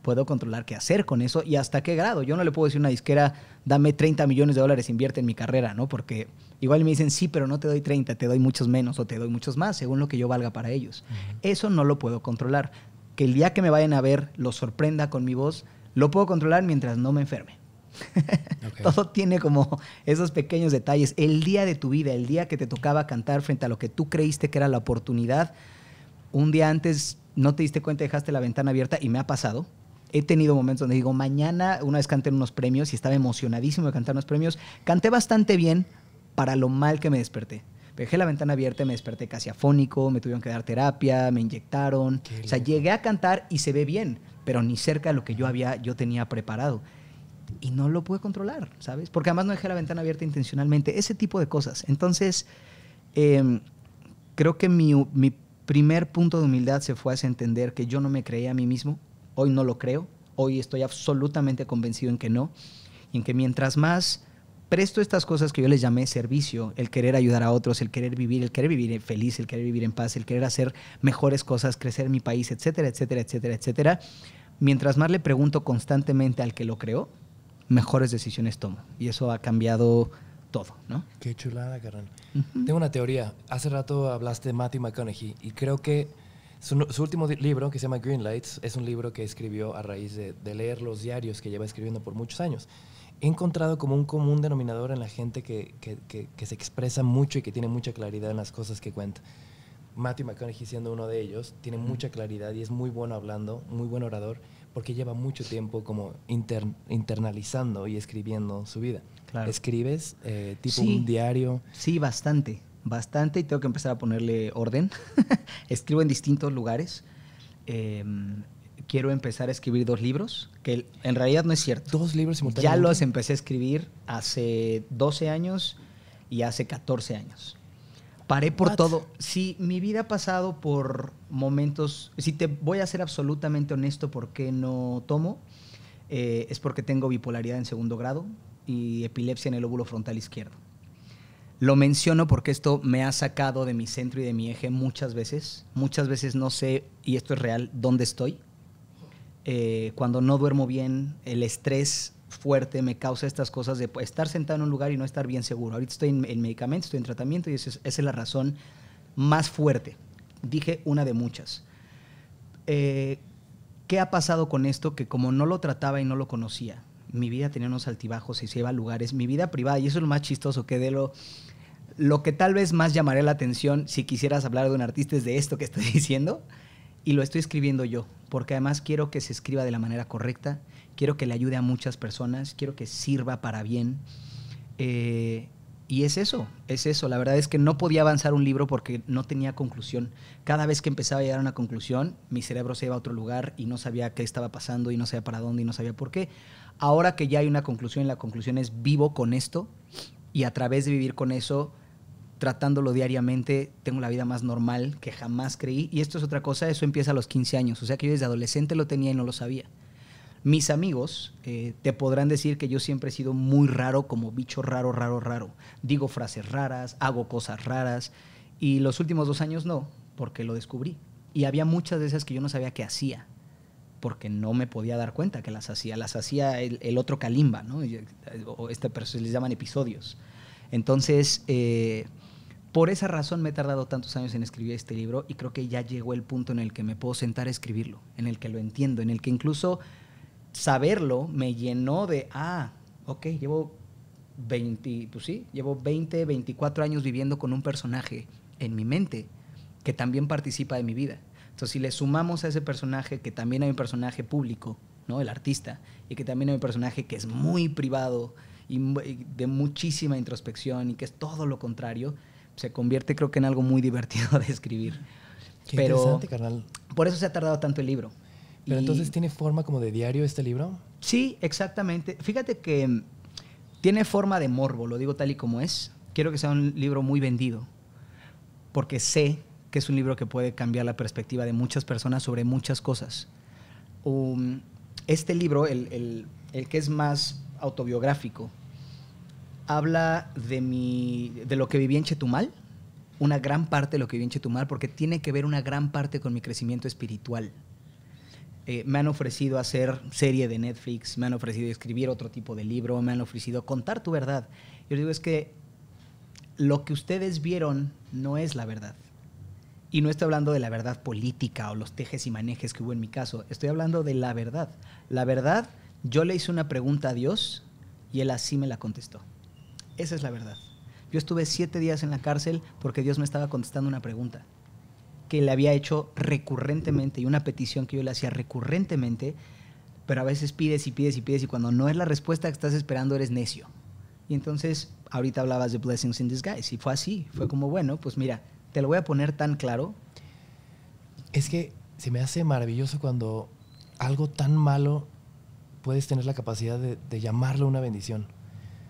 puedo controlar qué hacer con eso y hasta qué grado. Yo no le puedo decir a una disquera, dame 30 millones de dólares, invierte en mi carrera, ¿no? Porque igual me dicen, sí, pero no te doy 30, te doy muchos menos o te doy muchos más, según lo que yo valga para ellos. Eso no lo puedo controlar. Que el día que me vayan a ver los sorprenda con mi voz, lo puedo controlar mientras no me enferme. Todo tiene como esos pequeños detalles. El día de tu vida, el día que te tocaba cantar frente a lo que tú creíste que era la oportunidad, un día antes no te diste cuenta, dejaste la ventana abierta y me ha pasado he tenido momentos donde digo, mañana, una vez canté unos premios y estaba emocionadísimo de cantar unos premios, canté bastante bien para lo mal que me desperté. Dejé la ventana abierta, me desperté casi afónico, me tuvieron que dar terapia, me inyectaron. o sea, llegué a cantar y se ve bien, pero ni cerca de lo que yo había, yo tenía preparado y no lo pude controlar, ¿sabes? Porque además no dejé la ventana abierta intencionalmente, ese tipo de cosas. Entonces, em, creo que mi, mi, primer punto de humildad se fue a entender que yo no me creía a mí mismo Hoy no lo creo, hoy estoy absolutamente convencido en que no, y en que mientras más presto estas cosas que yo les llamé servicio, el querer ayudar a otros, el querer vivir, el querer vivir feliz, el querer vivir en paz, el querer hacer mejores cosas, crecer mi país, etcétera, etcétera, etcétera, etcétera, mientras más le pregunto constantemente al que lo creó, mejores decisiones tomo. Y eso ha cambiado todo, ¿no? Qué chulada, carnal. Tengo una teoría. Hace rato hablaste de Matthew McConaughey y creo que su, último libro, que se llama Green Lights, es un libro que escribió a raíz de, leer los diarios que lleva escribiendo por muchos años. He encontrado como un común denominador en la gente que, se expresa mucho y que tiene mucha claridad en las cosas que cuenta. Matthew McConaughey siendo uno de ellos, tiene mucha claridad y es muy bueno hablando, muy buen orador, porque lleva mucho tiempo como internalizando y escribiendo su vida. Claro. ¿Escribes eh, tipo un diario? Sí, bastante bastante y tengo que empezar a ponerle orden. Escribo en distintos lugares. Em, quiero empezar a escribir dos libros, que en realidad no es cierto. Dos libros simultáneamente. Ya los empecé a escribir hace 12 años y hace 14 años. Paré por todo. Sí, mi vida ha pasado por momentos. Si te voy a ser absolutamente honesto, ¿por qué no tomo? Eh, es porque tengo bipolaridad en segundo grado y epilepsia en el óvulo frontal izquierdo. Lo menciono porque esto me ha sacado de mi centro y de mi eje muchas veces. Muchas veces no sé, y esto es real, dónde estoy. Eh, cuando no duermo bien, el estrés fuerte me causa estas cosas de estar sentado en un lugar y no estar bien seguro. Ahorita estoy en, en medicamento, estoy en tratamiento y esa es, la razón más fuerte. Dije una de muchas. Eh, ¿Qué ha pasado con esto? Que como no lo trataba y no lo conocía, mi vida tenía unos altibajos y se iba a lugares, mi vida privada, y eso es lo más chistoso, que de lo, lo que tal vez más llamaré la atención si quisieras hablar de un artista es de esto que estoy diciendo, y lo estoy escribiendo yo, porque además quiero que se escriba de la manera correcta, quiero que le ayude a muchas personas, quiero que sirva para bien. Eh, y es eso, es eso. La verdad es que no podía avanzar un libro porque no tenía conclusión. Cada vez que empezaba a llegar a una conclusión, mi cerebro se iba a otro lugar y no sabía qué estaba pasando y no sabía para dónde y no sabía por qué. Ahora que ya hay una conclusión, la conclusión es vivo con esto y a través de vivir con eso, tratándolo diariamente, tengo la vida más normal que jamás creí. Y esto es otra cosa, eso empieza a los 15 años. O sea que yo desde adolescente lo tenía y no lo sabía. Mis amigos eh, te podrán decir que yo siempre he sido muy raro, como bicho raro, raro, raro. Digo frases raras, hago cosas raras. Y los últimos dos años no, porque lo descubrí. Y había muchas de esas que yo no sabía qué hacía, porque no me podía dar cuenta que las hacía. Las hacía el, otro Kalimba, ¿no? O este, persona, se les llaman episodios. Entonces, eh, por esa razón me he tardado tantos años en escribir este libro y creo que ya llegó el punto en el que me puedo sentar a escribirlo, en el que lo entiendo, en el que incluso saberlo me llenó de, ah, ok, llevo 20, pues sí, llevo 20, 24 años viviendo con un personaje en mi mente que también participa de mi vida. Entonces, si le sumamos a ese personaje, que también hay un personaje público, ¿no? El artista, y que también hay un personaje que es muy privado y de muchísima introspección y que es todo lo contrario, se convierte creo que en algo muy divertido de escribir. Pero por eso se ha tardado tanto el libro, pero entonces tiene forma como de diario este libro. Sí, exactamente. Fíjate que mm, tiene forma de morbo, lo digo tal y como es. Quiero que sea un libro muy vendido, porque sé que es un libro que puede cambiar la perspectiva de muchas personas sobre muchas cosas. Um, este libro, el, que es más autobiográfico, habla de, de lo que viví en Chetumal, una gran parte de lo que viví en Chetumal, porque tiene que ver una gran parte con mi crecimiento espiritual. Eh, me han ofrecido hacer serie de Netflix, me han ofrecido escribir otro tipo de libro, me han ofrecido contar tu verdad. Yo digo es que lo que ustedes vieron no es la verdad. Y no estoy hablando de la verdad política o los tejes y manejes que hubo en mi caso, estoy hablando de la verdad. La verdad, yo le hice una pregunta a Dios y él así me la contestó. Esa es la verdad. Yo estuve siete días en la cárcel porque Dios me estaba contestando una pregunta le había hecho recurrentemente y una petición que yo le hacía recurrentemente, pero a veces pides y pides y pides y cuando no es la respuesta que estás esperando eres necio. Y entonces, ahorita hablabas de blessings in disguise y fue así, fue como, bueno, pues mira, te lo voy a poner tan claro. Es que se me hace maravilloso cuando algo tan malo puedes tener la capacidad de, de llamarlo una bendición.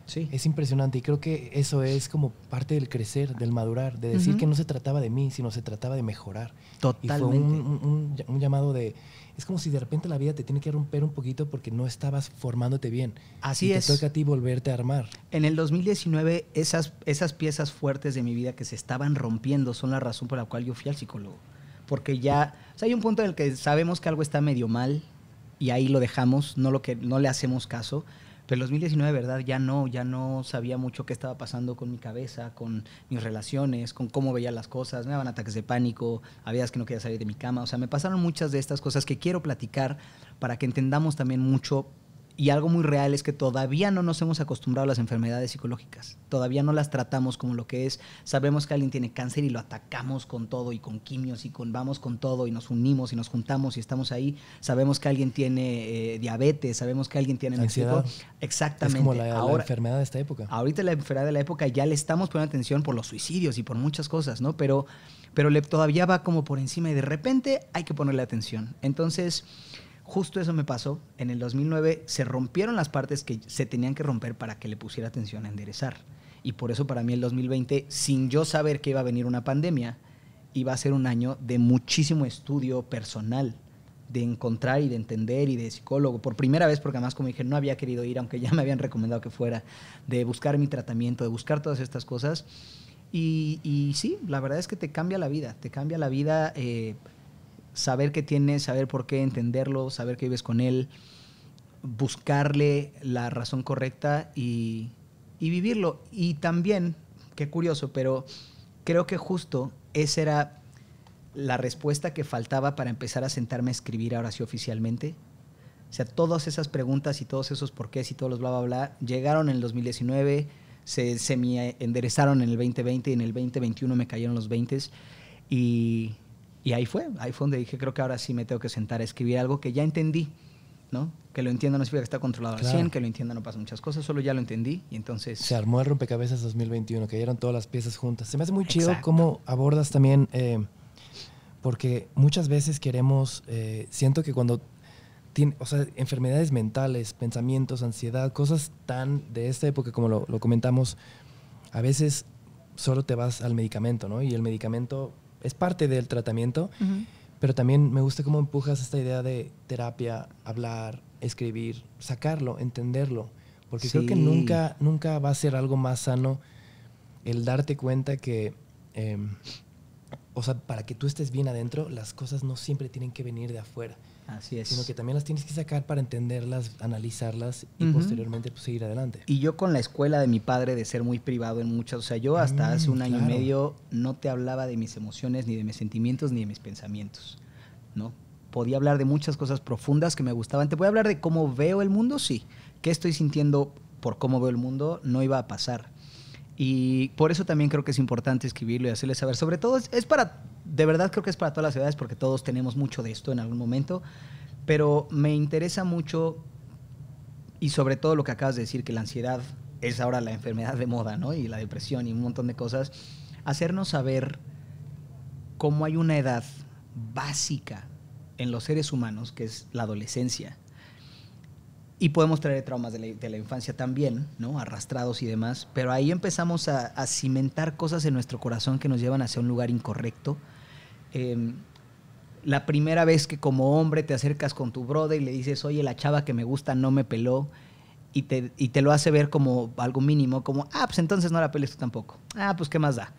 Sí. Es impresionante y creo que eso es como parte del crecer, del madurar, de decir que no se trataba de mí, sino se trataba de mejorar. Totalmente. Y fue un, llamado de... Es como si de repente la vida te tiene que romper un poquito porque no estabas formándote bien. Así es. Te toca a ti volverte a armar. En el 2019, esas, esas piezas fuertes de mi vida que se estaban rompiendo son la razón por la cual yo fui al psicólogo. Porque ya... O sea, hay un punto en el que sabemos que algo está medio mal y ahí lo dejamos, no, lo que, no le hacemos caso pero el 2019, verdad, ya no, ya no sabía mucho qué estaba pasando con mi cabeza, con mis relaciones, con cómo veía las cosas. Me daban ataques de pánico, había días que no quería salir de mi cama. O sea, me pasaron muchas de estas cosas que quiero platicar para que entendamos también mucho y algo muy real es que todavía no nos hemos acostumbrado a las enfermedades psicológicas. Todavía no las tratamos como lo que es. Sabemos que alguien tiene cáncer y lo atacamos con todo y con quimios y con vamos con todo y nos unimos y nos juntamos y estamos ahí. Sabemos que alguien tiene eh, diabetes, sabemos que alguien tiene ansiedad. Exactamente. como la, enfermedad de esta época. Ahorita la enfermedad de la época ya le estamos poniendo atención por los suicidios y por muchas cosas, ¿no? Pero pero le, todavía va como por encima y de repente hay que ponerle atención. Entonces, justo eso me pasó. En el 2009 se rompieron las partes que se tenían que romper para que le pusiera atención a enderezar. Y por eso para mí el 2020, sin yo saber que iba a venir una pandemia, iba a ser un año de muchísimo estudio personal, de encontrar y de entender y de psicólogo. Por primera vez, porque además como dije, no había querido ir, aunque ya me habían recomendado que fuera, de buscar mi tratamiento, de buscar todas estas cosas. Y, sí, la verdad es que te cambia la vida, te cambia la vida. Eh, saber qué tienes, saber por qué, entenderlo, saber que vives con él, buscarle la razón correcta y, vivirlo. Y también, qué curioso, pero creo que justo esa era la respuesta que faltaba para empezar a sentarme a escribir ahora sí oficialmente. O sea, todas esas preguntas y todos esos porqués y todos los bla, bla, bla, llegaron en el 2019, se, me enderezaron en el 2020 y en el 2021 me cayeron los 20 y y ahí fue, ahí fue donde dije, creo que ahora sí me tengo que sentar a escribir algo que ya entendí, ¿no? Que lo entienda no significa que está controlado al 100, que lo entienda no pasa muchas cosas, solo ya lo entendí y entonces... Se armó el rompecabezas 2021, que dieron todas las piezas juntas. Se me hace muy chido cómo abordas también, eh, porque muchas veces queremos, eh, siento que cuando tiene, o sea, enfermedades mentales, pensamientos, ansiedad, cosas tan de esta época como lo comentamos, a veces solo te vas al medicamento, ¿no? Y el medicamento es parte del tratamiento, pero también me gusta cómo empujas esta idea de terapia, hablar, escribir, sacarlo, entenderlo, porque creo que nunca, nunca va a ser algo más sano el darte cuenta que em, o sea, para que tú estés bien adentro, las cosas no siempre tienen que venir de afuera. Así es. Sino que también las tienes que sacar para entenderlas, analizarlas y posteriormente pues, seguir adelante. Y yo con la escuela de mi padre de ser muy privado en muchas, o sea, yo hasta mm, hace un año y medio no te hablaba de mis emociones, ni de mis sentimientos, ni de mis pensamientos, ¿no? Podía hablar de muchas cosas profundas que me gustaban. Te voy a hablar de cómo veo el mundo, sí. ¿Qué estoy sintiendo por cómo veo el mundo? No iba a pasar. Y por eso también creo que es importante escribirlo y hacerle saber. Sobre todo es, para, de verdad creo que es para todas las edades porque todos tenemos mucho de esto en algún momento, pero me interesa mucho y sobre todo lo que acabas de decir, que la ansiedad es ahora la enfermedad de moda, ¿no? Y la depresión y un montón de cosas, hacernos saber cómo hay una edad básica en los seres humanos, que es la adolescencia, y podemos traer traumas de la, infancia también, ¿no? Arrastrados y demás. Pero ahí empezamos a, cimentar cosas en nuestro corazón que nos llevan hacia un lugar incorrecto. Em, la primera vez que como hombre te acercas con tu brother y le dices, oye, la chava que me gusta no me peló, y te, y te lo hace ver como algo mínimo, como, ah, pues entonces no la peles tú tampoco. Ah, pues qué más da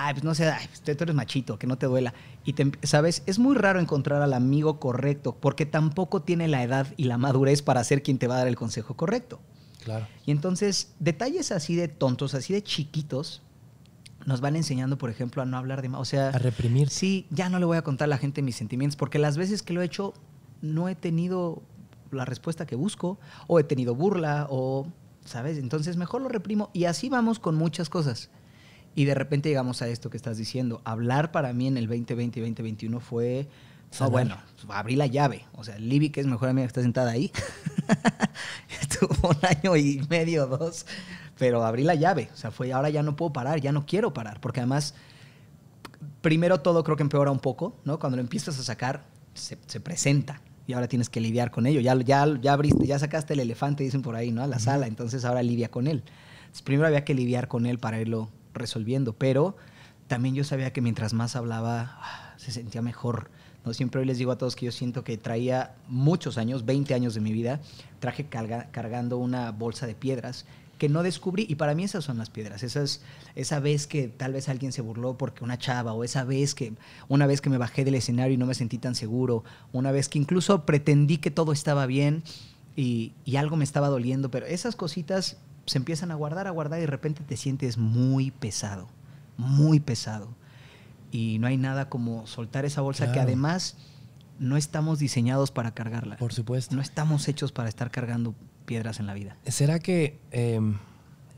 ay, pues no sé, ay, pues tú eres machito, que no te duela. Y, ¿sabes? Es muy raro encontrar al amigo correcto porque tampoco tiene la edad y la madurez para ser quien te va a dar el consejo correcto. Claro. Y entonces, detalles así de tontos, así de chiquitos, nos van enseñando, por ejemplo, a no hablar de más. O sea. A reprimir. Sí, ya no le voy a contar a la gente mis sentimientos, porque las veces que lo he hecho, no he tenido la respuesta que busco, o he tenido burla, o. ¿Sabes? Entonces, mejor lo reprimo. Y así vamos con muchas cosas. Y de repente llegamos a esto que estás diciendo. Hablar para mí en el 2020 y 2021 fue... bueno, abrí la llave. O sea, Libby, que es mejor amiga que está sentada ahí, estuvo un año y medio, dos, pero abrí la llave. O sea, fue, ahora ya no puedo parar, ya no quiero parar, porque además, primero todo creo que empeora un poco, ¿no? Cuando lo empiezas a sacar, se, presenta y ahora tienes que lidiar con ello. Ya, ya, ya abriste, ya sacaste el elefante, dicen por ahí, ¿no? A la sala, entonces ahora lidia con él. primero había que lidiar con él para irlo resolviendo, pero también yo sabía que mientras más hablaba, ah, se sentía mejor. ¿no? Siempre les digo a todos que yo siento que traía muchos años, 20 años de mi vida, traje cargando una bolsa de piedras que no descubrí y para mí esas son las piedras, esas, esa vez que tal vez alguien se burló porque una chava o esa vez que una vez que me bajé del escenario y no me sentí tan seguro, una vez que incluso pretendí que todo estaba bien y algo me estaba doliendo, pero esas cositas se empiezan a guardar, a guardar y de repente te sientes muy pesado, muy pesado. Y no hay nada como soltar esa bolsa que además no estamos diseñados para cargarla. Por supuesto. No estamos hechos para estar cargando piedras en la vida. ¿Será que em,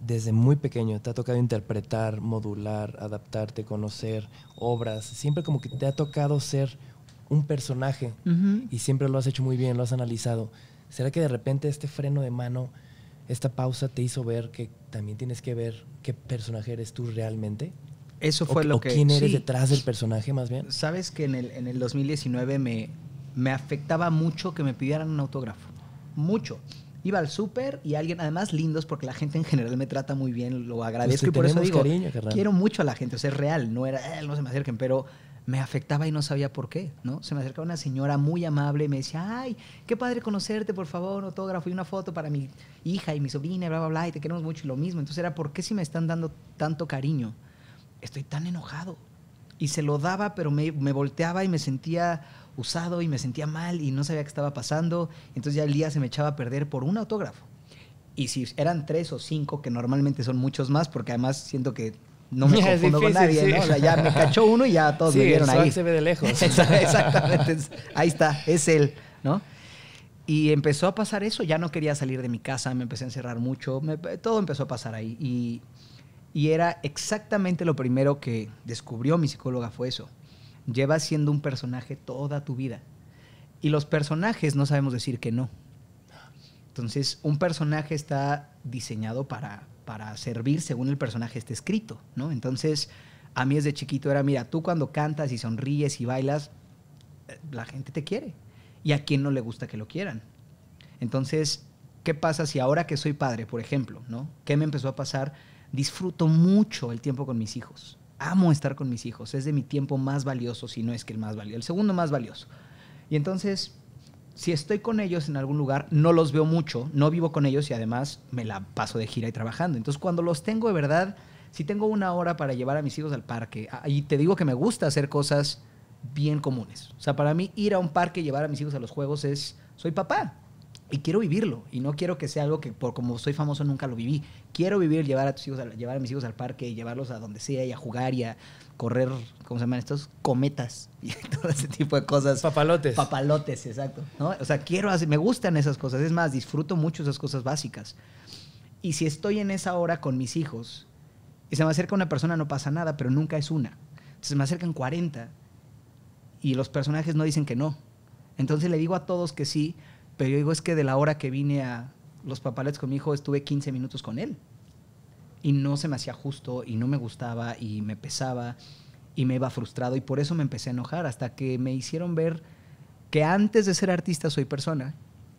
desde muy pequeño te ha tocado interpretar, modular, adaptarte, conocer obras? Siempre como que te ha tocado ser un personaje y siempre lo has hecho muy bien, lo has analizado. ¿Será que de repente este freno de mano esta pausa te hizo ver que también tienes que ver qué personaje eres tú realmente. Eso fue lo lo o ¿Quién eres detrás del personaje más bien? Sabes que en el, en el 2019 me, me afectaba mucho que me pidieran un autógrafo. Mucho iba al súper y alguien, además lindos, porque la gente en general me trata muy bien, lo pues agradezco y por eso digo, cariño, quiero mucho a la gente, o sea, es real, no, era, eh, no se me acerquen, pero me afectaba y no sabía por qué, ¿no? Se me acercaba una señora muy amable y me decía, ay, qué padre conocerte, por favor, un autógrafo y una foto para mi hija y mi sobrina, bla, bla, bla, y te queremos mucho y lo mismo. Entonces era, ¿por qué si me están dando tanto cariño? Estoy tan enojado. Y se lo daba, pero me, me volteaba y me sentía usado y me sentía mal y no sabía qué estaba pasando. Entonces ya el día se me echaba a perder por un autógrafo. Y si eran tres o cinco, que normalmente son muchos más, porque además siento que no me confundo con nadie, O sea, ya me cachó uno y ya todos me vieron ahí. se ve de lejos. Exactamente. Ahí está, es él, ¿no? Y empezó a pasar eso, ya no quería salir de mi casa, me empecé a encerrar mucho, todo empezó a pasar ahí. Y, y era exactamente lo primero que descubrió mi psicóloga fue eso. Llevas siendo un personaje toda tu vida. Y los personajes no sabemos decir que no. Entonces, un personaje está diseñado para, servir según el personaje esté escrito, ¿no? Entonces, a mí desde chiquito era, mira, tú cuando cantas y sonríes y bailas, eh, la gente te quiere. ¿Y a quién no le gusta que lo quieran? Entonces, ¿qué pasa si ahora que soy padre, por ejemplo, ¿no? ¿Qué me empezó a pasar? Disfruto mucho el tiempo con mis hijos. Amo estar con mis hijos. Es de mi tiempo más valioso, si no es que el más valioso, el segundo más valioso. Y entonces si estoy con ellos en algún lugar, no los veo mucho, no vivo con ellos y además me la paso de gira y trabajando. Entonces, cuando los tengo de verdad, si tengo una hora para llevar a mis hijos al parque, y te digo que me gusta hacer cosas bien comunes. O sea, para mí ir a un parque y llevar a mis hijos a los juegos es, soy papá y quiero vivirlo y no quiero que sea algo que por como soy famoso nunca lo viví. Quiero vivir llevar a hijos llevar mis hijos al parque y llevarlos a donde sea y a jugar y a correr, ¿cómo se llaman estos? cometas y todo ese tipo de cosas. Papalotes. Papalotes, exacto, ¿no? O sea, quiero me gustan esas cosas, es más, disfruto mucho esas cosas básicas. Y si estoy en esa hora con mis hijos y se me acerca una persona no pasa nada, pero nunca es una. Entonces me acercan 40 y los personajes no dicen que no. Entonces le digo a todos que sí, pero yo digo, es que de la hora que vine a los papaletes con mi hijo, estuve 15 minutos con él. Y no se me hacía justo, y no me gustaba, y me pesaba, y me iba frustrado, y por eso me empecé a enojar, hasta que me hicieron ver que antes de ser artista soy persona,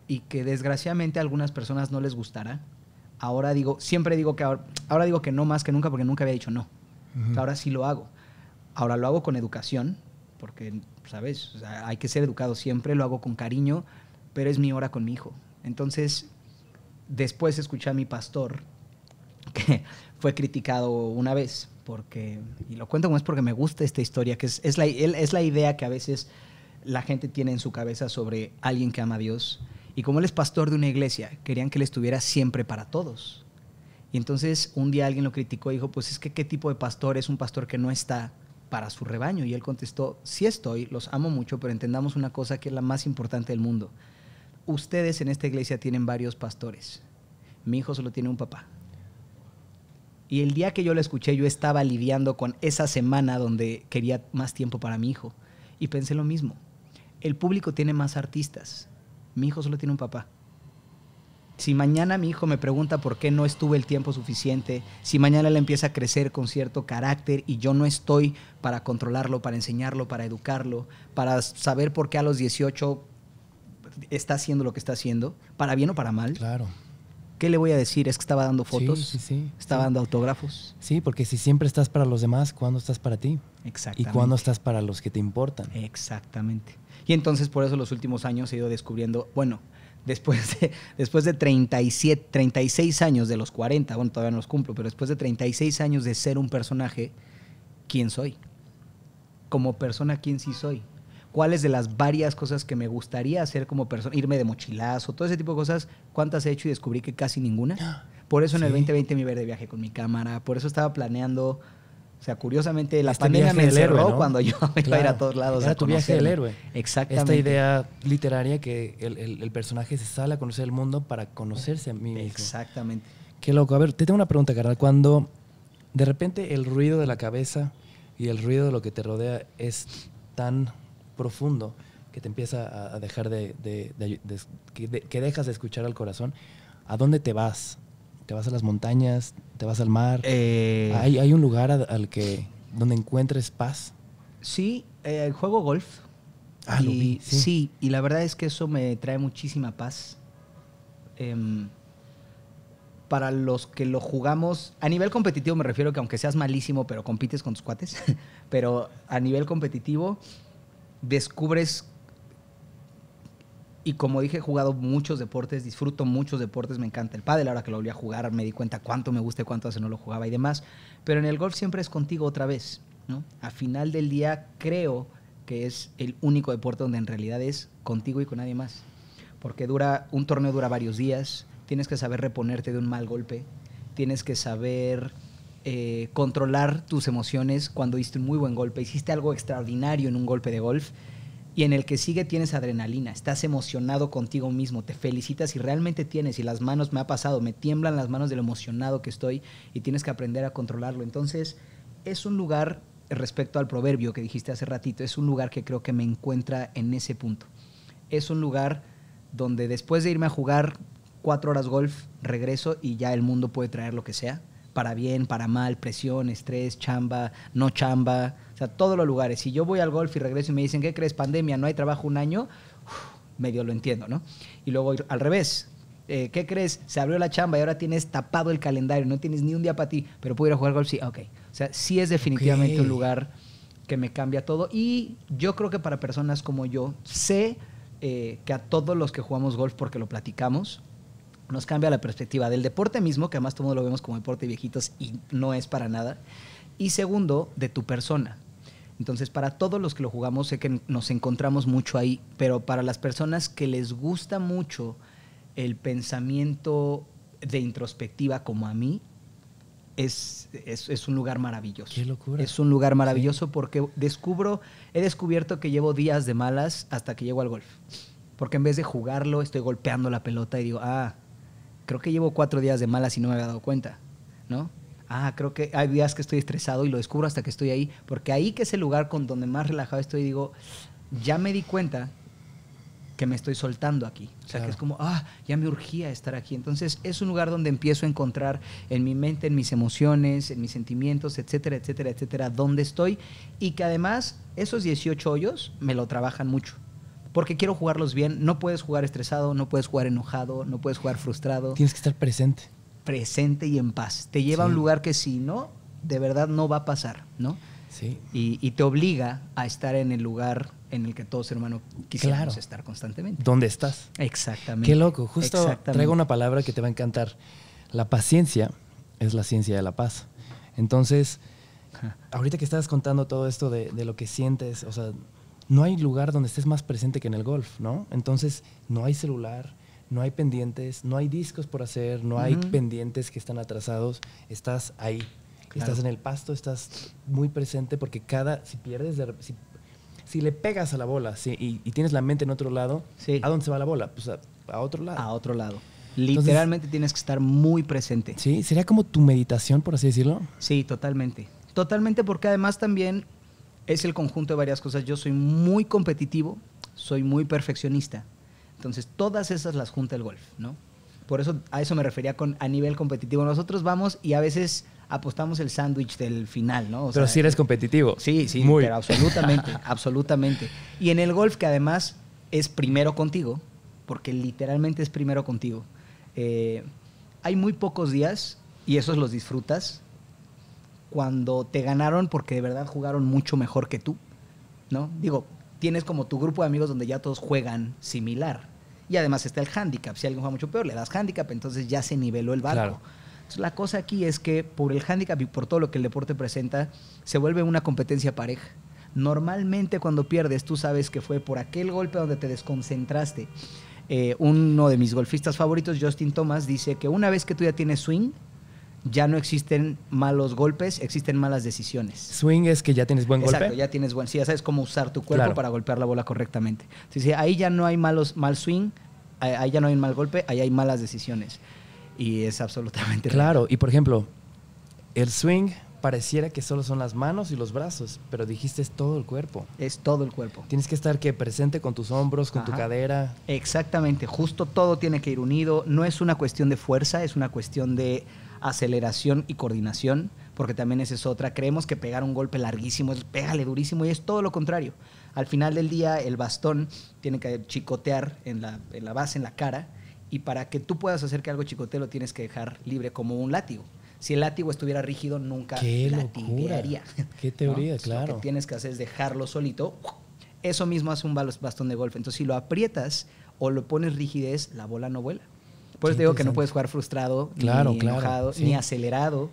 y que desgraciadamente a algunas personas no les gustará. Ahora digo, siempre digo que ahora, digo que no más que nunca, porque nunca había dicho no. Ahora sí lo hago. Ahora lo hago con educación, porque, ¿sabes? hay que ser educado siempre, lo hago con cariño, pero es mi hora con mi hijo. Entonces, después escuché a mi pastor, que fue criticado una vez, porque, y lo cuento como es porque me gusta esta historia, que es, es, la, es la idea que a veces la gente tiene en su cabeza sobre alguien que ama a Dios. Y como él es pastor de una iglesia, querían que él estuviera siempre para todos. Y entonces un día alguien lo criticó y dijo, pues es que qué tipo de pastor es un pastor que no está para su rebaño. Y él contestó, sí estoy, los amo mucho, pero entendamos una cosa que es la más importante del mundo ustedes en esta iglesia tienen varios pastores. Mi hijo solo tiene un papá. Y el día que yo lo escuché, yo estaba lidiando con esa semana donde quería más tiempo para mi hijo. Y pensé lo mismo. El público tiene más artistas. Mi hijo solo tiene un papá. Si mañana mi hijo me pregunta por qué no estuve el tiempo suficiente, si mañana él empieza a crecer con cierto carácter y yo no estoy para controlarlo, para enseñarlo, para educarlo, para saber por qué a los 18 está haciendo lo que está haciendo, para bien o para mal. Claro. ¿Qué le voy a decir? Es que estaba dando fotos, sí, sí, sí, estaba dando autógrafos. Sí, porque si siempre estás para los demás, ¿cuándo estás para ti? Exactamente. Y cuándo estás para los que te importan. Exactamente. Y entonces por eso los últimos años he ido descubriendo, bueno, después de, después de 36 años de los 40, bueno, todavía no los cumplo, pero después de 36 años de ser un personaje, ¿quién soy? Como persona, ¿quién sí soy? cuáles de las varias cosas que me gustaría hacer como persona, irme de mochilazo, todo ese tipo de cosas, cuántas he hecho y descubrí que casi ninguna. Por eso en el 2020 me iba de viaje con mi cámara, por eso estaba planeando. O sea, curiosamente, la este pandemia me encerró cuando yo iba a ir a todos lados. tu viaje del héroe. Exactamente. Esta idea literaria que el, personaje se sale a conocer el mundo para conocerse a mí mismo. Exactamente. Qué loco. A ver, te tengo una pregunta, carnal. Cuando de repente el ruido de la cabeza y el ruido de lo que te rodea es tan profundo que te empieza a dejar de, que, dejas de escuchar al corazón, ¿a dónde te vas? ¿Te vas a las montañas? ¿Te vas al mar? Eh. ¿Hay, un lugar al, que donde encuentres paz? Sí, eh, juego golf. Ah, y, sí. y la verdad es que eso me trae muchísima paz. Em, para los que lo jugamos, a nivel competitivo me refiero que aunque seas malísimo, pero compites con tus cuates, pero a nivel competitivo, descubres, y como dije, he jugado muchos deportes, disfruto muchos deportes, me encanta el pádel, ahora que lo volví a jugar me di cuenta cuánto me gusta, cuánto hace no lo jugaba y demás, pero en el golf siempre es contigo otra vez, A final del día creo que es el único deporte donde en realidad es contigo y con nadie más, porque dura, un torneo dura varios días, tienes que saber reponerte de un mal golpe, tienes que saber eh, controlar tus emociones cuando diste un muy buen golpe, hiciste algo extraordinario en un golpe de golf y en el que sigue tienes adrenalina, estás emocionado contigo mismo, te felicitas y realmente tienes, y las manos me ha pasado, me tiemblan las manos de lo emocionado que estoy y tienes que aprender a controlarlo. Entonces, es un lugar, respecto al proverbio que dijiste hace ratito, es un lugar que creo que me encuentra en ese punto. Es un lugar donde después de irme a jugar cuatro horas golf, regreso y ya el mundo puede traer lo que sea para bien, para mal, presión, estrés, chamba, no chamba, o sea, todos los lugares. Si yo voy al golf y regreso y me dicen, ¿qué crees? Pandemia, no hay trabajo un año, medio lo entiendo, ¿no? Y luego al revés. Eh, ¿Qué crees? Se abrió la chamba y ahora tienes tapado el calendario, no tienes ni un día para ti, pero puedo ir a jugar golf, sí, ok. O sea, sí es definitivamente un lugar que me cambia todo y yo creo que para personas como yo, sé eh, que a todos los que jugamos golf, porque lo platicamos, nos cambia la perspectiva del deporte mismo, que además todo lo vemos como deporte viejitos y no es para nada. Y segundo, de tu persona. Entonces, para todos los que lo jugamos, sé que nos encontramos mucho ahí, pero para las personas que les gusta mucho el pensamiento de introspectiva como a mí, es, es, un lugar maravilloso. Qué locura. Es un lugar maravilloso porque descubro, he descubierto que llevo días de malas hasta que llego al golf. Porque en vez de jugarlo, estoy golpeando la pelota y digo, ah, creo que llevo cuatro días de malas y no me había dado cuenta, ¿no? Ah, creo que hay días que estoy estresado y lo descubro hasta que estoy ahí, porque ahí que es el lugar con donde más relajado estoy, digo, ya me di cuenta que me estoy soltando aquí. O sea, que es como, ah, ya me urgía estar aquí. Entonces, es un lugar donde empiezo a encontrar en mi mente, en mis emociones, en mis sentimientos, etcétera, etcétera, etcétera, dónde estoy. Y que además, esos 18 hoyos me lo trabajan mucho porque quiero jugarlos bien. No puedes jugar estresado, no puedes jugar enojado, no puedes jugar frustrado. Tienes que estar presente. Presente y en paz. Te lleva a un lugar que si no, de verdad no va a pasar, ¿no? Sí. Y, te obliga a estar en el lugar en el que todos, hermanos humano estar constantemente. ¿Dónde estás? Exactamente. Qué loco. Justo traigo una palabra que te va a encantar. La paciencia es la ciencia de la paz. Entonces, ahorita que estás contando todo esto de, de lo que sientes, o sea, no hay lugar donde estés más presente que en el golf, ¿no? Entonces, no hay celular, no hay pendientes, no hay discos por hacer, no hay pendientes que están atrasados, estás ahí. Estás en el pasto, estás muy presente porque cada, si pierdes, de, si, si, le pegas a la bola si, y, tienes la mente en otro lado, ¿a dónde se va la bola? Pues a, otro lado. A otro lado. Literalmente tienes que estar muy presente. Sí, sería como tu meditación, por así decirlo. Sí, totalmente. Totalmente porque además también es el conjunto de varias cosas. Yo soy muy competitivo, soy muy perfeccionista. Entonces, todas esas las junta el golf, ¿no? Por eso a eso me refería con a nivel competitivo. Nosotros vamos y a veces apostamos el sándwich del final, ¿no? pero si sí eres competitivo. Sí, sí, muy. pero absolutamente, absolutamente. Y en el golf que además es primero contigo, porque literalmente es primero contigo. Eh, hay muy pocos días, y esos los disfrutas, cuando te ganaron porque de verdad jugaron mucho mejor que tú, ¿no? Digo, tienes como tu grupo de amigos donde ya todos juegan similar. Y además está el handicap. Si alguien juega mucho peor, le das handicap, entonces ya se niveló el barco. Entonces, la cosa aquí es que por el handicap y por todo lo que el deporte presenta, se vuelve una competencia pareja. Normalmente cuando pierdes, tú sabes que fue por aquel golpe donde te desconcentraste. Eh, uno de mis golfistas favoritos, Justin Thomas, dice que una vez que tú ya tienes swing, ya no existen malos golpes, existen malas decisiones. Swing es que ya tienes buen golpe. Exacto, ya tienes buen. Sí, ya sabes cómo usar tu cuerpo para golpear la bola correctamente. ahí ya no hay malos, mal swing, ahí ya no hay mal golpe, ahí hay malas decisiones. Y es absolutamente. Claro, y por ejemplo, el swing pareciera que solo son las manos y los brazos, pero dijiste es todo el cuerpo. Es todo el cuerpo. Tienes que estar que presente con tus hombros, con tu cadera. Exactamente, justo todo tiene que ir unido. No es una cuestión de fuerza, es una cuestión de aceleración y coordinación, porque también esa es otra. Creemos que pegar un golpe larguísimo es pégale durísimo y es todo lo contrario. Al final del día, el bastón tiene que chicotear en la, en la base, en la cara, y para que tú puedas hacer que algo chicote lo tienes que dejar libre como un látigo. Si el látigo estuviera rígido, nunca Qué tiraría Qué teoría, claro. Lo que tienes que hacer es dejarlo solito. Eso mismo hace un bastón de golf. Entonces, si lo aprietas o lo pones rigidez, la bola no vuela. Por eso te digo que no puedes jugar frustrado, ni enojado, ni acelerado.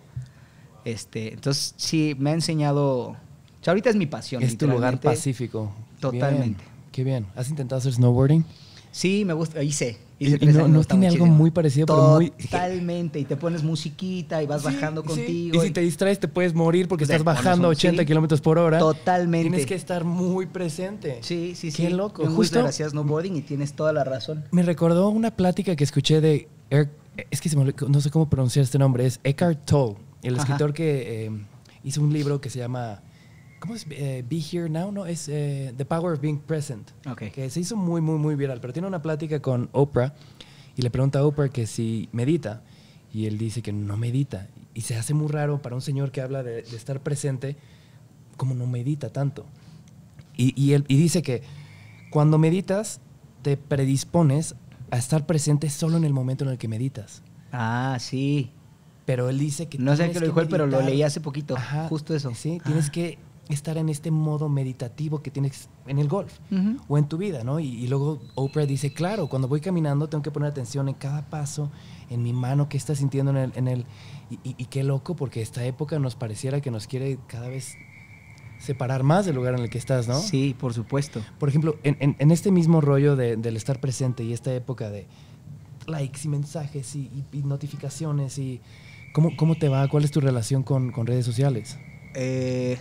Este, entonces, sí, me ha enseñado. ahorita es mi pasión. Es tu lugar pacífico. Totalmente. qué bien. ¿Has intentado hacer snowboarding? Sí, me gusta, hice. y, no, tiene algo muy parecido, pero muy... Totalmente, y te pones musiquita y vas bajando contigo. Y, si te distraes te puedes morir porque pues estás bajando a 80 kilómetros por hora. Totalmente. Tienes que estar muy presente. Sí, sí, sí. Qué loco. Yo Justo gracias snowboarding y tienes toda la razón. Me recordó una plática que escuché de... Eric, es que se no sé cómo pronunciar este nombre, es Eckhart Tolle, el escritor que eh, hizo un libro que se llama ¿Cómo es? Eh, Be Here Now, ¿no? Es eh, The Power of Being Present. Que se hizo muy, muy, muy viral. Pero tiene una plática con Oprah y le pregunta a Oprah que si medita. Y él dice que no medita. Y se hace muy raro para un señor que habla de, estar presente, como no medita tanto. Y, y, él, y dice que cuando meditas, te predispones a estar presente solo en el momento en el que meditas. Ah, sí. Pero él dice que... No sé qué lo dijo él, pero lo leí hace poquito. Ajá, justo eso. Sí, tienes ah. que estar en este modo meditativo que tienes en el golf o en tu vida, ¿no? Y, luego Oprah dice, claro, cuando voy caminando tengo que poner atención en cada paso, en mi mano, qué está sintiendo en el... y, qué loco, porque esta época nos pareciera que nos quiere cada vez separar más del lugar en el que estás, ¿no? Sí, por supuesto. Por ejemplo, en, este mismo rollo del estar presente y esta época de likes y mensajes y, notificaciones y... ¿Cómo, ¿Cómo te va? ¿Cuál es tu relación con, con redes sociales? Eh,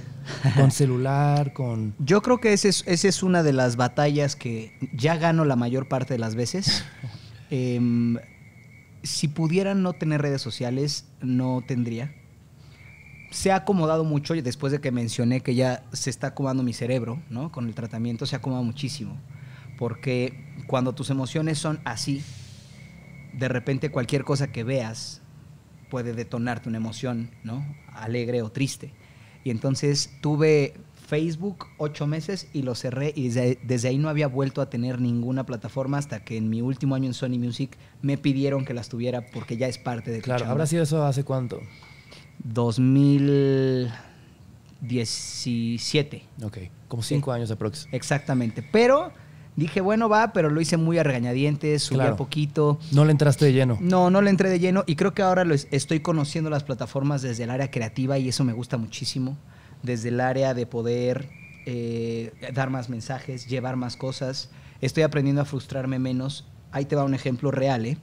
con celular, con... Yo creo que esa es, es una de las batallas que ya gano la mayor parte de las veces. Em, si pudiera no tener redes sociales, no tendría. Se ha acomodado mucho, después de que mencioné que ya se está acomodando mi cerebro, ¿no? Con el tratamiento se ha acomodado muchísimo. Porque cuando tus emociones son así, de repente cualquier cosa que veas puede detonarte una emoción, ¿no? Alegre o triste. Y entonces tuve Facebook ocho meses y lo cerré y desde, ahí no había vuelto a tener ninguna plataforma hasta que en mi último año en Sony Music me pidieron que las tuviera porque ya es parte de... Claro, ¿habrá sido eso hace cuánto? 2017. Ok, como cinco años aproximadamente. Exactamente, pero Dije, bueno, va, pero lo hice muy a regañadientes, subí a poquito. No le entraste de lleno. No, no le entré de lleno y creo que ahora estoy conociendo las plataformas desde el área creativa y eso me gusta muchísimo. Desde el área de poder eh, dar más mensajes, llevar más cosas. Estoy aprendiendo a frustrarme menos. Ahí te va un ejemplo real, ¿eh?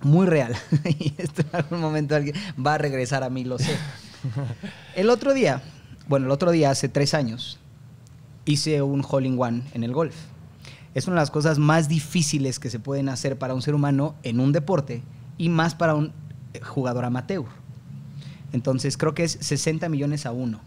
Muy real. y esto en algún momento alguien va a regresar a mí, lo sé. el otro día, bueno, el otro día, hace tres años, hice un hole in one en el golf es una de las cosas más difíciles que se pueden hacer para un ser humano en un deporte y más para un eh, jugador amateur. Entonces creo que es 60 millones a uno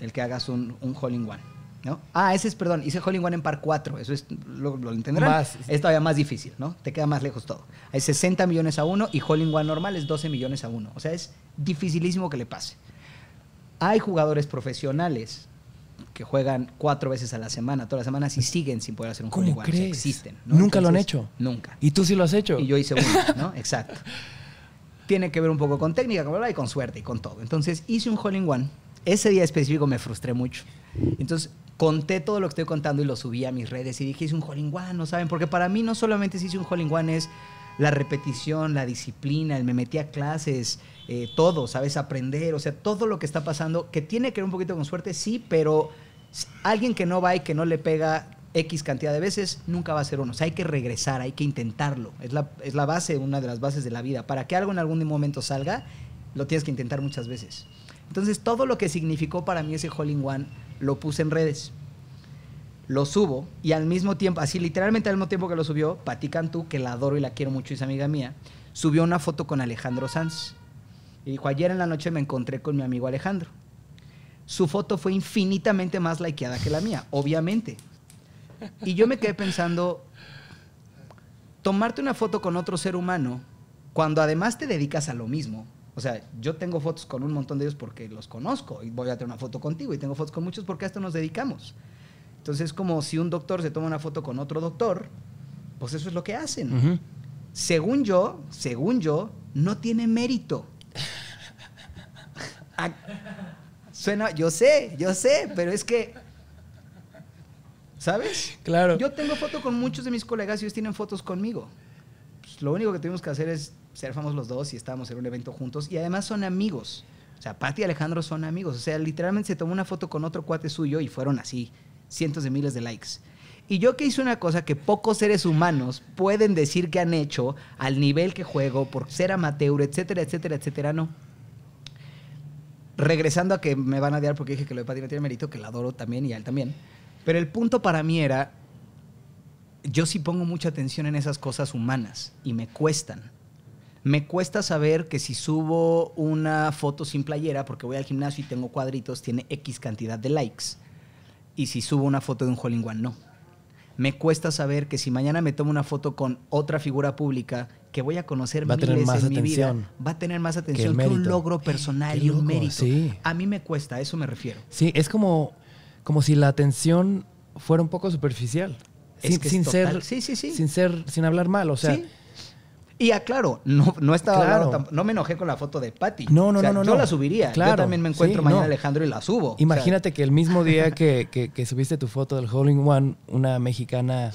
el que hagas un, un hole in one. ¿No? Ah, ese es, perdón, hice hole in one en par 4, eso es, lo, lo entenderán. es todavía más difícil, ¿no? Te queda más lejos todo. Hay 60 millones a uno y hole in one normal es 12 millones a uno. O sea, es dificilísimo que le pase. Hay jugadores profesionales que juegan cuatro veces a la semana, todas las semanas, y siguen sin poder hacer un ¿Cómo existen. ¿Nunca lo han hecho? Nunca. ¿Y tú sí lo has hecho? Y yo hice uno, ¿no? Exacto. Tiene que ver un poco con técnica, con y con suerte y con todo. Entonces hice un hole in one. Ese día específico me frustré mucho. Entonces conté todo lo que estoy contando y lo subí a mis redes y dije, hice un hole ¿no saben? Porque para mí no solamente si hice un hole in one es la repetición, la disciplina, el me metí a clases, eh, todo, ¿sabes? Aprender, o sea, todo lo que está pasando, que tiene que ver un poquito con suerte, sí, pero alguien que no va y que no le pega X cantidad de veces, nunca va a ser uno. O sea, hay que regresar, hay que intentarlo. Es la, es la base, una de las bases de la vida. Para que algo en algún momento salga, lo tienes que intentar muchas veces. Entonces, todo lo que significó para mí ese Hole in One lo puse en redes lo subo y al mismo tiempo, así literalmente al mismo tiempo que lo subió, Pati Cantú, que la adoro y la quiero mucho, es amiga mía, subió una foto con Alejandro Sanz. Y dijo, ayer en la noche me encontré con mi amigo Alejandro. Su foto fue infinitamente más likeada que la mía, obviamente. Y yo me quedé pensando, tomarte una foto con otro ser humano, cuando además te dedicas a lo mismo, o sea, yo tengo fotos con un montón de ellos porque los conozco y voy a tener una foto contigo y tengo fotos con muchos porque a esto nos dedicamos. Entonces es como si un doctor se toma una foto con otro doctor, pues eso es lo que hacen. Según yo, según yo, no tiene mérito. Ah, suena, yo sé, yo sé, pero es que ¿Sabes? Claro. Yo tengo foto con muchos de mis colegas y ellos tienen fotos conmigo. Pues, lo único que tuvimos que hacer es ser famosos los dos y estábamos en un evento juntos. Y además son amigos. O sea, Pati y Alejandro son amigos. O sea, literalmente se tomó una foto con otro cuate suyo y fueron así cientos de miles de likes. Y yo que hice una cosa que pocos seres humanos pueden decir que han hecho al nivel que juego, por ser amateur, etcétera, etcétera, etcétera, no. Regresando a que me van a odiar porque dije que lo de Pati no tiene mérito, que la adoro también y a él también. Pero el punto para mí era, yo sí pongo mucha atención en esas cosas humanas y me cuestan. Me cuesta saber que si subo una foto sin playera, porque voy al gimnasio y tengo cuadritos, tiene X cantidad de likes y si subo una foto de un hole no. Me cuesta saber que si mañana me tomo una foto con otra figura pública que voy a conocer va a tener más en atención mi vida, va a tener más atención que, un logro personal y un mérito. A mí me cuesta, a eso me refiero. Sí, es como, como si la atención fuera un poco superficial. sin, ser, sí, sí, sin ser, sin hablar mal, o sea, y aclaro, no, no estaba claro. no me enojé con la foto de Patty. No, no, no, no, Yo la subiría. Claro. Yo también me encuentro mañana Alejandro y la subo. Imagínate que el mismo día que, que, que subiste tu foto del Hole One, una mexicana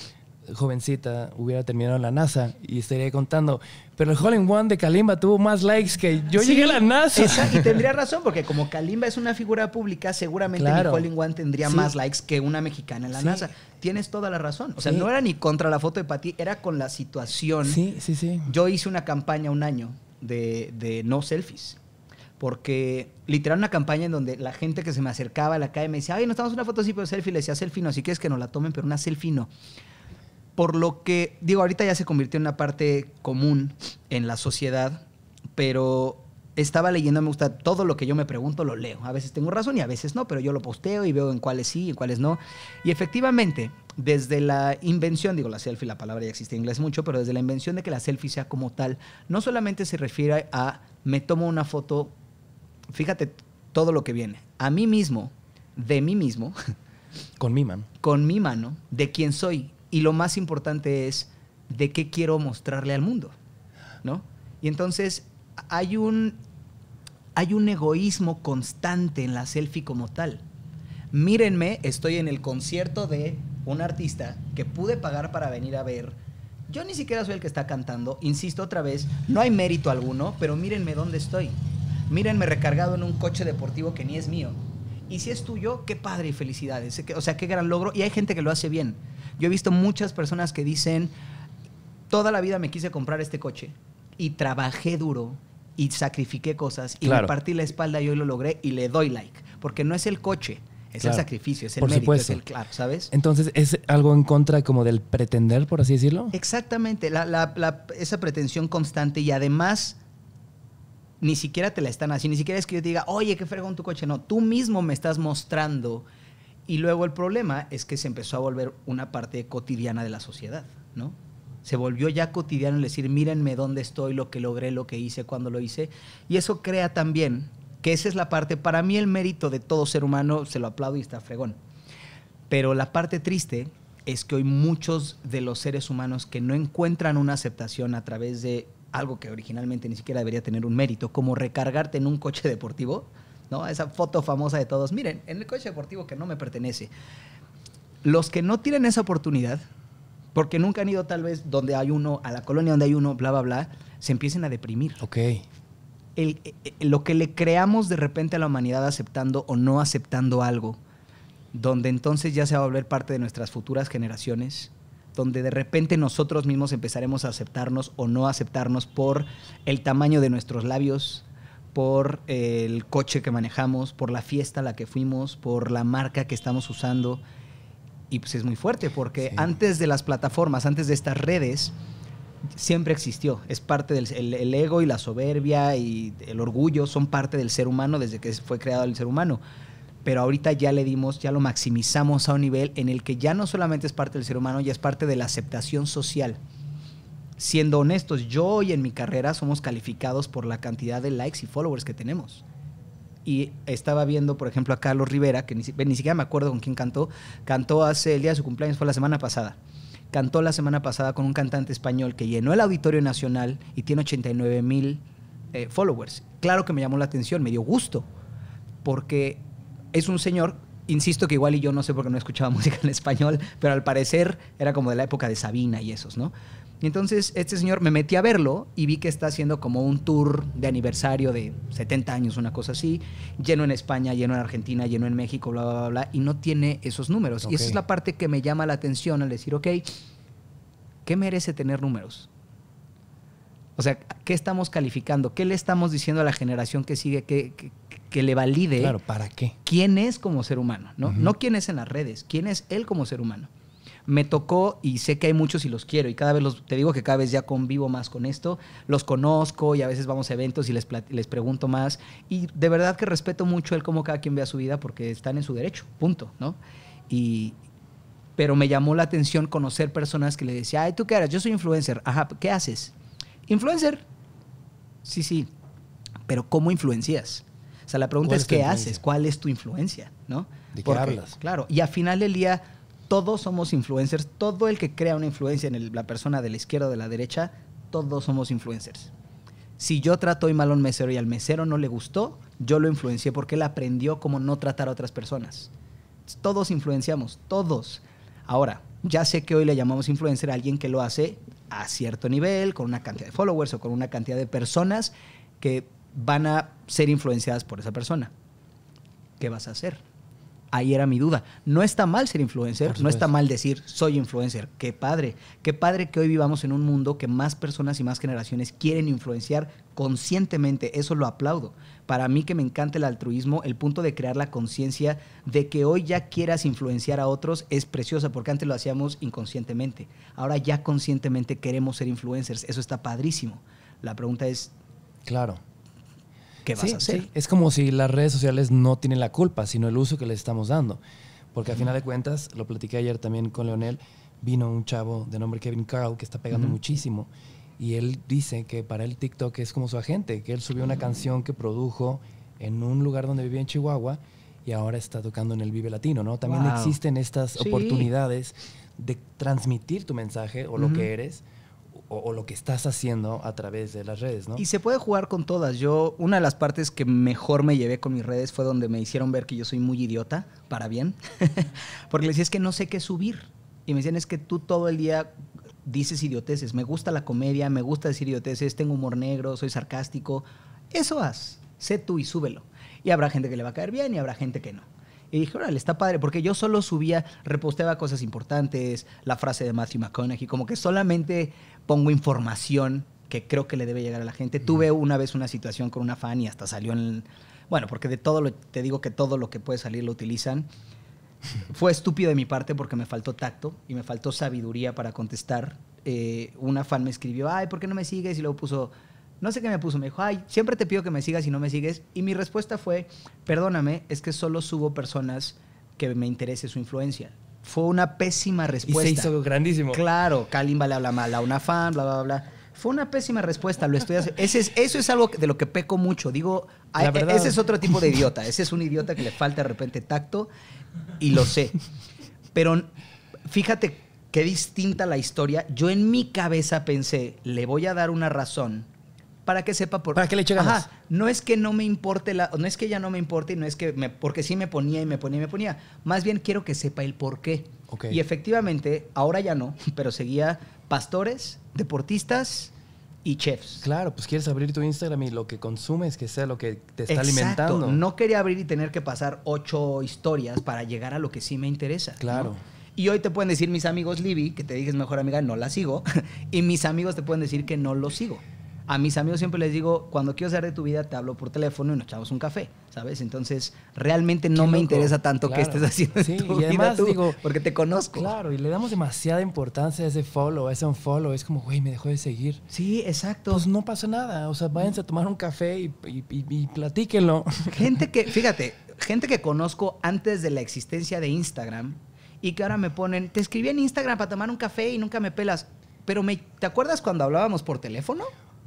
jovencita hubiera terminado en la NASA y estaría contando, pero el Holling One de Kalimba tuvo más likes que yo llegué a la NASA. Exacto, y tendría razón, porque como Kalimba es una figura pública, seguramente el mi One tendría más likes que una mexicana en la NASA. Tienes toda la razón. O sea, no era ni contra la foto de Pati, era con la situación. Sí, sí, sí. Yo hice una campaña un año de, no selfies porque literal una campaña en donde la gente que se me acercaba a la calle me decía, ay, nos estamos una foto así, pero selfie, le decía selfie no, si es que no la tomen, pero una selfie no por lo que, digo, ahorita ya se convirtió en una parte común en la sociedad, pero estaba leyendo, me gusta todo lo que yo me pregunto, lo leo. A veces tengo razón y a veces no, pero yo lo posteo y veo en cuáles sí y en cuáles no. Y efectivamente, desde la invención, digo la selfie, la palabra ya existe en inglés mucho, pero desde la invención de que la selfie sea como tal, no solamente se refiere a me tomo una foto, fíjate todo lo que viene, a mí mismo, de mí mismo. Con mi mano. Con mi mano, de quién soy y lo más importante es de qué quiero mostrarle al mundo, ¿no? Y entonces hay un, hay un egoísmo constante en la selfie como tal. Mírenme, estoy en el concierto de un artista que pude pagar para venir a ver. Yo ni siquiera soy el que está cantando, insisto otra vez, no hay mérito alguno, pero mírenme dónde estoy. Mírenme recargado en un coche deportivo que ni es mío. Y si es tuyo, qué padre y felicidades. O sea, qué gran logro. Y hay gente que lo hace bien. Yo he visto muchas personas que dicen, toda la vida me quise comprar este coche y trabajé duro y sacrifiqué cosas y me partí la espalda y hoy lo logré y le doy like, porque no es el coche. Es el sacrificio, es el es el claro, ¿sabes? Entonces, ¿es algo en contra como del pretender, por así decirlo? Exactamente, esa pretensión constante y además ni siquiera te la están así, ni siquiera es que yo te diga, oye, qué fregón tu coche, no, tú mismo me estás mostrando y luego el problema es que se empezó a volver una parte cotidiana de la sociedad, ¿no? Se volvió ya cotidiano el decir, mírenme dónde estoy, lo que logré, lo que hice, cuándo lo hice. Y eso crea también, que esa es la parte, para mí el mérito de todo ser humano, se lo aplaudo y está fregón. Pero la parte triste es que hoy muchos de los seres humanos que no encuentran una aceptación a través de algo que originalmente ni siquiera debería tener un mérito, como recargarte en un coche deportivo, ¿no? Esa foto famosa de todos. Miren, en el coche deportivo que no me pertenece. Los que no tienen esa oportunidad, porque nunca han ido tal vez donde hay uno, a la colonia donde hay uno, bla, bla, bla, se empiecen a deprimir. Ok. Eh, eh, lo que le creamos de repente a la humanidad aceptando o no aceptando algo, donde entonces ya se va a volver parte de nuestras futuras generaciones, donde de repente nosotros mismos empezaremos a aceptarnos o no aceptarnos por el tamaño de nuestros labios, por el coche que manejamos, por la fiesta a la que fuimos, por la marca que estamos usando. Y pues es muy fuerte porque antes de las plataformas, antes de estas redes, siempre existió. Es parte del ego y la soberbia y el orgullo son parte del ser humano desde que fue creado el ser humano. Pero ahorita ya le dimos, ya lo maximizamos a un nivel en el que ya no solamente es parte del ser humano, ya es parte de la aceptación social siendo honestos, yo hoy en mi carrera somos calificados por la cantidad de likes y followers que tenemos. Y estaba viendo, por ejemplo, a Carlos Rivera, que ni, ni siquiera me acuerdo con quién cantó, cantó hace el día de su cumpleaños, fue la semana pasada. Cantó la semana pasada con un cantante español que llenó el Auditorio Nacional y tiene 89 mil eh, followers. Claro que me llamó la atención, me dio gusto, porque es un señor insisto que igual y yo no sé por qué no escuchaba música en español, pero al parecer era como de la época de Sabina y esos, ¿no? Y entonces este señor me metí a verlo y vi que está haciendo como un tour de aniversario de 70 años, una cosa así, lleno en España, lleno en Argentina, lleno en México, bla, bla, bla, y no tiene esos números. Y esa es la parte que me llama la atención al decir, ok, ¿qué merece tener números? O sea, ¿qué estamos calificando? ¿Qué le estamos diciendo a la generación que sigue que, que, le valide? Claro, ¿para qué? ¿Quién es como ser humano? no quién es en las redes, quién es él como ser humano me tocó y sé que hay muchos y los quiero. Y cada vez los, te digo que cada vez ya convivo más con esto. Los conozco y a veces vamos a eventos y les, les pregunto más. Y de verdad que respeto mucho el cómo cada quien vea su vida porque están en su derecho, punto, ¿no? Y, pero me llamó la atención conocer personas que le decía, ay, ¿tú qué eres? Yo soy influencer. Ajá, ¿qué haces? Influencer. Sí, sí. Pero ¿cómo influencias? O sea, la pregunta es, ¿qué haces? ¿Cuál es tu influencia? ¿No? ¿De qué Claro. Y al final del día, todos somos influencers, todo el que crea una influencia en la persona de la izquierda o de la derecha, todos somos influencers. Si yo trato hoy mal a un mesero y al mesero no le gustó, yo lo influencié porque él aprendió cómo no tratar a otras personas. Todos influenciamos, todos. Ahora, ya sé que hoy le llamamos influencer a alguien que lo hace a cierto nivel, con una cantidad de followers o con una cantidad de personas que van a ser influenciadas por esa persona. ¿Qué vas a hacer? Ahí era mi duda. No está mal ser influencer, no está mal decir soy influencer. Qué padre. Qué padre que hoy vivamos en un mundo que más personas y más generaciones quieren influenciar conscientemente. Eso lo aplaudo. Para mí que me encanta el altruismo, el punto de crear la conciencia de que hoy ya quieras influenciar a otros es preciosa porque antes lo hacíamos inconscientemente. Ahora ya conscientemente queremos ser influencers. Eso está padrísimo. La pregunta es... Claro. ¿qué vas a hacer? Es como si las redes sociales no tienen la culpa, sino el uso que les estamos dando. Porque al final de cuentas, lo platiqué ayer también con Leonel, vino un chavo de nombre Kevin Carl que está pegando muchísimo. Y él dice que para él TikTok es como su agente, que él subió una canción que produjo en un lugar donde vivía en Chihuahua y ahora está tocando en el Vive Latino, ¿no? También existen estas oportunidades de transmitir tu mensaje o lo que eres o, lo que estás haciendo a través de las redes, ¿no? Y se puede jugar con todas. Yo, una de las partes que mejor me llevé con mis redes fue donde me hicieron ver que yo soy muy idiota, para bien, porque les decía, es que no sé qué subir. Y me decían, es que tú todo el día dices idioteces. Me gusta la comedia, me gusta decir idioteces, tengo humor negro, soy sarcástico. Eso haz, sé tú y súbelo. Y habrá gente que le va a caer bien y habrá gente que no. Y dije, órale, está padre, porque yo solo subía, reposteaba cosas importantes, la frase de Matthew McConaughey, como que solamente pongo información que creo que le debe llegar a la gente. Tuve una vez una situación con una fan y hasta salió en... bueno, porque de todo lo, te digo que todo lo que puede salir lo utilizan. Fue estúpido de mi parte porque me faltó tacto y me faltó sabiduría para contestar. Eh, una fan me escribió, ay, ¿por qué no me sigues? Y luego puso, no sé qué me puso, me dijo, ay, siempre te pido que me sigas y no me sigues. Y mi respuesta fue, perdóname, es que solo subo personas que me interese su influencia. Fue una pésima respuesta. Y se hizo grandísimo. Claro, Kalimba le habla mal a una fan, bla, bla, bla. Fue una pésima respuesta, lo estoy haciendo. eso es algo de lo que peco mucho. Digo, e, ese es otro tipo de idiota. Ese es un idiota que le falta de repente tacto y lo sé. Pero fíjate qué distinta la historia. Yo en mi cabeza pensé, le voy a dar una razón para que sepa por Para que le eche ganas. Ajá, no es que no me importe la no es que ya no me importe y no es que porque sí me ponía y me ponía y me ponía. Más bien quiero que sepa el por qué. Okay. Y efectivamente, ahora ya no, pero seguía pastores, deportistas, y chefs. Claro, pues quieres abrir tu Instagram y lo que consumes, que sea lo que te está alimentando. No quería abrir y tener que pasar ocho historias para llegar a lo que sí me interesa. Claro. Y hoy te pueden decir mis amigos Libby, que te es mejor amiga, no la sigo. y mis amigos te pueden decir que no lo sigo a mis amigos siempre les digo, cuando quiero saber de tu vida, te hablo por teléfono y nos echamos un café, ¿sabes? Entonces, realmente no me interesa tanto que estés haciendo sí, y digo, porque te conozco. Claro, y le damos demasiada importancia a ese follow, a ese unfollow. Es como, güey, me dejó de seguir. Sí, exacto. Pues no pasa nada. O sea, váyanse a tomar un café y, platíquenlo. Gente que, fíjate, gente que conozco antes de la existencia de Instagram y que ahora me ponen, te escribí en Instagram para tomar un café y nunca me pelas. Pero me, ¿te acuerdas cuando hablábamos por teléfono?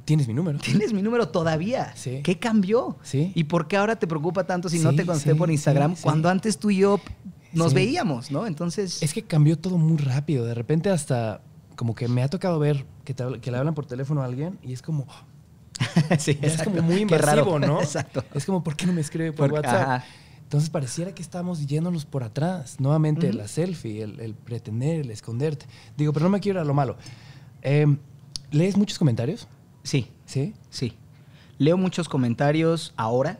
Tienes mi número. Tienes mi número todavía. ¿Qué cambió? Sí. ¿Y por qué ahora te preocupa tanto si no te contesté por Instagram cuando antes tú y yo nos veíamos, ¿no? Entonces. Es que cambió todo muy rápido. De repente hasta como que me ha tocado ver que, le hablan por teléfono a alguien y es como. sí, es como muy invasivo, ¿no? Exacto. Es como, ¿por qué no me escribe por, WhatsApp? Entonces pareciera que estamos yéndonos por atrás. Nuevamente la selfie, el, pretender, el esconderte. Digo, pero no me quiero ir a lo malo. Em, ¿Lees muchos comentarios? Sí. ¿Sí? Sí. Leo muchos comentarios ahora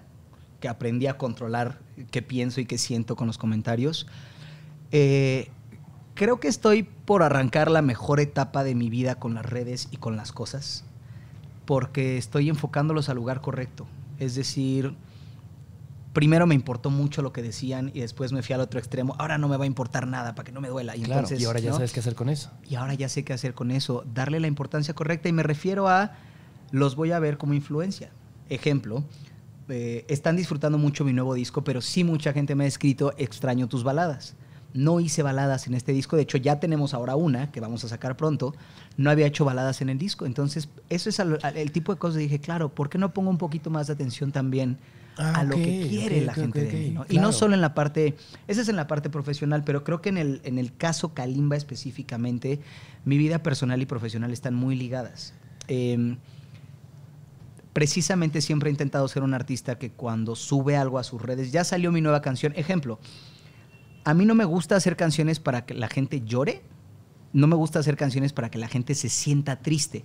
que aprendí a controlar qué pienso y qué siento con los comentarios. Eh, creo que estoy por arrancar la mejor etapa de mi vida con las redes y con las cosas, porque estoy enfocándolos al lugar correcto. Es decir, primero me importó mucho lo que decían y después me fui al otro extremo. Ahora no me va a importar nada para que no me duela. Y, ahora ya sabes qué hacer con eso. Y ahora ya sé qué hacer con eso. Darle la importancia correcta y me refiero a los voy a ver como influencia. Ejemplo, eh, están disfrutando mucho mi nuevo disco, pero sí mucha gente me ha escrito, extraño tus baladas. No hice baladas en este disco, de hecho ya tenemos ahora una que vamos a sacar pronto, no había hecho baladas en el disco, entonces eso es el tipo de cosas que dije, claro, ¿por qué no pongo un poquito más de atención también ah, a lo que quiere la gente Y no solo en la parte, esa es en la parte profesional, pero creo que en el, en el caso Kalimba específicamente, mi vida personal y profesional están muy ligadas. Em, precisamente siempre he intentado ser un artista que cuando sube algo a sus redes, ya salió mi nueva canción. Ejemplo, a mí no me gusta hacer canciones para que la gente llore, no me gusta hacer canciones para que la gente se sienta triste,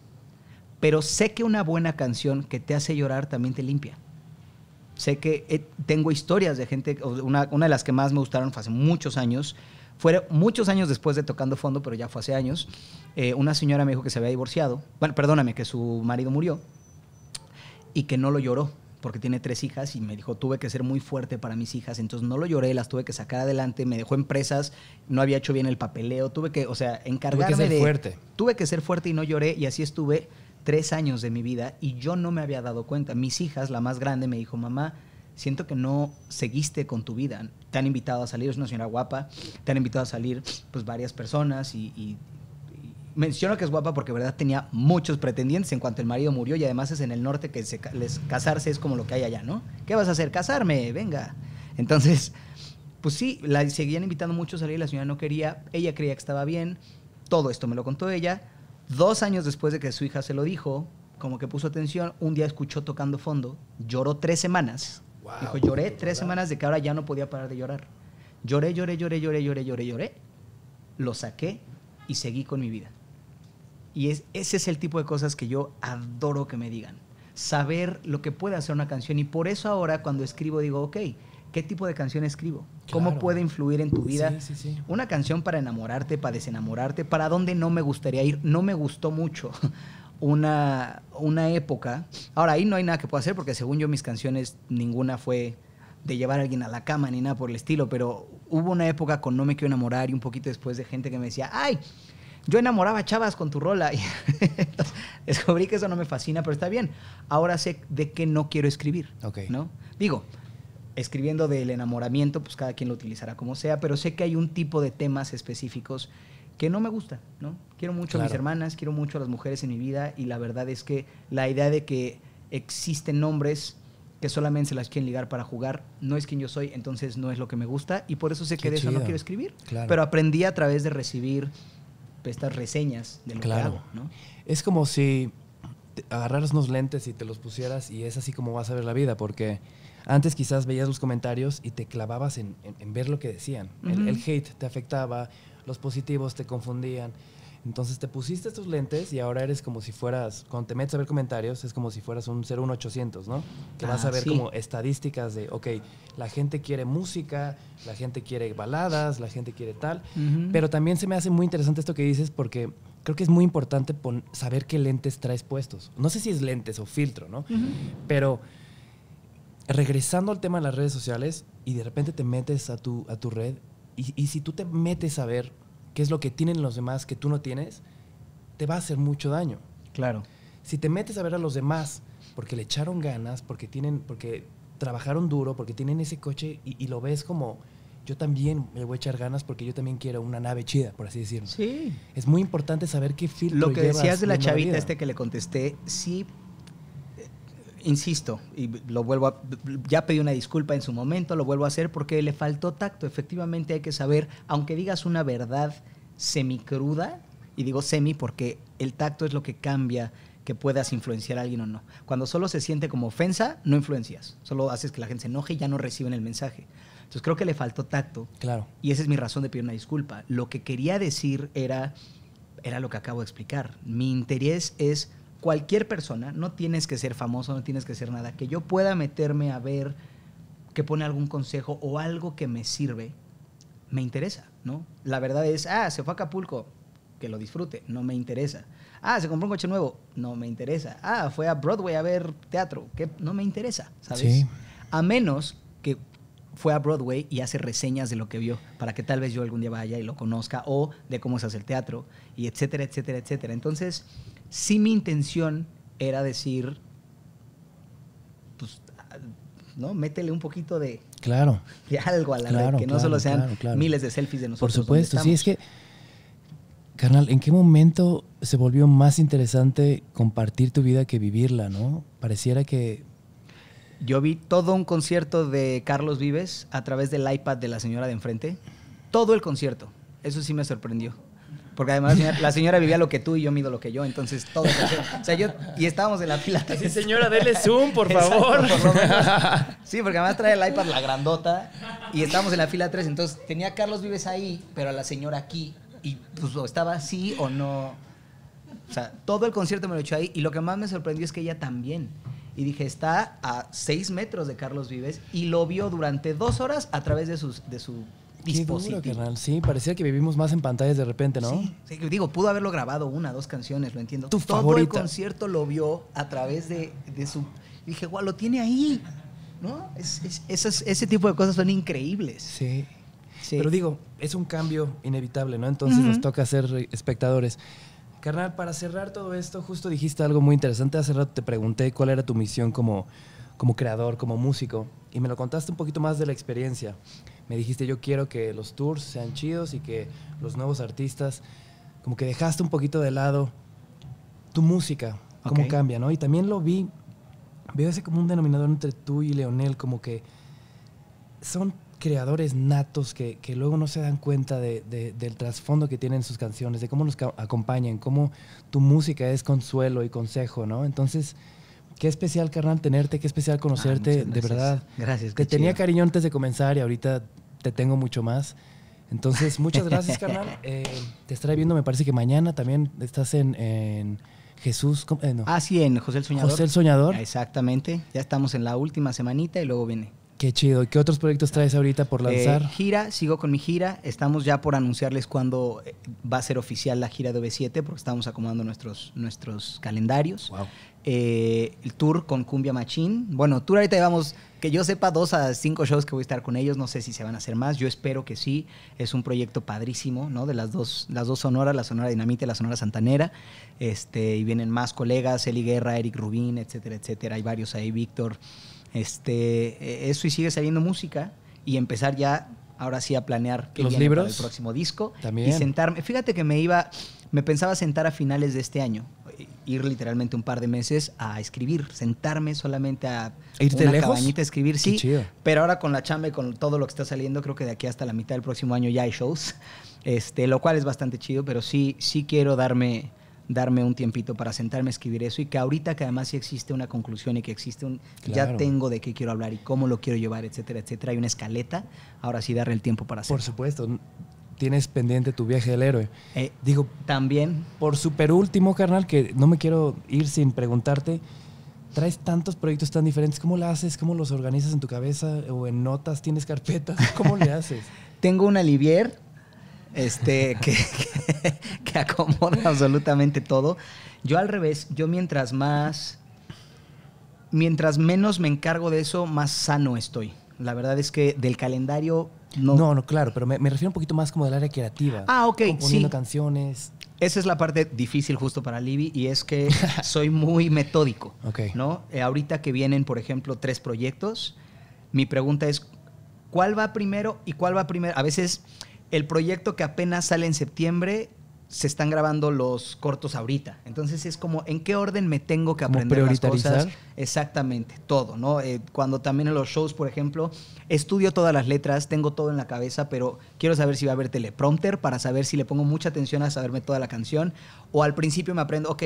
pero sé que una buena canción que te hace llorar también te limpia. Sé que eh, tengo historias de gente, una, de las que más me gustaron fue hace muchos años, fue muchos años después de Tocando Fondo, pero ya fue hace años, eh, una señora me dijo que se había divorciado, bueno, perdóname, que su marido murió, y que no lo lloró porque tiene tres hijas y me dijo, tuve que ser muy fuerte para mis hijas, entonces no lo lloré, las tuve que sacar adelante, me dejó empresas presas, no había hecho bien el papeleo, tuve que, o sea, encargarme ser de, fuerte. Tuve que ser fuerte y no lloré y así estuve tres años de mi vida y yo no me había dado cuenta. Mis hijas, la más grande, me dijo, mamá, siento que no seguiste con tu vida. Te han invitado a salir, es una señora guapa, te han invitado a salir pues varias personas y, y, menciono que es guapa porque, verdad, tenía muchos pretendientes en cuanto el marido murió y además es en el norte que se, les, casarse es como lo que hay allá, ¿no? ¿Qué vas a hacer? Casarme, venga. Entonces, pues sí, la seguían invitando muchos a salir, la señora no quería, ella creía que estaba bien, todo esto me lo contó ella. Dos años después de que su hija se lo dijo, como que puso atención, un día escuchó tocando fondo, lloró tres semanas. dijo, lloré tres semanas de que ahora ya no podía parar de llorar. Lloré, lloré, lloré, lloré, lloré, lloré, lloré. Lo saqué y seguí con mi vida. Y es, ese es el tipo de cosas que yo adoro que me digan. Saber lo que puede hacer una canción. Y por eso ahora cuando escribo digo, ok, ¿qué tipo de canción escribo? ¿Cómo puede influir en tu vida? Una canción para enamorarte, para desenamorarte, para dónde no me gustaría ir. No me gustó mucho una, una época. Ahora, ahí no hay nada que pueda hacer porque según yo mis canciones ninguna fue de llevar a alguien a la cama ni nada por el estilo, pero hubo una época con No me quiero enamorar y un poquito después de gente que me decía, ay, yo enamoraba a chavas con tu rola. Y descubrí que eso no me fascina, pero está bien. Ahora sé de qué no quiero escribir. ¿no? Digo, escribiendo del enamoramiento, pues cada quien lo utilizará como sea, pero sé que hay un tipo de temas específicos que no me gusta, ¿no? Quiero mucho a mis hermanas, quiero mucho a las mujeres en mi vida y la verdad es que la idea de que existen hombres que solamente se las quieren ligar para jugar, no es quien yo soy, entonces no es lo que me gusta y por eso sé que de eso no quiero escribir. Pero aprendí a través de recibir estas reseñas de lo claro. Es como si agarraras unos lentes y te los pusieras y es así como vas a ver la vida, porque antes quizás veías los comentarios y te clavabas en, ver lo que decían. el, hate te afectaba, los positivos te confundían. Entonces te pusiste estos lentes y ahora eres como si fueras, cuando te metes a ver comentarios, es como si fueras un 01800, ¿no? Que vas a ah, ver como estadísticas de, ok, la gente quiere música, la gente quiere baladas, la gente quiere tal. Pero también se me hace muy interesante esto que dices porque creo que es muy importante saber qué lentes traes puestos. No sé si es lentes o filtro, ¿no? Pero regresando al tema de las redes sociales y de repente te metes a tu, a tu red y, y si tú te metes a ver qué es lo que tienen los demás que tú no tienes, te va a hacer mucho daño. Claro. Si te metes a ver a los demás porque le echaron ganas, porque tienen, porque trabajaron duro, porque tienen ese coche y, lo ves como yo también me voy a echar ganas porque yo también quiero una nave chida, por así decirlo. Sí. Es muy importante saber qué filtro Lo que decías de la chavita este que le contesté, sí insisto, y lo vuelvo ya pedí una disculpa en su momento, lo vuelvo a hacer porque le faltó tacto. Efectivamente hay que saber, aunque digas una verdad semicruda, y digo semi porque el tacto es lo que cambia que puedas influenciar a alguien o no. Cuando solo se siente como ofensa, no influencias. Solo haces que la gente se enoje y ya no reciben el mensaje. Entonces creo que le faltó tacto. Claro. Y esa es mi razón de pedir una disculpa. Lo que quería decir era, era lo que acabo de explicar. Mi interés es cualquier persona, no tienes que ser famoso, no tienes que ser nada, que yo pueda meterme a ver que pone algún consejo o algo que me sirve, me interesa, ¿no? La verdad es, ah, se fue a Acapulco, que lo disfrute, no me interesa. Ah, se compró un coche nuevo, no me interesa. Ah, fue a Broadway a ver teatro, que no me interesa, ¿sabes? A menos que fue a Broadway y hace reseñas de lo que vio, para que tal vez yo algún día vaya y lo conozca, o de cómo se hace el teatro, y etcétera, etcétera, etcétera. Entonces, si mi intención era decir, pues, ¿no? Métele un poquito de, claro. de algo a la que no solo sean miles de selfies de nosotros. Por supuesto, sí, es que, carnal, ¿en qué momento se volvió más interesante compartir tu vida que vivirla, no? Pareciera que... Yo vi todo un concierto de Carlos Vives a través del iPad de la señora de enfrente. Todo el concierto. Eso sí me sorprendió. Porque además la señora vivía lo que tú y yo mido lo que yo, entonces todo. O sea, yo. Y estábamos en la fila. Sí, señora, dele Zoom, por favor. Sí, porque además trae el iPad, la grandota, y estábamos en la fila 3. Entonces tenía a Carlos Vives ahí, pero a la señora aquí. Y pues estaba así o no. O sea, todo el concierto me lo echó ahí. Y lo que más me sorprendió es que ella también. Y dije, está a 6 metros de Carlos Vives y lo vio durante dos horas a través de, sus, de su dispositivo. Sí, parecía que vivimos más en pantallas de repente, ¿no? Sí, digo, pudo haberlo grabado una, dos canciones, lo entiendo. Tu Todo el concierto lo vio a través de, su... Dije, guau, lo tiene ahí, ¿no? Es, ese tipo de cosas son increíbles. Sí. sí. Pero digo, es un cambio inevitable, ¿no? Entonces nos toca ser espectadores. Carnal, para cerrar todo esto, justo dijiste algo muy interesante. Hace rato te pregunté cuál era tu misión como, como creador, como músico, y me lo contaste un poquito más de la experiencia me dijiste yo quiero que los tours sean chidos y que los nuevos artistas, como que dejaste un poquito de lado tu música, cómo cambia, ¿no? Y también lo vi, veo ese como un denominador entre tú y Leonel, como que son creadores natos que, luego no se dan cuenta del trasfondo que tienen sus canciones, de cómo nos acompañan, cómo tu música es consuelo y consejo, ¿no? Entonces, Qué especial, carnal, tenerte, qué especial ah, conocerte, de verdad. Gracias. Te tenía cariño antes de comenzar y ahorita te tengo mucho más. Entonces, muchas gracias, carnal. Eh, te estaré viendo, me parece que mañana también estás en, Jesús. Eh, ah, sí, en José el Soñador. José el Soñador. Exactamente. Ya estamos en la última semanita y luego viene. Qué chido. ¿Qué otros proyectos ah. traes ahorita por eh, lanzar? gira, sigo con mi gira. Estamos ya por anunciarles cuándo va a ser oficial la gira de v 7 porque estamos acomodando nuestros, nuestros calendarios. Wow. Eh, el tour con Cumbia Machín. Bueno, tour ahorita llevamos, que yo sepa, dos a cinco shows que voy a estar con ellos. No sé si se van a hacer más. Yo espero que sí. Es un proyecto padrísimo, ¿no? De las dos, las dos sonoras, la Sonora Dinamita y la Sonora Santanera. Este, y vienen más colegas, Eli Guerra, Eric Rubín, etcétera, etcétera. Hay varios ahí, Víctor. Este, eh, eso y sigue saliendo música y empezar ya ahora sí a planear los libros el próximo disco También. y sentarme. Fíjate que me iba, me pensaba sentar a finales de este año ir literalmente un par de meses a escribir, sentarme solamente a irte lejos? cabañita a escribir, sí. Pero ahora con la chamba y con todo lo que está saliendo, creo que de aquí hasta la mitad del próximo año ya hay shows. Este, lo cual es bastante chido, pero sí, sí quiero darme, darme un tiempito para sentarme a escribir eso y que ahorita que además sí existe una conclusión y que existe un ya tengo de qué quiero hablar y cómo lo quiero llevar, etcétera, etcétera, hay una escaleta, ahora sí darle el tiempo para hacerlo. Por supuesto, tienes pendiente tu viaje del héroe. Eh, Digo, también. Por super último, carnal, que no me quiero ir sin preguntarte, traes tantos proyectos tan diferentes, ¿cómo lo haces? ¿Cómo los organizas en tu cabeza o en notas? ¿Tienes carpetas? ¿Cómo le haces? Tengo una Livier este, que, que, que acomoda absolutamente todo. Yo al revés, yo mientras más, mientras menos me encargo de eso, más sano estoy. La verdad es que del calendario no, no, claro, pero me, refiero un poquito más como del área creativa. Ah, ok, Componiendo canciones. Esa es la parte difícil justo para Libby y es que soy muy metódico. Ok. ¿no? Eh, ahorita que vienen, por ejemplo, tres proyectos, mi pregunta es, ¿cuál va primero y cuál va primero? A veces el proyecto que apenas sale en septiembre se están grabando los cortos ahorita. Entonces es como, ¿en qué orden me tengo que aprender las cosas? Exactamente, todo, ¿no? Eh, cuando también en los shows, por ejemplo, estudio todas las letras, tengo todo en la cabeza, pero quiero saber si va a haber teleprompter para saber si le pongo mucha atención a saberme toda la canción. O al principio me aprendo, ok,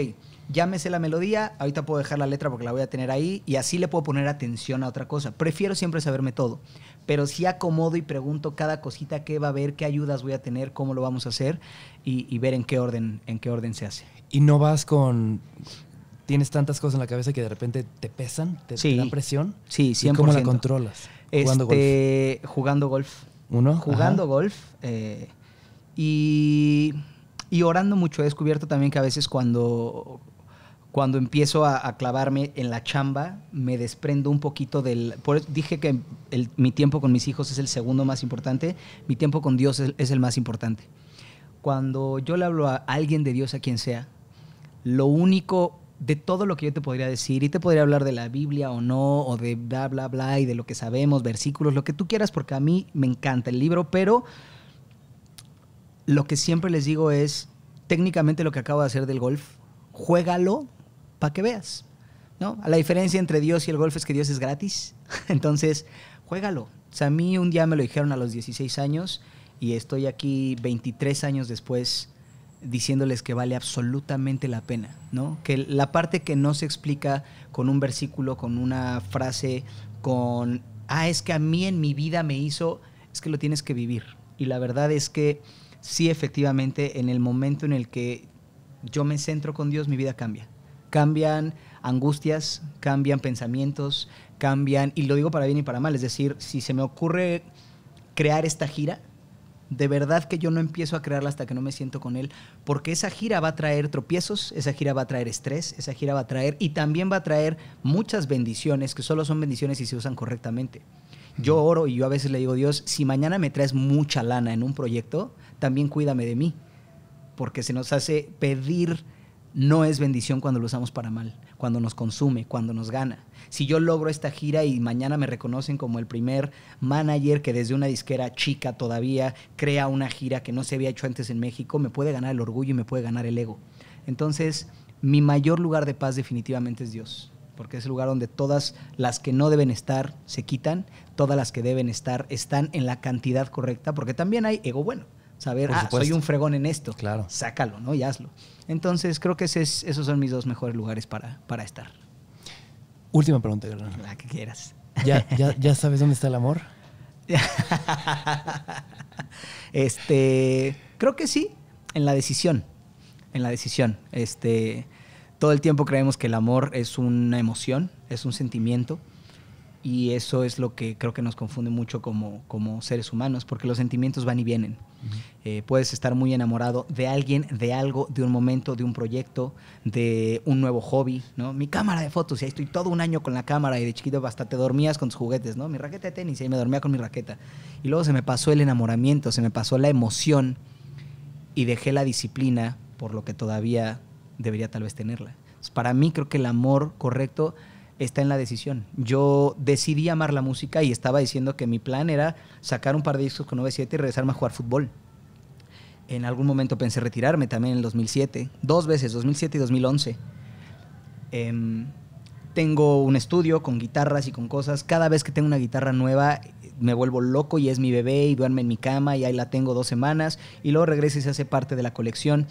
ya me sé la melodía, ahorita puedo dejar la letra porque la voy a tener ahí y así le puedo poner atención a otra cosa. Prefiero siempre saberme todo, pero si acomodo y pregunto cada cosita, qué va a haber, qué ayudas voy a tener, cómo lo vamos a hacer y, ver en qué orden, en qué orden se hace. Y no vas con. Tienes tantas cosas en la cabeza que de repente te pesan, te, da presión. Sí, sí. ¿Cómo la controlas? Jugando este, golf. Jugando golf. ¿Uno? Jugando golf. Eh, y, y orando mucho. He descubierto también que a veces cuando, cuando empiezo a, clavarme en la chamba, me desprendo un poquito del... dije que mi tiempo con mis hijos es el segundo más importante, mi tiempo con Dios es el más importante cuando yo le hablo a alguien de Dios, a quien sea, lo único de todo lo que yo te podría decir, y te podría hablar de la Biblia o no, o de bla, bla, bla, y de lo que sabemos, versículos, lo que tú quieras, porque a mí me encanta el libro, pero lo que siempre les digo es, técnicamente lo que acabo de hacer del golf, juégalo para que veas. ¿No? La diferencia entre Dios y el golf es que Dios es gratis. Entonces, juégalo. O sea, a mí un día me lo dijeron a los 16 años y estoy aquí 23 años después diciéndoles que vale absolutamente la pena, ¿no? Que la parte que no se explica con un versículo, con una frase, con, ah, es que a mí en mi vida me hizo, es que lo tienes que vivir. Y la verdad es que sí, efectivamente, en el momento en el que yo me centro con Dios, mi vida cambia. Cambian angustias, cambian pensamientos, cambian, y lo digo para bien y para mal, es decir, si se me ocurre crear esta gira, de verdad que yo no empiezo a crearla hasta que no me siento con él, porque esa gira va a traer tropiezos, esa gira va a traer estrés, esa gira va a traer y también va a traer muchas bendiciones, que solo son bendiciones si se usan correctamente. Yo oro y yo a veces le digo, Dios, si mañana me traes mucha lana en un proyecto, también cuídame de mí, porque se nos hace pedir no es bendición cuando lo usamos para mal, cuando nos consume, cuando nos gana. Si yo logro esta gira y mañana me reconocen como el primer manager que desde una disquera chica todavía crea una gira que no se había hecho antes en México, me puede ganar el orgullo y me puede ganar el ego. Entonces, mi mayor lugar de paz definitivamente es Dios, porque es el lugar donde todas las que no deben estar se quitan, todas las que deben estar están en la cantidad correcta, porque también hay ego bueno. Saber, ah, soy un fregón en esto. Sácalo, ¿no? Y hazlo. Entonces, creo que esos son mis dos mejores lugares para, para estar. Última pregunta, La que quieras. ¿Ya, ya, ya sabes dónde está el amor? este, creo que sí, en la decisión. En la decisión. Este, todo el tiempo creemos que el amor es una emoción, es un sentimiento. Y eso es lo que creo que nos confunde mucho como, como seres humanos, porque los sentimientos van y vienen. Eh, puedes estar muy enamorado de alguien, de algo, de un momento, de un proyecto, de un nuevo hobby, ¿no? Mi cámara de fotos, y ahí estoy todo un año con la cámara y de chiquito hasta te dormías con tus juguetes, ¿no? Mi raqueta de tenis, y ahí me dormía con mi raqueta. Y luego se me pasó el enamoramiento, se me pasó la emoción y dejé la disciplina por lo que todavía debería tal vez tenerla. para mí creo que el amor correcto está en la decisión. Yo decidí amar la música y estaba diciendo que mi plan era sacar un par de discos con 97 y regresarme a jugar fútbol. En algún momento pensé retirarme también en el 2007, dos veces, 2007 y 2011. Em, tengo un estudio con guitarras y con cosas. Cada vez que tengo una guitarra nueva me vuelvo loco y es mi bebé y duerme en mi cama y ahí la tengo dos semanas y luego regresa y se hace parte de la colección.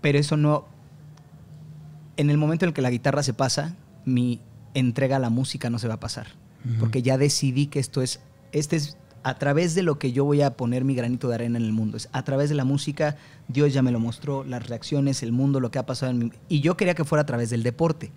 Pero eso no... En el momento en el que la guitarra se pasa, mi entrega a la música no se va a pasar. Porque ya decidí que esto es, este es a través de lo que yo voy a poner mi granito de arena en el mundo. Es a través de la música, Dios ya me lo mostró, las reacciones, el mundo, lo que ha pasado Y yo quería que fuera a través del deporte.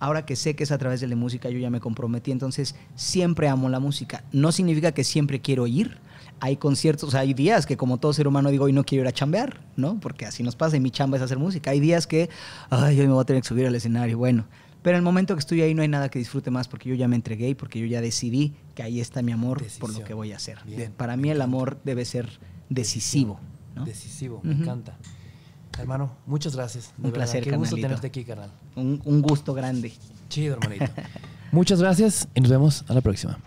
Ahora que sé que es a través de la música, yo ya me comprometí, entonces siempre amo la música. No significa que siempre quiero ir. Hay conciertos, hay días que como todo ser humano digo, hoy no quiero ir a chambear, ¿no? Porque así nos pasa y mi chamba es hacer música. Hay días que, ay, hoy me voy a tener que subir al escenario. Bueno, pero en el momento que estoy ahí no hay nada que disfrute más porque yo ya me entregué y porque yo ya decidí que ahí está mi amor por lo que voy a hacer. Para mí el amor debe ser decisivo. Decisivo, me encanta. Hermano, muchas gracias. un placer, Qué gusto tenerte aquí, carnal. Un, un gusto grande. Chido, hermanito. muchas gracias y nos vemos a la próxima.